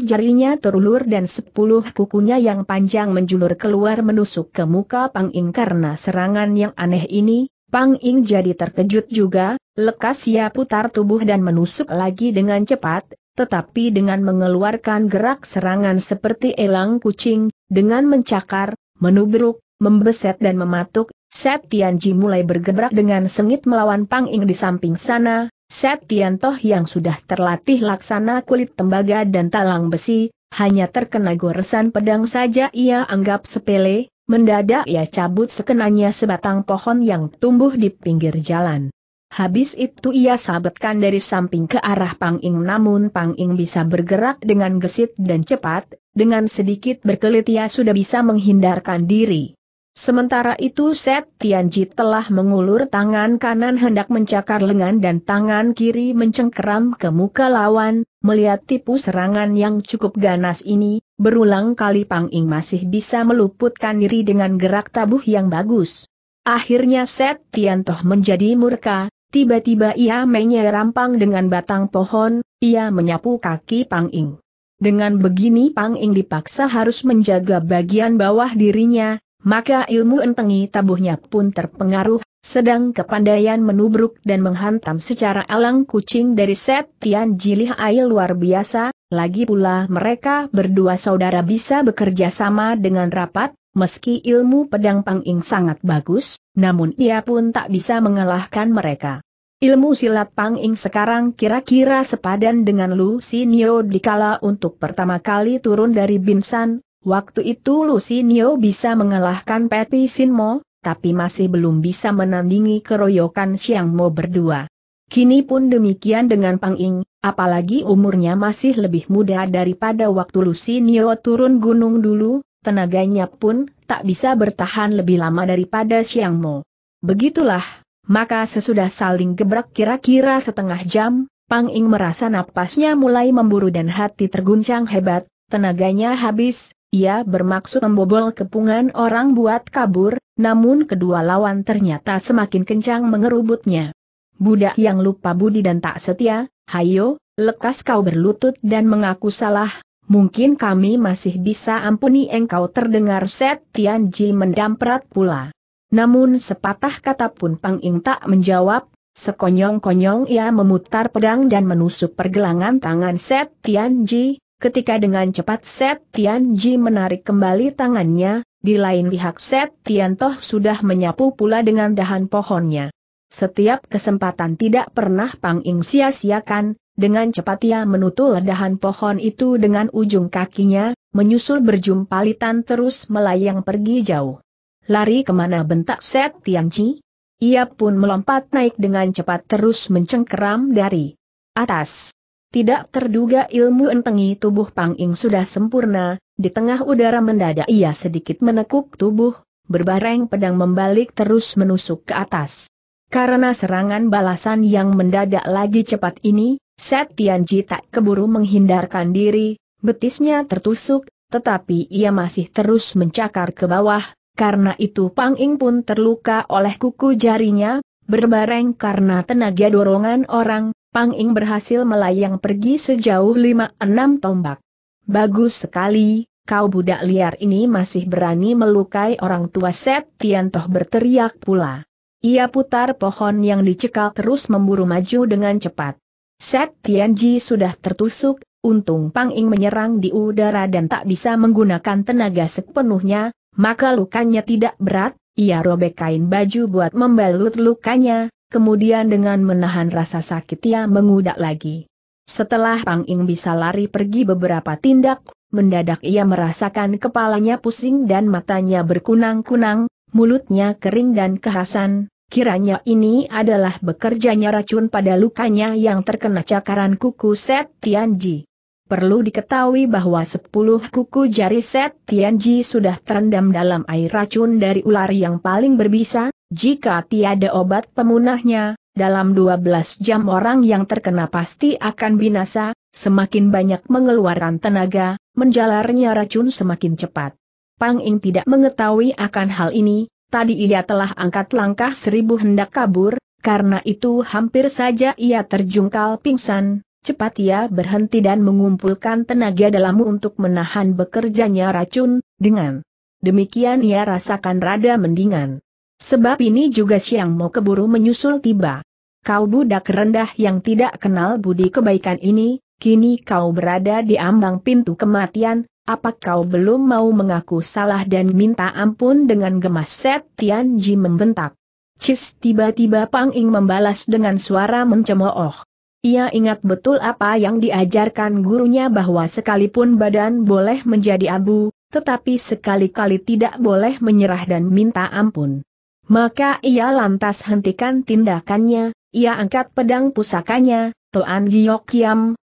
jarinya terulur dan sepuluh kukunya yang panjang menjulur keluar menusuk ke muka Pang Ing karena serangan yang aneh ini, Pang Ing jadi terkejut juga, lekas ia putar tubuh dan menusuk lagi dengan cepat, tetapi dengan mengeluarkan gerak serangan seperti elang kucing, dengan mencakar, menubruk, membeset dan mematuk, Set Tianji mulai bergebrak dengan sengit melawan Pang Ing di samping sana, Set Tiantoh yang sudah terlatih laksana kulit tembaga dan talang besi, hanya terkena goresan pedang saja ia anggap sepele, mendadak ia cabut sekenanya sebatang pohon yang tumbuh di pinggir jalan. Habis itu ia sabetkan dari samping ke arah Pang Ing namun Pang Ing bisa bergerak dengan gesit dan cepat, dengan sedikit berkelit ia sudah bisa menghindarkan diri. Sementara itu Set Tianji telah mengulur tangan kanan hendak mencakar lengan dan tangan kiri mencengkeram ke muka lawan, melihat tipu serangan yang cukup ganas ini, berulang kali Pang Ing masih bisa meluputkan diri dengan gerak tabuh yang bagus. Akhirnya Set Tiantoh menjadi murka, Tiba-tiba ia menyerampang dengan batang pohon, ia menyapu kaki Pang Ing. Dengan begini Pang Ing dipaksa harus menjaga bagian bawah dirinya, maka ilmu entengi tabuhnya pun terpengaruh, sedang kepandaian menubruk dan menghantam secara alang kucing dari set Tian Jilih air luar biasa, lagi pula mereka berdua saudara bisa bekerja sama dengan rapat, Meski ilmu pedang Panging sangat bagus, namun ia pun tak bisa mengalahkan mereka. Ilmu silat Panging sekarang kira-kira sepadan dengan Lu Lucinio dikala untuk pertama kali turun dari Binsan, waktu itu Lu Lucinio bisa mengalahkan Peti Sinmo, tapi masih belum bisa menandingi keroyokan Siang Mo berdua. Kini pun demikian dengan Panging, apalagi umurnya masih lebih muda daripada waktu Lu Lucinio turun gunung dulu, tenaganya pun tak bisa bertahan lebih lama daripada Siang Mo. Begitulah, maka sesudah saling gebrak kira-kira setengah jam, Pang Ing merasa napasnya mulai memburu dan hati terguncang hebat, tenaganya habis, ia bermaksud membobol kepungan orang buat kabur, namun kedua lawan ternyata semakin kencang mengerubutnya. Budak yang lupa budi dan tak setia, hayo, lekas kau berlutut dan mengaku salah, mungkin kami masih bisa ampuni engkau terdengar Set Tian Ji mendamprat pula. Namun sepatah kata pun Pang Ing tak menjawab, sekonyong-konyong ia memutar pedang dan menusuk pergelangan tangan Set Tian Ji. ketika dengan cepat Set Tian Ji menarik kembali tangannya, di lain pihak Set Tian Toh sudah menyapu pula dengan dahan pohonnya. Setiap kesempatan tidak pernah Pang Ing sia-siakan, dengan cepat ia menutul ledahan pohon itu dengan ujung kakinya, menyusul berjumpalitan terus melayang pergi jauh. Lari kemana bentak Set Chi? Ia pun melompat naik dengan cepat terus mencengkeram dari atas. Tidak terduga ilmu entengi tubuh Pang Ing sudah sempurna, di tengah udara mendadak ia sedikit menekuk tubuh, berbareng pedang membalik terus menusuk ke atas. Karena serangan balasan yang mendadak lagi cepat ini, Set Tianji tak keburu menghindarkan diri, betisnya tertusuk, tetapi ia masih terus mencakar ke bawah, karena itu Pang Ing pun terluka oleh kuku jarinya, berbareng karena tenaga dorongan orang, Pang Ing berhasil melayang pergi sejauh 5 enam tombak. Bagus sekali, kau budak liar ini masih berani melukai orang tua Set Toh berteriak pula. Ia putar pohon yang dicekal terus memburu maju dengan cepat. Set Tianji sudah tertusuk, untung Pang Ing menyerang di udara dan tak bisa menggunakan tenaga sepenuhnya, maka lukanya tidak berat, ia robek kain baju buat membalut lukanya, kemudian dengan menahan rasa sakit ia mengudak lagi. Setelah Pang Ing bisa lari pergi beberapa tindak, mendadak ia merasakan kepalanya pusing dan matanya berkunang-kunang, mulutnya kering dan kehasan, kiranya ini adalah bekerjanya racun pada lukanya yang terkena cakaran kuku Set Tianji. Perlu diketahui bahwa sepuluh kuku jari Set Tianji sudah terendam dalam air racun dari ular yang paling berbisa, jika tiada obat pemunahnya, dalam 12 jam orang yang terkena pasti akan binasa, semakin banyak mengeluarkan tenaga, menjalarnya racun semakin cepat. Pang Ing tidak mengetahui akan hal ini, tadi ia telah angkat langkah seribu hendak kabur, karena itu hampir saja ia terjungkal pingsan, cepat ia berhenti dan mengumpulkan tenaga dalammu untuk menahan bekerjanya racun, dengan demikian ia rasakan rada mendingan. Sebab ini juga siang mau keburu menyusul tiba. Kau budak rendah yang tidak kenal budi kebaikan ini, kini kau berada di ambang pintu kematian, apa kau belum mau mengaku salah dan minta ampun dengan gemas Set Ji membentak. Cis tiba-tiba Pang Ing membalas dengan suara mencemooh. Ia ingat betul apa yang diajarkan gurunya bahwa sekalipun badan boleh menjadi abu, tetapi sekali-kali tidak boleh menyerah dan minta ampun. Maka ia lantas hentikan tindakannya, ia angkat pedang pusakanya, Toan Giok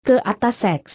ke atas seks.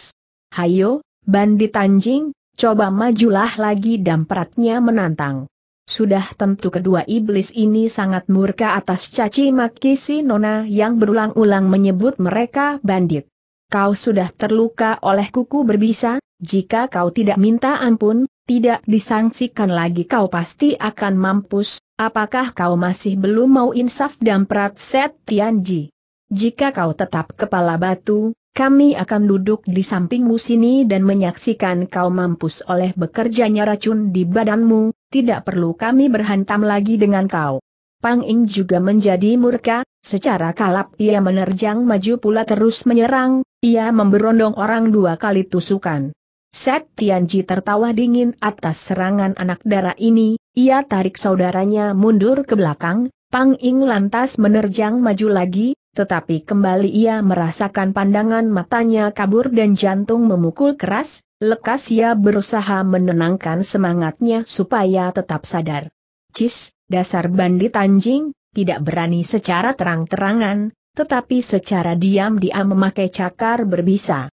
Hayo, Bandit anjing, coba majulah lagi dampratnya menantang. Sudah tentu kedua iblis ini sangat murka atas caci maki si Nona yang berulang-ulang menyebut mereka bandit. Kau sudah terluka oleh kuku berbisa, jika kau tidak minta ampun, tidak disangsikan lagi kau pasti akan mampus, apakah kau masih belum mau insaf damprat Set Tianji? Jika kau tetap kepala batu, kami akan duduk di sampingmu sini dan menyaksikan kau mampus oleh bekerjanya racun di badanmu, tidak perlu kami berhantam lagi dengan kau. Pang Ing juga menjadi murka, secara kalap ia menerjang maju pula terus menyerang, ia memberondong orang dua kali tusukan. Set Tianji tertawa dingin atas serangan anak darah ini, ia tarik saudaranya mundur ke belakang, Pang Ing lantas menerjang maju lagi, tetapi kembali ia merasakan pandangan matanya kabur dan jantung memukul keras, lekas ia berusaha menenangkan semangatnya supaya tetap sadar. Cis, dasar bandit anjing, tidak berani secara terang-terangan, tetapi secara diam-diam memakai cakar berbisa.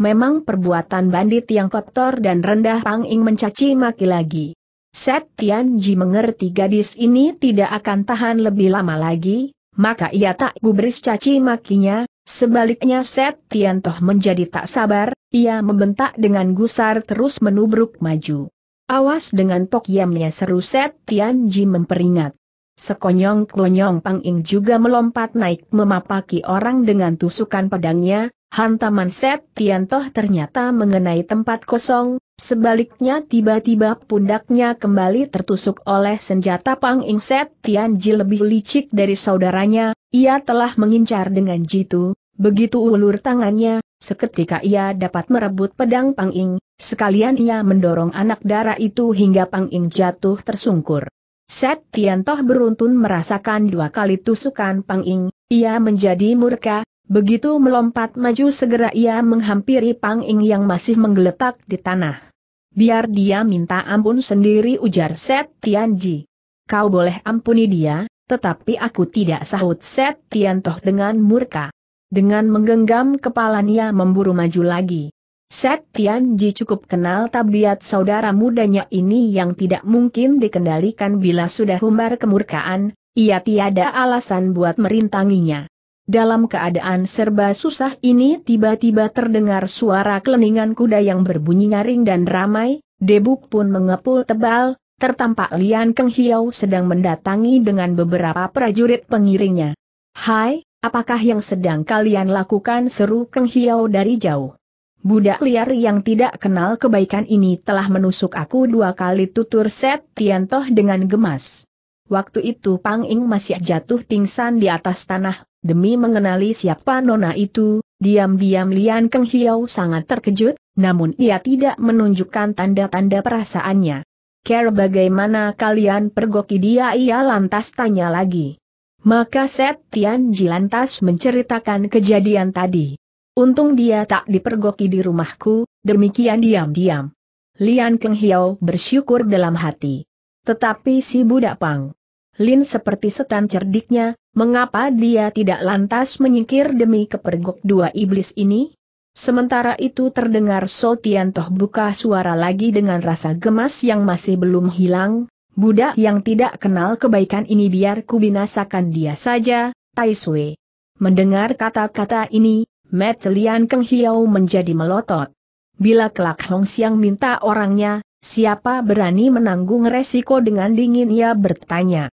Memang perbuatan bandit yang kotor dan rendah Pang mencaci maki lagi. Set Ji mengerti gadis ini tidak akan tahan lebih lama lagi, maka ia tak gubris caci makinya, sebaliknya Set toh menjadi tak sabar, ia membentak dengan gusar terus menubruk maju. Awas dengan Yamnya seru Set Tianji memperingat. Sekonyong-konyong Pang Ing juga melompat naik memapaki orang dengan tusukan pedangnya, Hantaman Set Tiantoh ternyata mengenai tempat kosong, sebaliknya tiba-tiba pundaknya kembali tertusuk oleh senjata Pang Ing Set Tianji lebih licik dari saudaranya, ia telah mengincar dengan jitu, begitu ulur tangannya, seketika ia dapat merebut pedang Pang Ing, sekalian ia mendorong anak darah itu hingga Pang Ing jatuh tersungkur. Set Tiantoh beruntun merasakan dua kali tusukan Pang Ing, ia menjadi murka, Begitu melompat maju segera ia menghampiri Pang Ing yang masih menggeletak di tanah. Biar dia minta ampun sendiri ujar Set Tianji. Kau boleh ampuni dia, tetapi aku tidak sahut Set Tiantoh dengan murka. Dengan menggenggam kepalanya memburu maju lagi. Set Tianji cukup kenal tabiat saudara mudanya ini yang tidak mungkin dikendalikan bila sudah humbar kemurkaan, ia tiada alasan buat merintanginya. Dalam keadaan serba susah ini tiba-tiba terdengar suara keleningan kuda yang berbunyi nyaring dan ramai, debuk pun mengepul tebal, tertampak Lian Keng Hiau sedang mendatangi dengan beberapa prajurit pengiringnya. Hai, apakah yang sedang kalian lakukan seru Keng Hiau dari jauh? Budak liar yang tidak kenal kebaikan ini telah menusuk aku dua kali tutur Set Tiantoh dengan gemas. Waktu itu Pang Ing masih jatuh pingsan di atas tanah, Demi mengenali siapa nona itu, diam-diam Lian Keng Hiau sangat terkejut, namun ia tidak menunjukkan tanda-tanda perasaannya. Care bagaimana kalian pergoki dia ia lantas tanya lagi. Maka Set Tian Ji lantas menceritakan kejadian tadi. Untung dia tak dipergoki di rumahku, demikian diam-diam. Lian Keng Hiao bersyukur dalam hati. Tetapi si budak pang Lin seperti setan cerdiknya, mengapa dia tidak lantas menyingkir demi kepergok dua iblis ini? Sementara itu terdengar Toh buka suara lagi dengan rasa gemas yang masih belum hilang, budak yang tidak kenal kebaikan ini biar kubinasakan dia saja, Tai Sui. Mendengar kata-kata ini, Matt Lian Keng Hiau menjadi melotot. Bila kelak Hong Siang minta orangnya, siapa berani menanggung resiko dengan dingin ia bertanya.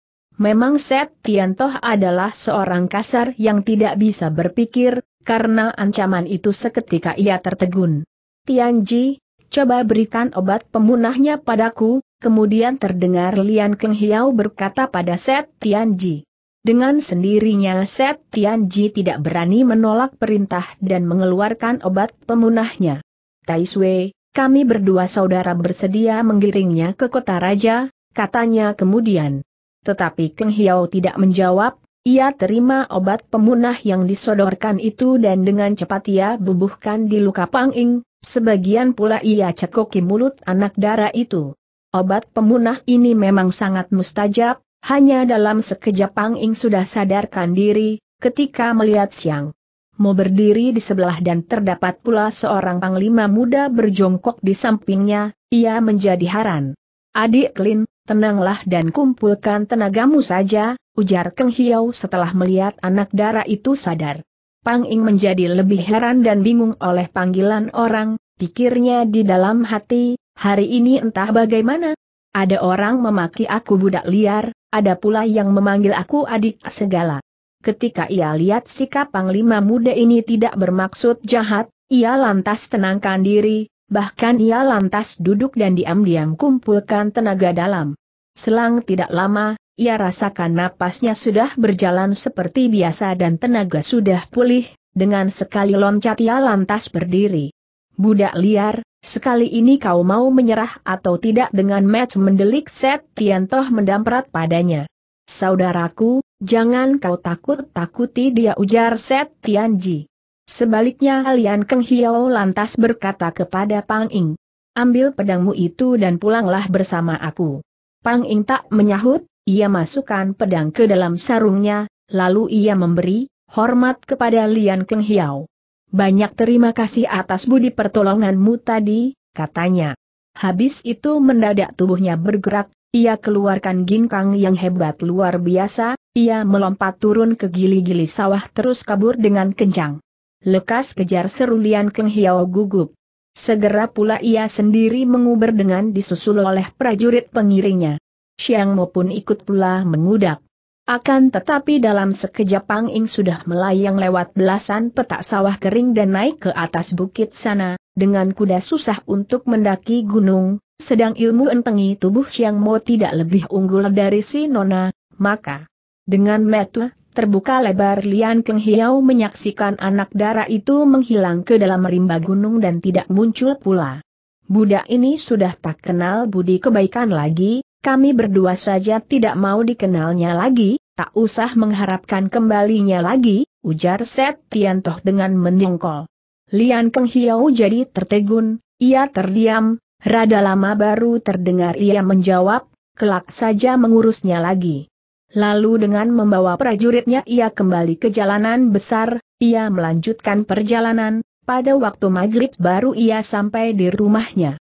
Memang Set Tiantoh adalah seorang kasar yang tidak bisa berpikir, karena ancaman itu seketika ia tertegun. Tianji, coba berikan obat pemunahnya padaku, kemudian terdengar Lian Keng Hiao berkata pada Set Tianji. Dengan sendirinya Set Tianji tidak berani menolak perintah dan mengeluarkan obat pemunahnya. Tai Sui, kami berdua saudara bersedia menggiringnya ke kota raja, katanya kemudian. Tetapi Keng Hiao tidak menjawab, ia terima obat pemunah yang disodorkan itu dan dengan cepat ia bubuhkan di luka Pang Ing, sebagian pula ia cekoki mulut anak dara itu. Obat pemunah ini memang sangat mustajab, hanya dalam sekejap Pang Ing sudah sadarkan diri, ketika melihat siang. mau berdiri di sebelah dan terdapat pula seorang panglima muda berjongkok di sampingnya, ia menjadi haran. Adik Lin, tenanglah dan kumpulkan tenagamu saja, ujar Keng Hiau setelah melihat anak darah itu sadar. Pang Ing menjadi lebih heran dan bingung oleh panggilan orang, pikirnya di dalam hati, hari ini entah bagaimana. Ada orang memaki aku budak liar, ada pula yang memanggil aku adik segala. Ketika ia lihat sikap panglima muda ini tidak bermaksud jahat, ia lantas tenangkan diri, bahkan ia lantas duduk dan diam-diam kumpulkan tenaga dalam. Selang tidak lama, ia rasakan napasnya sudah berjalan seperti biasa dan tenaga sudah pulih, dengan sekali loncat ia lantas berdiri. Budak liar, sekali ini kau mau menyerah atau tidak dengan match mendelik set Tiantoh mendamprat padanya. Saudaraku, jangan kau takut-takuti dia ujar set Tianji. Sebaliknya Lian Keng Hiao lantas berkata kepada Pang Ing. Ambil pedangmu itu dan pulanglah bersama aku. Pang Ing tak menyahut, ia masukkan pedang ke dalam sarungnya, lalu ia memberi hormat kepada Lian Keng Hiao. Banyak terima kasih atas budi pertolonganmu tadi, katanya. Habis itu mendadak tubuhnya bergerak, ia keluarkan ginkang yang hebat luar biasa, ia melompat turun ke gili-gili sawah terus kabur dengan kencang. Lekas kejar serulian Lian Keng Hiao gugup. Segera pula ia sendiri menguber dengan disusul oleh prajurit pengiringnya. Siang maupun ikut pula mengudak. Akan tetapi dalam sekejap Pang Ing sudah melayang lewat belasan petak sawah kering dan naik ke atas bukit sana, dengan kuda susah untuk mendaki gunung, sedang ilmu entengi tubuh Siang Mo tidak lebih unggul dari si Nona, maka dengan metu Terbuka lebar Lian Keng Hiao menyaksikan anak darah itu menghilang ke dalam rimba gunung dan tidak muncul pula. Budak ini sudah tak kenal budi kebaikan lagi, kami berdua saja tidak mau dikenalnya lagi, tak usah mengharapkan kembalinya lagi, ujar Set Toh dengan menyongkol. Lian Keng Hiao jadi tertegun, ia terdiam, rada lama baru terdengar ia menjawab, kelak saja mengurusnya lagi. Lalu dengan membawa prajuritnya ia kembali ke jalanan besar, ia melanjutkan perjalanan, pada waktu maghrib baru ia sampai di rumahnya.